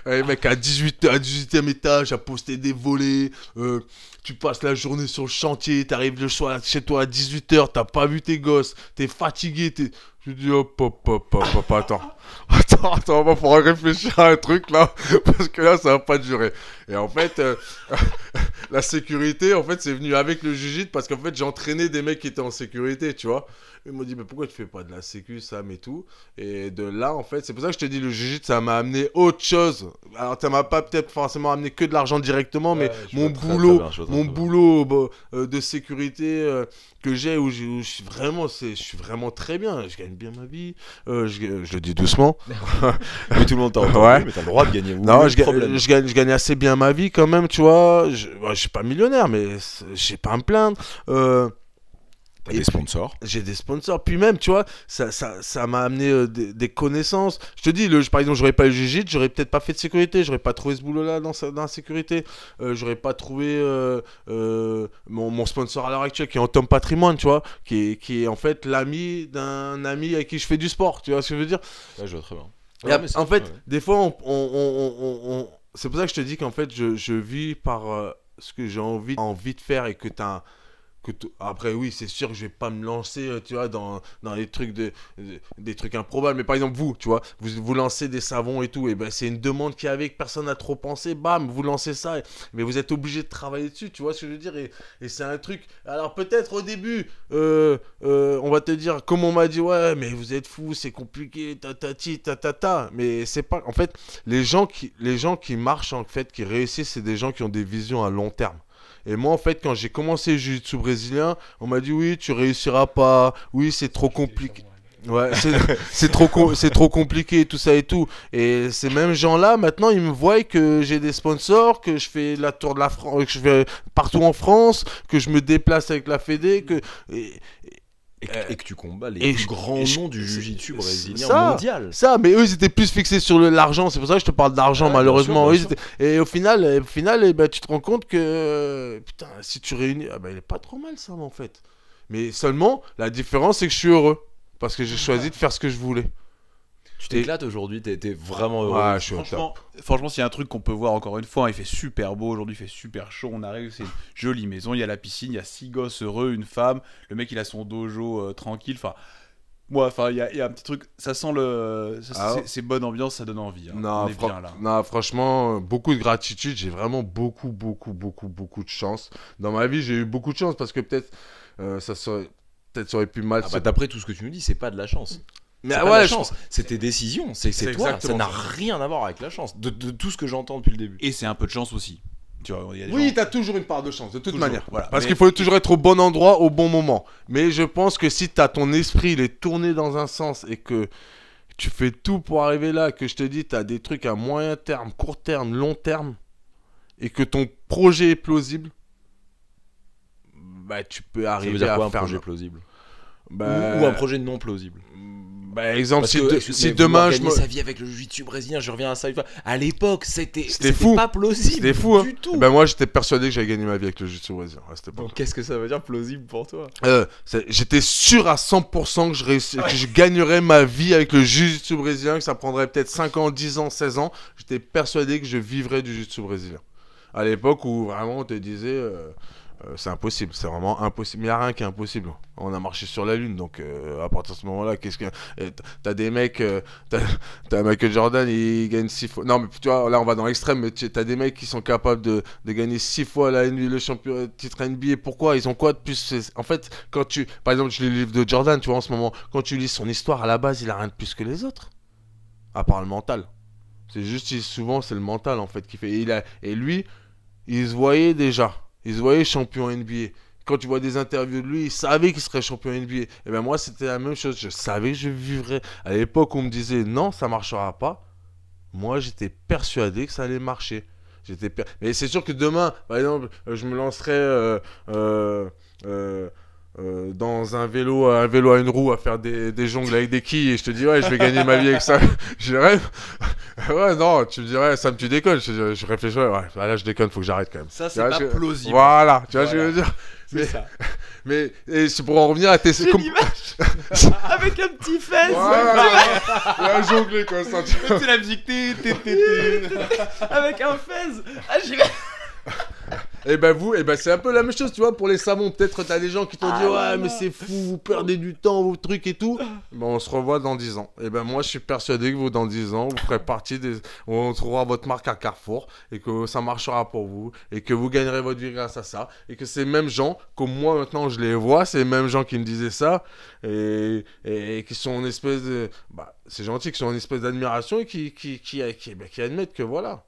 Eh, mec, à 18 à 18 étage, à poster des volets. Euh, tu passes la journée sur le chantier, t'arrives le soir chez toi à 18h, t'as pas vu tes gosses, t'es fatigué, t'es... J'ai dit hop, hop, hop, hop, hop, attends. Attends, attends, il pouvoir réfléchir à un truc là, parce que là, ça va pas durer. Et en fait, euh, la sécurité, en fait, c'est venu avec le jujit, parce qu'en fait, j'entraînais des mecs qui étaient en sécurité, tu vois. Ils m'ont dit, mais pourquoi tu fais pas de la sécu, ça, mais tout. Et de là, en fait, c'est pour ça que je te dis, le jujit, ça m'a amené autre chose. Alors, ça m'a pas peut-être forcément amené que de l'argent directement, mais mon boulot, mon boulot euh, de sécurité euh, que j'ai, où, je suis vraiment, je suis vraiment très bien. Je gagne bien ma vie. Euh, je, le dis doucement. mais tout le monde t'entend. Ouais. Mais t'as le droit de gagner. Non, je, gagne, je gagne assez bien ma vie quand même, tu vois. Je, ne suis pas millionnaire, mais j'ai pas à me plaindre. Euh, T'as des sponsors J'ai des sponsors. Puis même, tu vois, ça m'a ça, m'a amené euh, des, connaissances. Je te dis, par exemple, j'aurais pas eu jiu-jitsu, j'aurais peut-être pas fait de sécurité, j'aurais pas trouvé ce boulot-là dans, la sécurité, euh, j'aurais pas trouvé euh, mon, sponsor à l'heure actuelle qui est en tome Patrimoine, tu vois, qui est, qui est en fait l'ami d'un ami avec qui je fais du sport, tu vois ce que je veux dire je vois très bien. en fait, des fois, on, c'est pour ça que je te dis qu'en fait, je, vis par ce que j'ai envie, envie de faire et que tu as après oui c'est sûr que je vais pas me lancer euh, tu vois dans, dans trucs de, des trucs improbables mais par exemple vous tu vois vous vous lancez des savons et tout et ben c'est une demande qui avait que personne n'a trop pensé bam vous lancez ça mais vous êtes obligé de travailler dessus tu vois ce que je veux dire et, c'est un truc alors peut-être au début euh, euh, on va te dire comme on m'a dit ouais mais vous êtes fou c'est compliqué ta ta ta ta ta mais c'est pas en fait les gens qui les gens qui marchent en fait qui réussissent c'est des gens qui ont des visions à long terme et moi, en fait, quand j'ai commencé le jiu-jitsu brésilien, on m'a dit oui, tu réussiras pas, oui, c'est trop compliqué. Ouais, c'est trop, trop compliqué, tout ça et tout. Et ces mêmes gens-là, maintenant, ils me voient que j'ai des sponsors, que je fais la tour de la France, euh, que je vais partout en France, que je me déplace avec la Fédé, que. Euh, et, que, tu combats les plus grands noms du Jiu-Jitsu brésilien ça, mondial. Ça, mais eux, ils étaient plus fixés sur l'argent. C'est pour ça que je te parle d'argent, malheureusement. Et au final, au final eh ben, tu te rends compte que. Putain, si tu réunis. Ah ben, il est pas trop mal, ça, en fait. Mais seulement, la différence, c'est que je suis heureux. Parce que j'ai ah. choisi de faire ce que je voulais. Tu t'éclates aujourd'hui, t'es vraiment heureux. franchement, franchement s'il y a un truc qu'on peut voir encore une fois, il fait super beau aujourd'hui, il fait super chaud, on arrive, c'est une jolie maison, il y a la piscine, il y a six gosses heureux, une femme, le mec il a son dojo euh, tranquille, enfin. Moi, enfin, il y, a un petit truc, ça sent le. Ah c'est bonne ambiance, ça donne envie. Hein. Non, non, franchement, beaucoup de gratitude, j'ai vraiment beaucoup, beaucoup, beaucoup, beaucoup de chance. Dans ma vie, j'ai eu beaucoup de chance parce que peut-être euh, ça serait peut-être aurait pu mal. Ah bah, d'après tout ce que tu nous dis, c'est pas de la chance. Ah chance. C'est tes décisions, c'est toi. Ça n'a rien à voir avec la chance, de, tout ce que j'entends depuis le début. Et c'est un peu de chance aussi. oui, t'as toujours une part de chance, de toute manière. Parce qu'il faut toujours être au bon endroit, au bon moment. Mais je pense que si t'as ton esprit, il est tourné dans un sens et que tu fais tout pour arriver là, que je te dis, t'as des trucs à moyen terme, court terme, long terme, et que ton projet est plausible, bah tu peux arriver à faire un projet plausible bah ou, ou un projet non plausible hmm. Bah, exemple, si, si demain je sa vie avec le jiu-jitsu brésilien, je reviens à ça. À l'époque, c'était fou. pas plausible. C'était fou. Hein. Du tout. Bah, moi, j'étais persuadé que j'allais gagner ma vie avec le jiu-jitsu brésilien. Donc, qu'est-ce que ça veut dire plausible pour toi euh, J'étais sûr à 100% que je, que je gagnerais ma vie avec le jiu-jitsu brésilien, que ça prendrait peut-être 5 ans, 10 ans, 16 ans. J'étais persuadé que je vivrais du jiu-jitsu brésilien. À l'époque où vraiment on te disait. Euh, euh, c'est impossible, c'est vraiment impossible. Il n'y a rien qui est impossible. On a marché sur la Lune, donc euh, à partir de ce moment-là, qu'est-ce que. Euh, t'as des mecs. Euh, t'as Michael Jordan, il gagne 6 fois. Non, mais tu vois, là on va dans l'extrême, mais t'as des mecs qui sont capables de, de gagner 6 fois la NBA, le champion, titre NBA. Pourquoi Ils ont quoi de plus En fait, quand tu. Par exemple, je lis le livre de Jordan, tu vois, en ce moment, quand tu lis son histoire, à la base, il a rien de plus que les autres. À part le mental. C'est juste, souvent, c'est le mental, en fait, qui fait. il et lui, il se voyait déjà il se voyait champion NBA. Quand tu vois des interviews de lui, il savait qu'il serait champion NBA. Et eh bien moi, c'était la même chose. Je savais que je vivrais. À l'époque, on me disait non, ça marchera pas. Moi, j'étais persuadé que ça allait marcher. J'étais Mais c'est sûr que demain, par exemple, euh, je me lancerai. Euh, euh, euh, dans un vélo, un vélo à une roue à faire des, des jongles avec des quilles et je te dis ouais je vais gagner ma vie avec ça je rêve ouais non tu me dirais ça me tu déconnes je, réfléchis. ouais ah, là je déconne faut que j'arrête quand même ça c'est pas plausible voilà tu vois que je veux dire mais, ça. mais et pour en revenir à tes comme... avec un petit fesse la jongler quoi ça tu... c'est la musique avec un fesse ah j'ai et eh ben vous, et eh ben c'est un peu la même chose, tu vois, pour les savons. Peut-être t'as des gens qui t'ont ah dit ouais, mais c'est fou, vous perdez du temps, vos trucs et tout. Ben on se revoit dans 10 ans. Et eh ben moi je suis persuadé que vous dans 10 ans, vous ferez partie des, on trouvera votre marque à Carrefour et que ça marchera pour vous et que vous gagnerez votre vie grâce à ça et que ces mêmes gens, comme moi maintenant je les vois, ces mêmes gens qui me disaient ça et, et, qui sont en espèce de, bah, c'est gentil, qui sont en espèce d'admiration et qui qui qui, qui bah, admettent que voilà.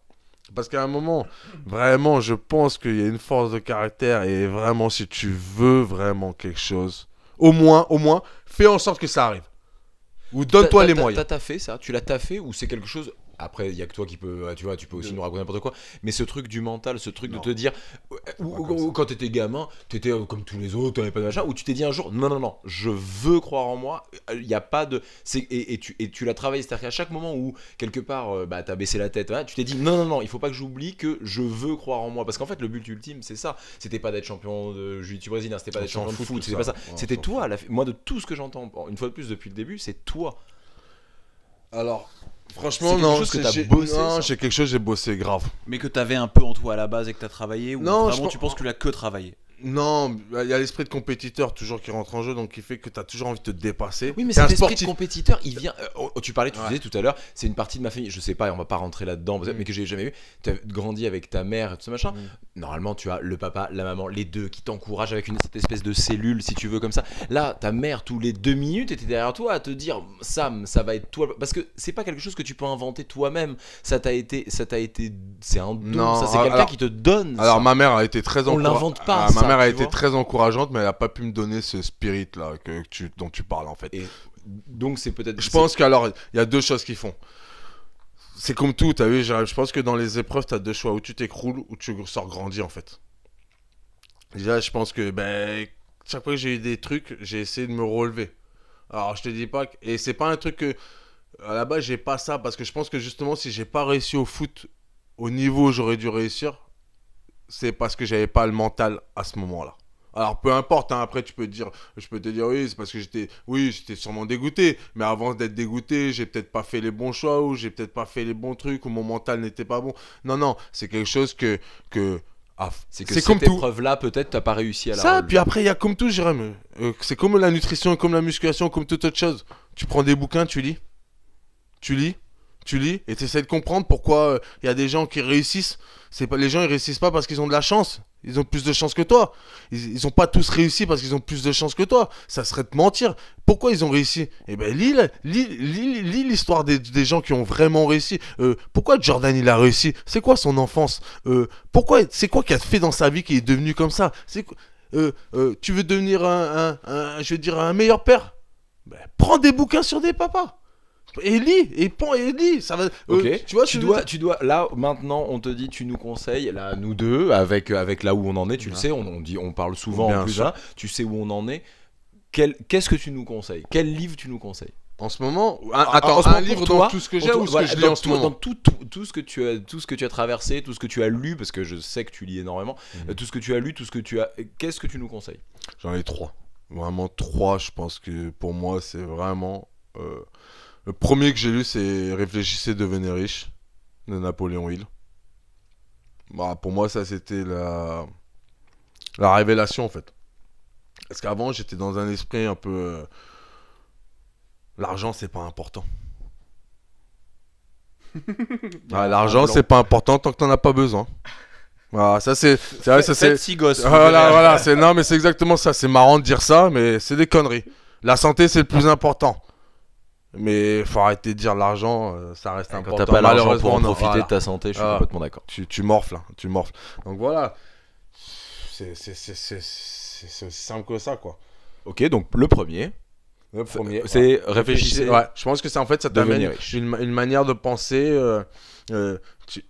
Parce qu'à un moment, vraiment, je pense qu'il y a une force de caractère et vraiment, si tu veux vraiment quelque chose, au moins, au moins, fais en sorte que ça arrive. Ou donne-toi les moyens. T'as taffé ça Tu l'as taffé ou c'est quelque chose après, il y a que toi qui peux, tu vois, tu peux aussi nous raconter n'importe quoi. Mais ce truc du mental, ce truc de te dire, ou, tu quand t'étais gamin, t'étais euh, comme tous les autres, t'avais pas de machin, ou tu t'es dit un jour, non, non, non, je veux croire en moi. Euh, il n'y a pas de, et, et, tu, et tu l'as travaillé, c'est-à-dire qu'à chaque moment où quelque part, euh, bah, t'as baissé la tête, tu t'es dit, non, non, non, il faut pas que j'oublie que je veux croire en moi, parce qu'en fait, le but ultime, c'est ça. C'était pas d'être champion de judo brésilien, c'était pas d'être champion de foot, c'était pas ça. c'était toi. Moi, de tout ce que j'entends, une fois de plus depuis le début, c'est toi. Alors, Franchement, non, chose que j'ai quelque chose, j'ai bossé grave. Mais que t'avais un peu en toi à la base et que t'as travaillé ou Non, vraiment tu penses que tu l'as que travaillé non, il y a l'esprit de compétiteur toujours qui rentre en jeu, donc qui fait que tu as toujours envie de te dépasser. Oui, mais cet esprit de compétiteur, il vient. Euh, oh, tu parlais, tu disais tout à l'heure, c'est une partie de ma famille, je sais pas, on va pas rentrer là-dedans, mm. mais que j'ai jamais eu. Tu as grandi avec ta mère et tout ce machin. Mm. Normalement, tu as le papa, la maman, les deux qui t'encouragent avec une, cette espèce de cellule, si tu veux, comme ça. Là, ta mère, tous les deux minutes, était derrière toi à te dire Sam, ça va être toi. Parce que c'est pas quelque chose que tu peux inventer toi-même. Ça t'a été. Ça t'a été c'est un don. Non, c'est quelqu'un qui te donne. Alors, ma mère a été très encouragée. On l'invente pas. Ah, elle a été très encourageante, mais elle n'a pas pu me donner ce spirit là que tu, dont tu parles en fait. Et donc c'est peut-être. Je pense qu'alors il y a deux choses qui font. C'est comme tout, as vu. Je pense que dans les épreuves, tu as deux choix ou tu t'écroules ou tu sors grandi en fait. Déjà, je pense que ben chaque fois que j'ai eu des trucs, j'ai essayé de me relever. Alors je te dis pas et c'est pas un truc que à la base j'ai pas ça parce que je pense que justement si j'ai pas réussi au foot au niveau où j'aurais dû réussir, c'est parce que j'avais pas le mental à ce moment-là. Alors peu importe, hein, après tu peux dire, je peux te dire oui, c'est parce que j'étais, oui, j'étais sûrement dégoûté, mais avant d'être dégoûté, j'ai peut-être pas fait les bons choix ou j'ai peut-être pas fait les bons trucs ou mon mental n'était pas bon. Non, non, c'est quelque chose que que ah, c'est que cette comme épreuve-là, peut-être, t'as pas réussi à la. Ça, puis après, il y a comme tout, Jérôme. Euh, c'est comme la nutrition, comme la musculation, comme toute autre chose. Tu prends des bouquins, tu lis, tu lis, tu lis et tu essaies de comprendre pourquoi euh, il y a des gens qui réussissent. C'est pas les gens ils réussissent pas parce qu'ils ont de la chance. Ils ont plus de chance que toi. Ils, n'ont ont pas tous réussi parce qu'ils ont plus de chance que toi. Ça serait te mentir. Pourquoi ils ont réussi Eh ben lis, l'histoire des, gens qui ont vraiment réussi. Euh, pourquoi Jordan il a réussi C'est quoi son enfance euh, Pourquoi c'est quoi qui a fait dans sa vie qu'il est devenu comme ça C'est tu veux devenir un, je veux dire un meilleur père ben, Prends des bouquins sur des papas. Et lis, et pont et lis, ça va. Euh, tu vois, tu dois, tu dois. Là, maintenant, on te dit, tu nous conseilles, là, nous deux, avec euh, avec là où on en est, tu le sais, on, dit, on parle souvent en plus. ça hein, tu sais où on en est. Qu'est-ce que tu nous conseilles Quel livre tu nous conseilles ah, en ce moment, un, attends, livre dans tout ce que j'ai ou ce que je en ce moment Dans tout, tout, tout, ce que tu as, tout ce que tu as traversé, tout ce que tu as lu, parce que je sais que tu lis énormément, mhm. euh, tout ce que tu as lu, tout ce que tu as. Qu'est-ce que tu nous conseilles J'en ai trois. Vraiment trois, je pense que pour moi, c'est vraiment. Le premier que j'ai lu, c'est Réfléchissez, devenir riche de Napoléon Hill. Bah, pour moi, ça c'était la... la révélation en fait. Parce qu'avant, j'étais dans un esprit un peu. Euh, l'argent, c'est pas important. Ah, l'argent, c'est pas important tant que t'en as pas besoin. c'est. Ah, ça c'est. Voilà, voilà, c'est. Non, mais c'est exactement ça. C'est marrant de dire ça, mais c'est des conneries. La santé, c'est le plus important. Mais faut arrêter de dire l'argent, euh, ça reste important. Quand t'as pas l'argent pour en profiter de ta santé, je suis ah. complètement d'accord. Tu, tu morfles, hein, tu morfles. Donc voilà, c'est aussi simple que ça, quoi. Ok, donc le premier. Le premier. C'est réfléchissez. je pense que c'est en fait, ça t'amène une, une, manière de penser. Euh, euh, tu,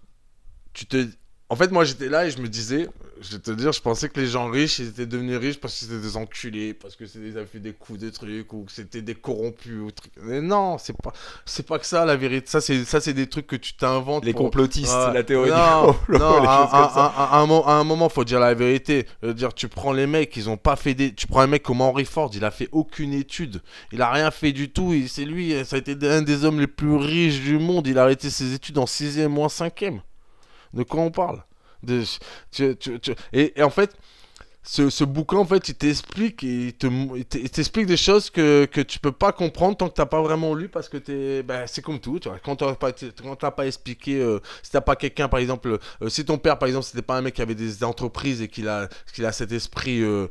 tu te. En fait, moi j'étais là et je me disais, je te dire, je pensais que les gens riches, ils étaient devenus riches parce que c'était des enculés, parce que c'était avaient fait des coups, de trucs, ou que c'était des corrompus, ou trucs. Mais non, c'est pas, c'est pas que ça la vérité. Ça, c'est, ça, c'est des trucs que tu t'inventes. Les complotistes, la théorie. Non, à, ça. À, un, moment, faut dire la vérité. dire, tu prends les mecs, ils ont pas fait des, tu prends un mec comme Henry Ford, il a fait aucune étude, il a rien fait du tout. c'est lui, ça a été un des hommes les plus riches du monde. Il a arrêté ses études en sixième ou en cinquième. De quoi on parle de, tu, tu, tu, et, et, en fait, ce, ce, bouquin, en fait, il t'explique, il t'explique des choses que, que tu peux pas comprendre tant que t'as pas vraiment lu parce que ben, c'est comme tout, Quand t'as pas, pas expliqué, si euh, si t'as pas quelqu'un, par exemple, euh, si ton père, par exemple, c'était pas un mec qui avait des entreprises et qu'il a, qu'il a cet esprit euh,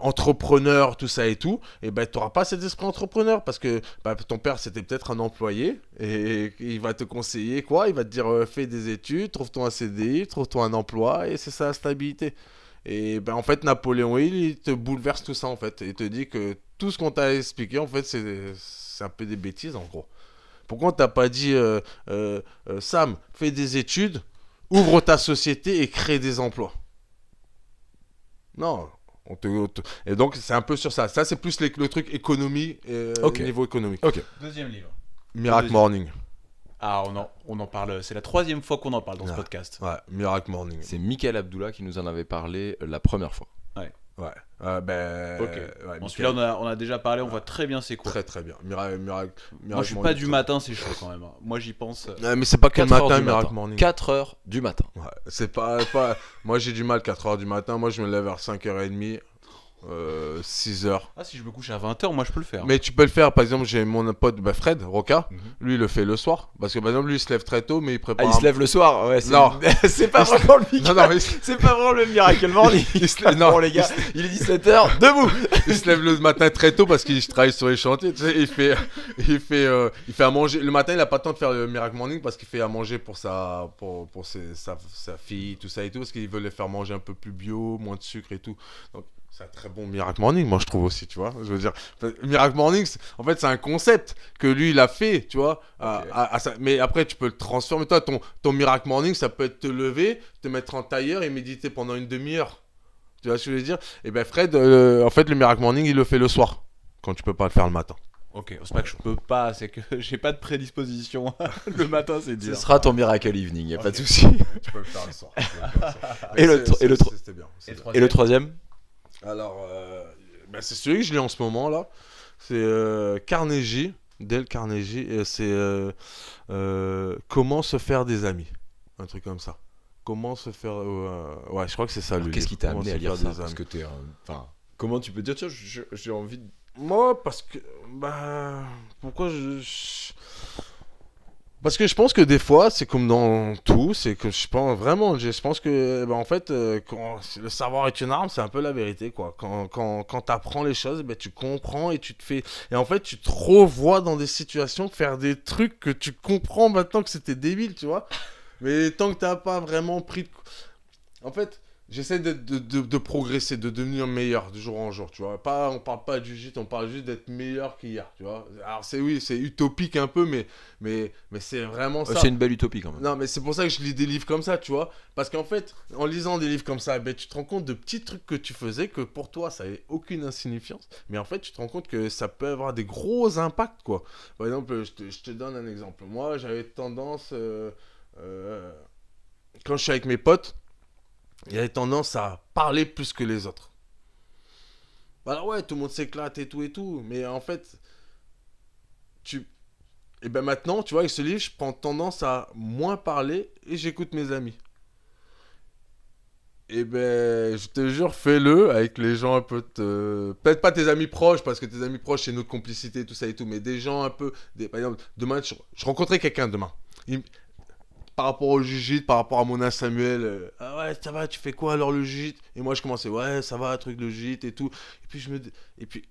entrepreneur, tout ça et tout, et eh ben, t'auras pas cet esprit entrepreneur parce que ben, ton père, c'était peut-être un employé et, il va te conseiller quoi, il va te dire fais des études, trouve-toi un CDI, trouve-toi un emploi et c'est ça la stabilité. Et ben, en fait, Napoléon Hill, il te bouleverse tout ça, en fait. Il te dit que tout ce qu'on t'a expliqué, en fait, c'est un peu des bêtises, en gros. Pourquoi t'as pas dit, euh, euh, euh, Sam, fais des études, ouvre ta société et crée des emplois Non, on te, Et donc, c'est un peu sur ça. Ça, c'est plus le truc économie, au niveau économique. Deuxième livre. Miracle Morning. Ah, on en, parle. C'est la troisième fois qu'on en parle dans ce podcast. Ouais, Miracle Morning. C'est Michael Abdullah qui nous en avait parlé euh, la première fois. Ouais. Euh, ben, Ok. ouais, là on a, déjà parlé, on voit très bien c'est cours. Très très bien. Miracle, miracle, Moi, je suis pas du matin, c'est chaud quand même. Hein. Moi, j'y pense. Euh, mais c'est pas qu'un matin, Miracle Morning. 4 heures du matin. Ouais, c'est pas, pas. Moi j'ai du mal 4h du matin. Moi je me lève vers 5h30. 6 euh, h Ah, si je me couche à 20h, moi je peux le faire. Mais tu peux le faire, par exemple, j'ai mon pote bah, Fred, Roca, mhm. lui il le fait le soir. Parce que par exemple, lui il se lève très tôt, mais il prépare. Ah, il se lève le soir Ouais, c'est, non. c'est pas vraiment le miracle. C'est pas miracle morning. il se lève... Non, les gars, il, est 17h, debout Il se lève le matin très tôt parce qu'il travaille sur les chantiers. il fait, il, fait, euh, il fait à manger. Le matin, il a pas le temps de faire le miracle morning parce qu'il fait à manger pour, sa, pour, sa... sa fille, tout ça et tout. Parce qu'il veut les faire manger un peu plus bio, moins de sucre et tout. Donc c'est un très bon Miracle Morning, moi je trouve aussi, tu vois. Je veux dire, Miracle Morning, en fait, c'est un concept que lui, il a fait, tu vois. À, mais après, tu peux le transformer. Toi, ton, ton Miracle Morning, ça peut être te lever, te mettre en tailleur et méditer pendant une demi-heure. Tu vois ce que je veux dire Et eh ben Fred, euh, en fait, le Miracle Morning, il le fait le soir, quand tu peux pas le faire le matin. Ok, c'est pas que je peux pas, c'est que j'ai pas de prédisposition. le matin, c'est dur. Ce sera ton miracle evening, y a pas de souci. tu peux le faire le soir. Et, le et, le, troisième alors, euh, ben, c'est celui que je lis en ce moment là. C'est euh, Carnegie, Del Carnegie. C'est euh, Comment se faire des amis. Un truc comme ça. Comment se faire. ouais, je crois que c'est ça. Qu'est-ce qui t'a amené à lire ça Parce que Enfin, comment tu peux dire, tiens, j'ai envie de. Moi, parce que. Bah. Pourquoi je parce que je pense que des fois, c'est comme dans tout, c'est que je pense vraiment, je pense que, eh ben, en fait, euh, le savoir est une arme, c'est un peu la vérité, quoi. Quand, quand, tu apprends les choses, eh ben, tu comprends et tu te fais. Et en fait, tu te revois dans des situations faire des trucs que tu comprends maintenant que c'était débile, tu vois. Mais tant que t'as pas vraiment pris de... En fait, j'essaie de, de, de, progresser, de devenir meilleur de jour en jour, tu vois. Pas, on parle pas du gîte, on parle juste d'être meilleur qu'hier, tu vois. Alors c'est oui, c'est utopique un peu, mais, mais, mais c'est vraiment ça. C'est une belle utopie quand même. Non, mais c'est pour ça que je lis des livres comme ça, tu vois. Parce qu'en fait, en lisant des livres comme ça, ben, tu te rends compte de petits trucs que tu faisais que pour toi, ça n'avait aucune insignifiance. Mais en fait, tu te rends compte que ça peut avoir des gros impacts, quoi. Par exemple, je te, je te donne un exemple. Moi, j'avais tendance... Euh, euh, quand je suis avec mes potes, il avait tendance à parler plus que les autres. Bah ouais, tout le monde s'éclate et tout et tout, mais en fait, tu... Et ben maintenant, tu vois, avec ce livre, je prends tendance à moins parler et j'écoute mes amis. et ben, je te jure, fais-le avec les gens un peu. Peut-être pas tes amis proches, parce que tes amis proches, c'est notre complicité, tout ça et tout, mais des gens un peu. Des... Par exemple, demain, je, rencontrerai quelqu'un demain. Il par rapport au jiu par rapport à mon Samuel, euh, ah ouais, ça va, tu fais quoi alors le jiu Et moi je commençais, ouais, ça va, truc de jiu et tout. Et puis je me. Et puis.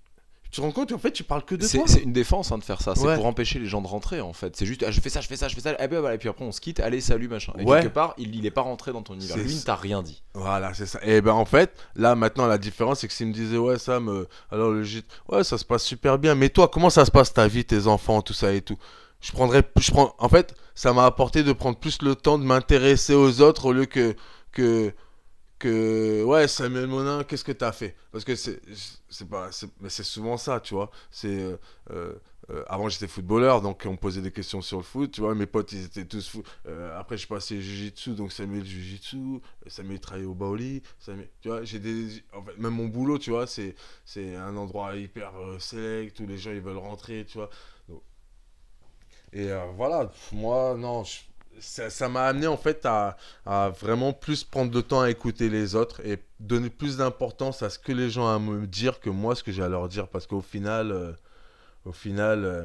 Tu te rends compte, en fait, tu parles que de toi. C'est une défense hein, de faire ça. C'est pour empêcher les gens de rentrer, en fait. C'est juste, ah, je fais ça, je fais ça, je fais ça. Eh ben, et puis, après, on se quitte. Allez, salut, machin. Et quelque part, il n'est pas rentré dans ton univers. Lui, il t'a rien dit. Voilà, c'est ça. Et eh ben, en fait, là, maintenant, la différence, c'est que s'il me disait, ouais, Sam, euh, alors le gîte, ouais, ça se passe super bien. Mais toi, comment ça se passe ta vie, tes enfants, tout ça et tout je prendrais, je prends, en fait, ça m'a apporté de prendre plus le temps de m'intéresser aux autres au lieu que, que, que, ouais, Samuel Monin, qu'est-ce que t'as fait Parce que c'est, pas, c'est souvent ça, tu vois. C'est, euh, euh, avant j'étais footballeur, donc on posait des questions sur le foot, tu vois. Mes potes, ils étaient tous fous. Euh, après, je passais Jiu-Jitsu, donc Samuel Jiu-Jitsu, Samuel travaillait au Baoli, tu vois. J'ai des, en fait, même mon boulot, tu vois, c'est, c'est un endroit hyper sélect Tous les gens ils veulent rentrer, tu vois. Et euh, voilà, moi, non, ça m'a amené en fait à, vraiment plus prendre le temps à écouter les autres et donner plus d'importance à ce que les gens à me dire que moi ce que j'ai à leur dire parce qu'au final euh, au final euh,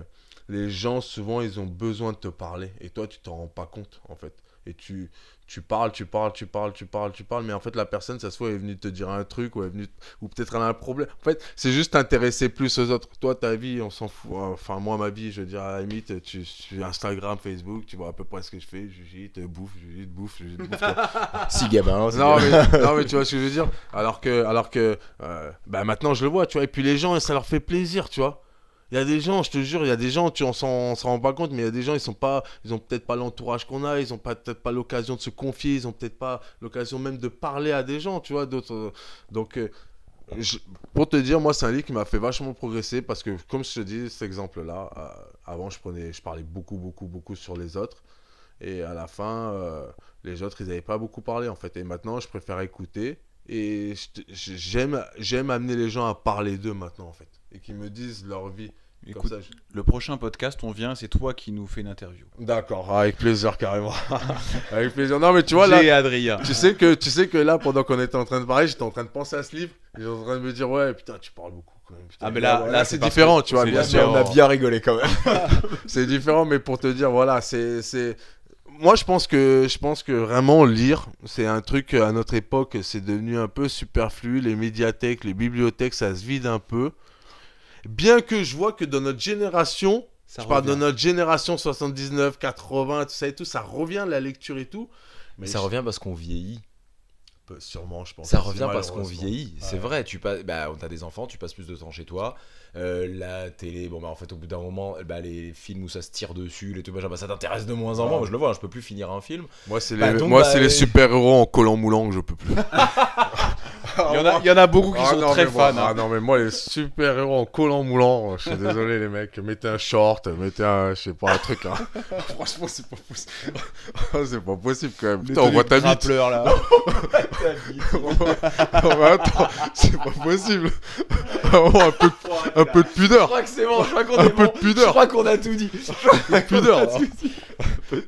les gens souvent ils ont besoin de te parler et toi tu t'en rends pas compte en fait et tu tu parles, tu parles, tu parles, tu parles, tu parles, mais en fait, la personne, ça se voit, est venue te dire un truc, ou est venue, ou peut-être elle a un problème. En fait, c'est juste t'intéresser plus aux autres. Toi, ta vie, on s'en fout. Enfin, moi, ma vie, je veux dire, à la limite, tu, suis Instagram, Facebook, tu vois à peu près ce que je fais. Jujite, bouffe, jujite, bouffe, jujite, bouffe. si gamin. Hein, non, mais, non, mais tu vois ce que je veux dire. Alors que, alors que, euh, bah, maintenant, je le vois, tu vois. Et puis les gens, ça leur fait plaisir, tu vois. Il y a des gens, je te jure, il y a des gens, tu on s'en rend pas compte, mais il y a des gens, ils sont pas, ils ont peut-être pas l'entourage qu'on a, ils ont peut-être pas l'occasion de se confier, ils ont peut-être pas l'occasion même de parler à des gens, tu vois, d'autres. Euh, donc, euh, pour te dire, moi, c'est un livre qui m'a fait vachement progresser parce que, comme je te dis, cet exemple-là, euh, avant, je prenais, je parlais beaucoup, beaucoup, beaucoup sur les autres. Et à la fin, les autres, ils n'avaient pas beaucoup parlé, en fait. Et maintenant, je préfère écouter. Et j'aime, j'aime amener les gens à parler d'eux maintenant, en fait et me disent leur vie. le prochain podcast, on vient, c'est toi qui nous fais une interview. D'accord, ah, avec plaisir carrément. avec plaisir. Non mais tu vois là, Adrien. Tu sais que tu sais que là pendant qu'on était en train de parler, j'étais en train de penser à ce livre, j'étais en train de me dire ouais putain tu parles beaucoup. Quand même. ah mais là, là, c'est différent, tu vois. Bien sûr, on a bien rigolé quand même. c'est différent, mais pour te dire voilà, c'est c'est moi je pense que je pense que vraiment lire c'est un truc à notre époque c'est devenu un peu superflu les médiathèques les bibliothèques ça se vide un peu Bien que je vois que dans notre génération, je parle de notre génération 79, 80, tout ça et tout, ça revient la lecture et tout. Mais ça revient parce qu'on vieillit. Bah, sûrement, je pense. Ça revient parce qu'on vieillit, c'est vrai. Tu pas bah, on a des enfants, tu passes plus de temps chez toi. Euh, la télé, bon bah en fait au bout d'un moment, euh, bah, les films où ça se tire dessus, les tout bah, ça t'intéresse de moins en moins. je le vois, je hein, je peux plus finir un film. Moi c'est les, les super héros en collant moulant que je peux plus. Il y, en a, beaucoup qui ah sont très fans. Hein. Ah non, mais moi, les super-héros en collant moulant, je suis désolé, les mecs. Mettez un short, mettez un, je sais pas, un truc. Hein. Franchement, c'est pas possible. Oh, c'est pas possible quand même. Putain, on voit ta bite. là. non, mais c'est pas possible. un, peu, un peu de pudeur. Je crois que c'est bon, je crois qu'on Je crois qu'on a tout dit. pudeur.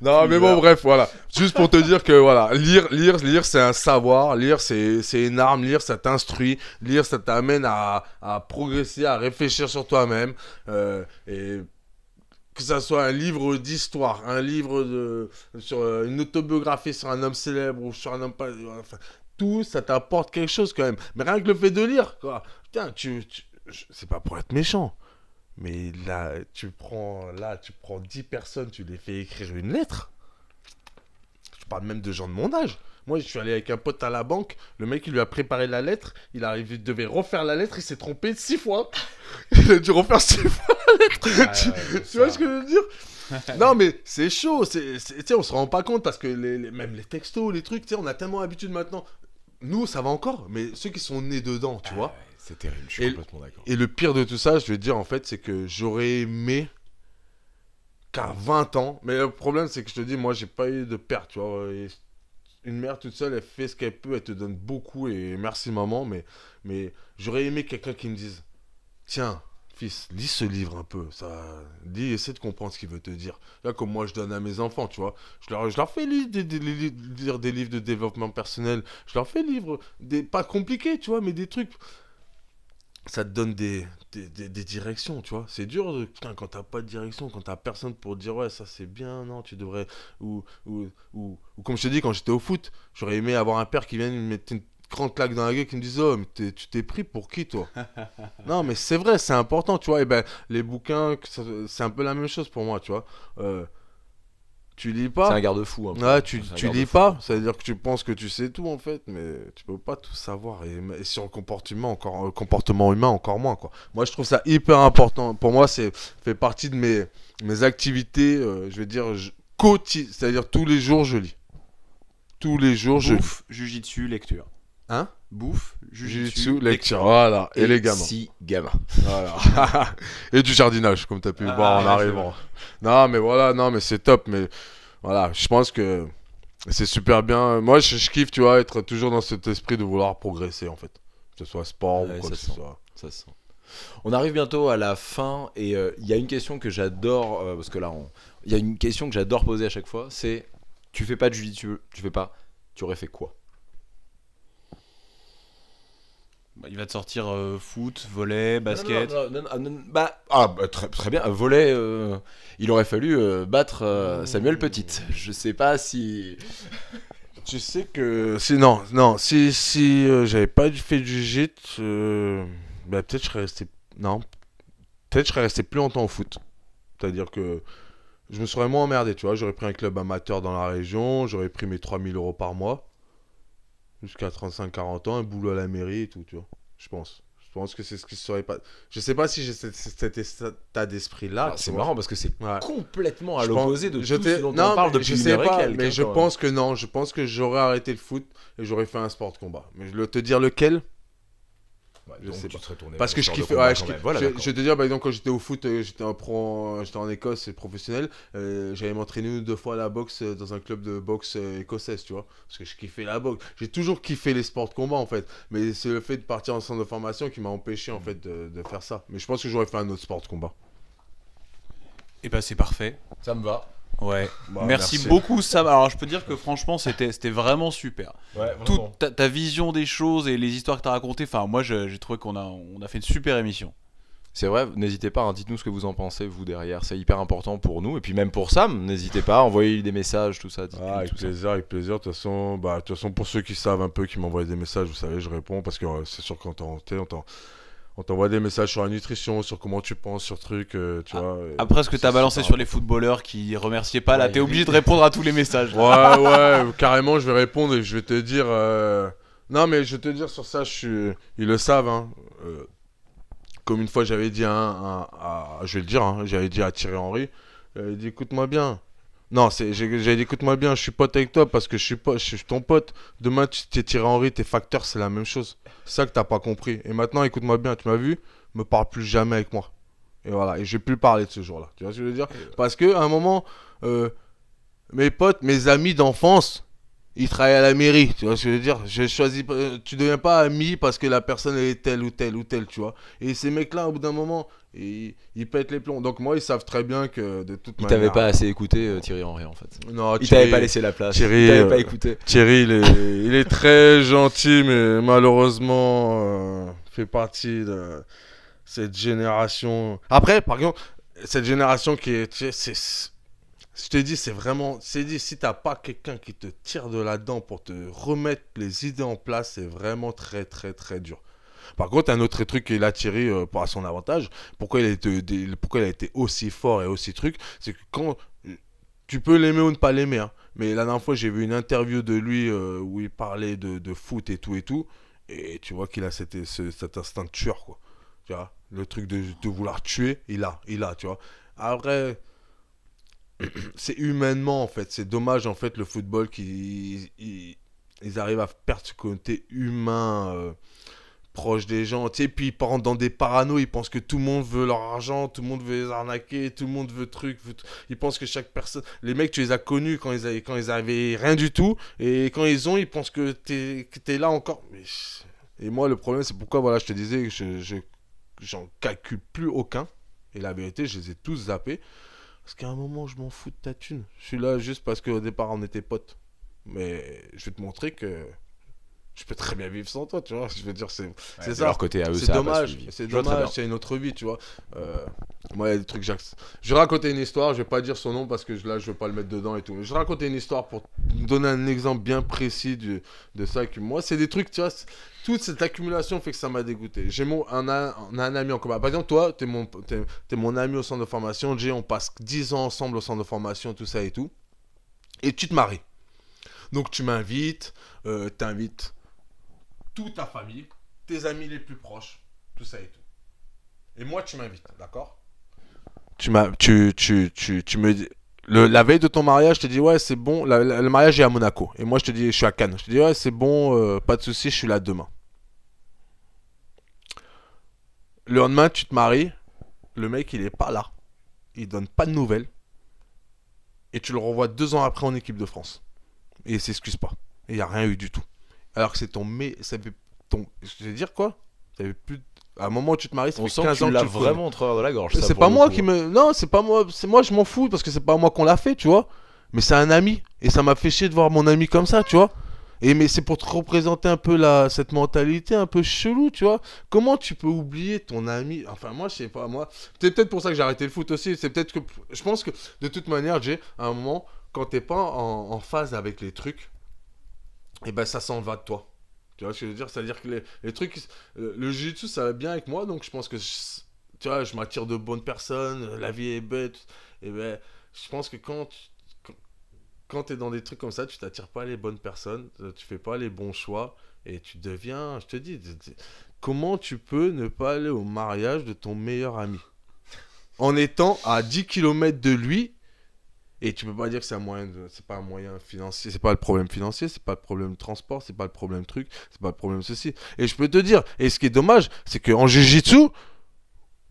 Non, mais bon, bref, voilà. Juste pour te dire que, voilà, lire, lire, lire, c'est un savoir. Lire, c'est une arme lire, ça t'instruit. Lire, ça t'amène à, progresser, à réfléchir sur toi-même. Euh, et que ça soit un livre d'histoire, un livre de, sur euh, une autobiographie sur un homme célèbre ou sur un homme pas. tout ça t'apporte quelque chose quand même. Mais rien que le fait de lire, quoi. Tiens, tu, c'est pas pour être méchant. Mais là, tu prends là, tu prends 10 personnes, tu les fais écrire une lettre. Je parle même de gens de mon âge. Moi, je suis allé avec un pote à la banque. Le mec, il lui a préparé la lettre. Il, arrive, devait refaire la lettre. Il s'est trompé six fois. Il a dû refaire six fois la lettre. Ah, tu, vois ce que je veux dire non, mais c'est chaud. Tu sais, on se rend pas compte parce que les, même les textos, les trucs, on a tellement l'habitude maintenant. Nous, ça va encore, mais ceux qui sont nés dedans, tu ah, vois. C'est terrible, je suis et, complètement d'accord. Et le pire de tout ça, je vais te dire, en fait, c'est que j'aurais aimé qu'à 20 ans. Mais le problème, c'est que je te dis, moi, j'ai pas eu de perte, tu vois une mère toute seule, elle fait ce qu'elle peut, elle te donne beaucoup et merci maman, mais, mais j'aurais aimé quelqu'un qui me dise Tiens, fils, lis ce livre un peu, ça, lis, essaie de comprendre ce qu'il veut te dire. Là, comme moi je donne à mes enfants, tu vois, je leur, je leur fais lire des, lire des livres de développement personnel, je leur fais lire des, pas compliqués, tu vois, mais des trucs ça te donne des, directions, tu vois. C'est dur quand t'as pas de direction, quand t'as personne pour dire ouais, ça c'est bien, non, tu devrais. Ou, ou, comme je te dis, quand j'étais au foot, j'aurais aimé avoir un père qui vienne me mettre une grande claque dans la gueule qui me dise Oh, mais tu t'es pris pour qui, toi Non, mais c'est vrai, c'est important, tu vois. Et eh ben, les bouquins, c'est un peu la même chose pour moi, tu vois. Euh, tu lis pas. C'est un garde-fou. Ah, tu, tu lis pas. Ça veut dire que tu penses que tu sais tout en fait, mais tu peux pas tout savoir. Et, sur le comportement, encore, euh, comportement humain, encore moins quoi. Moi, je trouve ça hyper important. Pour moi, c'est fait partie de mes, mes activités. Euh, je vais dire quotidiennes. C'est-à-dire tous les jours, je lis. Tous les jours, je je. Bouffe, dessus lecture. Hein bouffe, jujitsu, lecture. Voilà, et, les gamins. Si gamins. Voilà. et du jardinage, comme tu as pu voir en ah, arrivant. Non, mais voilà, non, mais c'est top. Mais voilà, je pense que c'est super bien. Moi, je, kiffe, tu vois, être toujours dans cet esprit de vouloir progresser, en fait. Que ce soit sport ou quoi que ce soit. Ça sent. On arrive bientôt à la fin et euh, il y a une question que j'adore, euh, parce que là, il y a une question que j'adore poser à chaque fois, c'est tu fais pas de jujitsu, tu fais pas, tu aurais fait quoi il va te sortir euh, foot, volet, basket. bah, ah, bah, très, bien, volet. Euh, il aurait fallu euh, battre Samuel Petit, Je sais pas si. tu sais que si non, non, si si j'avais pas fait du gîte, bah, peut-être je serais resté. Non, peut-être je serais resté plus longtemps au foot. C'est-à-dire que je me serais moins emmerdé, tu vois. J'aurais pris un club amateur dans la région, j'aurais pris mes 3000 euros par mois jusqu'à 35-40 ans, un boulot à la mairie et tout, tu vois. Je pense. Je pense que c'est ce qui serait pas. Je sais pas si j'ai cet, état d'esprit-là. Ah, c'est marrant parce que c'est complètement à l'opposé de tout ce dont on parle depuis je Mais je hein, pense que non. Je pense que j'aurais arrêté le foot et j'aurais fait un sport de combat. Mais je vais te dire lequel, bah, sais Parce que je kiffais. je, te dire, par bah, exemple, quand j'étais au foot, euh, j'étais en, pro, j'étais en Écosse professionnel, euh, j'allais m'entraîner deux fois à la boxe euh, dans un club de boxe euh, écossaise, tu vois. Parce que je kiffais la boxe. J'ai toujours kiffé les sports de combat, en fait. Mais c'est le fait de partir en centre de formation qui m'a empêché, en fait, de, faire ça. Mais je pense que j'aurais fait un autre sport de combat. Et eh ben c'est parfait. Ça me va. Ouais. Bah, merci, beaucoup, Sam. Alors, je peux dire que franchement, c'était vraiment super. Toute ta, vision des choses et les histoires que tu as racontées, enfin, moi, j'ai trouvé qu'on a, on a fait une super émission. C'est vrai, n'hésitez pas, hein, dites-nous ce que vous en pensez, vous derrière. C'est hyper important pour nous. Et puis, même pour Sam, n'hésitez pas, envoyez des messages, tout ça. Ah, avec plaisir, avec plaisir. De toute façon, bah, façon, pour ceux qui savent un peu, qui m'envoient des messages, vous savez, je réponds parce que euh, c'est sûr qu'on t'entend on t'envoie des messages sur la nutrition, sur comment tu penses, sur trucs, euh, tu ah, vois. Euh, après ce que tu as balancé sur les footballeurs qui remerciaient pas, Là, tu es obligé de répondre à tous les messages. Ouais, ouais, euh, carrément, je vais répondre et je vais te dire. Non, mais je vais te dire sur ça, je suis... ils le savent. Hein. Comme une fois, j'avais dit à, Je vais le dire, hein, j'avais dit à Thierry Henry, il dit écoute-moi bien, non, j'ai dit écoute-moi bien, je suis pote avec toi parce que je suis, ton pote. Demain, tu t'es tiré Henri, tes facteurs, c'est la même chose. C'est ça que t'as pas compris. Et maintenant, écoute-moi bien, tu m'as vu, me parle plus jamais avec moi. Et voilà, et j'ai plus parlé de ce jour-là. Tu vois ce que je veux dire Parce que un moment, euh, mes potes, mes amis d'enfance, il travaille à la mairie, tu vois ce que je veux dire Je choisis, euh, tu deviens pas ami parce que la personne est telle ou telle ou telle, tu vois. Et ces mecs-là, au bout d'un moment, ils, pètent les plombs. Donc moi, ils savent très bien que de toute manière. Ils pas assez écouté euh, Thierry Henry en fait. Non, ils pas laissé la place. Thierry, euh, pas écouté. Thierry, il est, très gentil, mais malheureusement, fait partie de cette génération. Après, par exemple, cette génération qui est, je te dis, c'est vraiment. C'est dit, si t'as pas quelqu'un qui te tire de là-dedans pour te remettre les idées en place, c'est vraiment très, très, très dur. Par contre, un autre truc qu'il a tiré euh, pour à son avantage, pourquoi il, a été, pourquoi il a été aussi fort et aussi truc, c'est que quand. Tu peux l'aimer ou ne pas l'aimer, hein, mais la dernière fois, j'ai vu une interview de lui euh, où il parlait de, foot et tout et tout, et tu vois qu'il a cette, cet instinct de tueur, quoi. Tu vois, le truc de, de vouloir tuer, il a, il a, tu vois. Après c'est humainement en fait. C'est dommage en fait le football qu'ils ils, arrivent à perdre ce côté humain euh, proche des gens. Tu sais, puis ils partent dans des parano. Ils pensent que tout le monde veut leur argent, tout le monde veut les arnaquer, tout le monde veut truc. ils pensent que chaque personne, les mecs, tu les as connus quand ils avaient, quand ils avaient rien du tout et quand ils ont, ils pensent que tu es là encore. Et moi, le problème, c'est pourquoi voilà, je te disais que je j'en calcule plus aucun. Et la vérité, je les ai tous zappés. Parce qu'à un moment, je m'en fous de ta thune. Je suis là juste parce qu'au départ, on était potes. Mais je vais te montrer que je peux très bien vivre sans toi, tu vois. Je veux dire, c'est ça. Leur côté à eux, c'est dommage. C'est dommage, c'est une autre vie, tu vois. Euh, moi, il y a des trucs, je vais raconter une histoire, je vais pas dire son nom parce que là, je veux pas le mettre dedans et tout. Mais je vais raconter une histoire pour donner un exemple bien précis de de ça. Que moi, c'est des trucs, tu vois, toute cette accumulation fait que ça m'a dégoûté. J'ai mon, un, ami en commun. Par exemple, toi, tu es, es mon ami au centre de formation. j'ai on passe 10 ans ensemble au centre de formation, tout ça et tout. Et tu te maries. Donc, tu m'invites, tu euh, t'invites toute ta famille, tes amis les plus proches, tout ça et tout. Et moi, tu m'invites, d'accord tu, tu, tu, tu, tu me dis. Le, la veille de ton mariage, je te dis ouais c'est bon, le mariage est à Monaco. Et moi je te dis je suis à Cannes. Je te dis ouais c'est bon, euh, pas de souci, je suis là demain. Le lendemain tu te maries, le mec il est pas là, il donne pas de nouvelles. Et tu le revois deux ans après en équipe de France. Et il s'excuse pas. il n'y a rien eu du tout. Alors que c'est ton. Mais... Ça ton... Je vais dire quoi Ça à un moment où tu te maries, ça fait sent 15 que tu l'as vraiment entre de la gorge. C'est pas moi qui hein. me. Non, c'est pas moi. C'est moi, je m'en fous parce que c'est pas moi qu'on l'a fait, tu vois. Mais c'est un ami et ça m'a fait chier de voir mon ami comme ça, tu vois. Et mais c'est pour te représenter un peu la cette mentalité un peu chelou, tu vois. Comment tu peux oublier ton ami Enfin moi je sais pas moi. C'est peut-être pour ça que j'ai arrêté le foot aussi. C'est peut-être que je pense que de toute manière, j'ai un moment quand t'es pas en phase avec les trucs, et eh ben ça s'en va de toi. Tu vois ce que je veux dire C'est-à-dire que les, trucs, euh, le, jus jiu-jitsu, ça va bien avec moi, donc je pense que, je, tu vois, je m'attire de bonnes personnes, la vie est bête. Et eh ben, je pense que quand quand tu es dans des trucs comme ça, tu t'attires pas les bonnes personnes, euh, tu fais pas les bons choix et tu deviens, je te dis, comment tu peux ne pas aller au mariage de ton meilleur ami en étant à 10 km de lui et tu peux pas dire que c'est un moyen, de... c'est pas un moyen financier, c'est pas le problème financier, c'est pas le problème de transport, c'est pas le problème truc, c'est pas le problème ceci. Et je peux te dire, et ce qui est dommage, c'est qu'en jujitsu,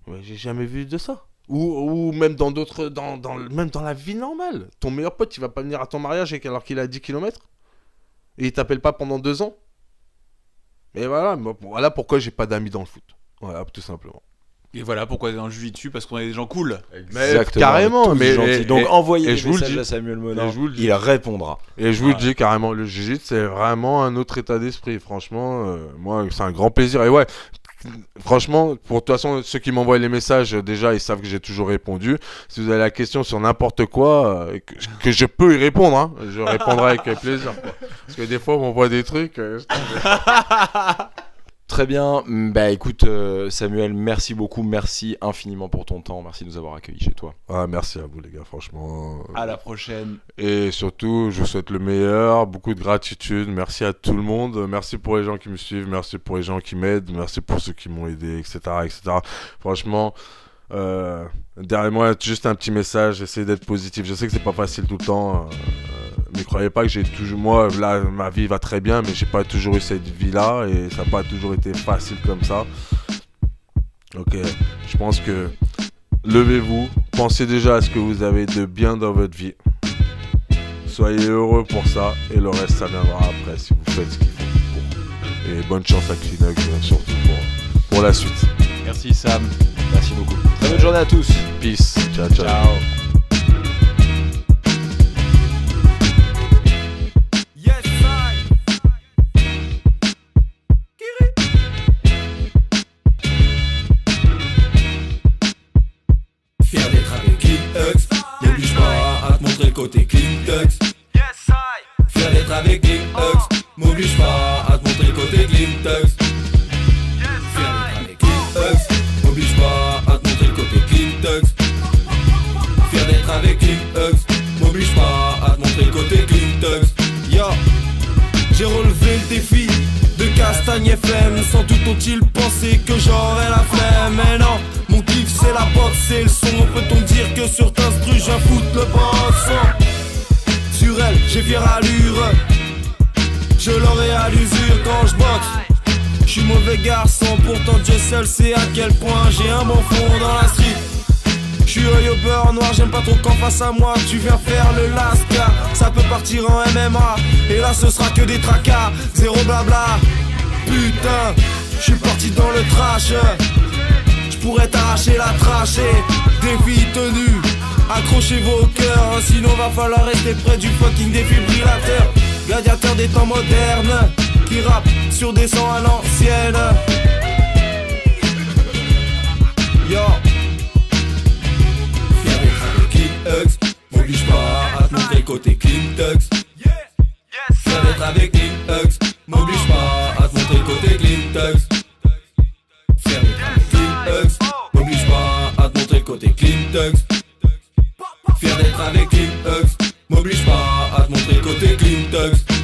jitsu j'ai jamais vu de ça. Ou, ou même dans d'autres, dans, dans, même dans la vie normale. Ton meilleur pote, il va pas venir à ton mariage alors qu'il a 10 km Et il t'appelle pas pendant deux ans Et voilà, voilà pourquoi j'ai pas d'amis dans le foot. Voilà, tout simplement. Et voilà pourquoi dans le dessus, parce qu'on a des gens cool. carrément, mais donc envoyez des messages à Samuel Monin, il répondra. Et je vous le dis carrément, le jiu c'est vraiment un autre état d'esprit. Franchement, euh, moi c'est un grand plaisir. Et ouais, franchement, pour de toute façon, ceux qui m'envoient les messages, déjà, ils savent que j'ai toujours répondu. Si vous avez la question sur n'importe quoi, euh, que, je peux y répondre, hein, je répondrai avec plaisir. Parce que des fois, on m'envoie des trucs. Euh, Très bien. Bah écoute, euh, Samuel, merci beaucoup. Merci infiniment pour ton temps. Merci de nous avoir accueillis chez toi. Ah, merci à vous, les gars, franchement. À la prochaine. Et surtout, je vous souhaite le meilleur. Beaucoup de gratitude. Merci à tout le monde. Merci pour les gens qui me suivent. Merci pour les gens qui m'aident. Merci pour ceux qui m'ont aidé, etc. etc. Franchement. Euh, derrière moi, juste un petit message, essayez d'être positif. Je sais que c'est pas facile tout le temps. Euh, euh, mais croyez pas que j'ai toujours. Moi, là, ma vie va très bien, mais j'ai pas toujours eu cette vie-là et ça n'a pas toujours été facile comme ça. ok je pense que levez-vous, pensez déjà à ce que vous avez de bien dans votre vie. Soyez heureux pour ça et le reste, ça viendra après si vous faites ce qu'il faut. Et bonne chance à Kleenex, surtout pour, pour la suite. Merci Sam. Merci beaucoup. Très bonne journée à tous. Peace. ciao. ciao. ciao. côté Clean tux. Yes, I. Faire d'être avec Clean Hux. M'oblige pas à te montrer le côté Clean tux. M'oblige pas à te montrer côté clean Yo J'ai relevé le défi de Castagne FM Sans doute ont-ils pensé que j'aurais la flemme Mais non, mon kiff c'est la boxe, c'est le son Peut-on dire que sur t'instru j'en foutre le boss Sur elle, j'ai fière allure Je l'aurai à l'usure quand je boxe je suis mauvais garçon, pourtant Dieu seul sait à quel point j'ai un bon fond dans la street J'suis œil au beurre noir, j'aime pas trop qu'en face à moi tu viens faire le lasca. Ça peut partir en MMA, et là ce sera que des tracas, zéro blabla. Putain, je suis parti dans le trash. Je pourrais t'arracher la trachée, des filles tenues. Accrochez vos cœurs, hein, sinon va falloir rester près du fucking défibrillateur. Gladiateur des temps modernes, qui rappe sur des sons à l'ancienne. Yo. M'oblige pas à te montrer côté Clean Tux Ça va avec Clean Tux M'oblige pas à te montrer côté Clean Tux Ça avec Clean Tux M'oblige pas à te montrer côté Clean Tux Fier d'être avec Clean Tux M'oblige pas à te montrer côté Clean Tux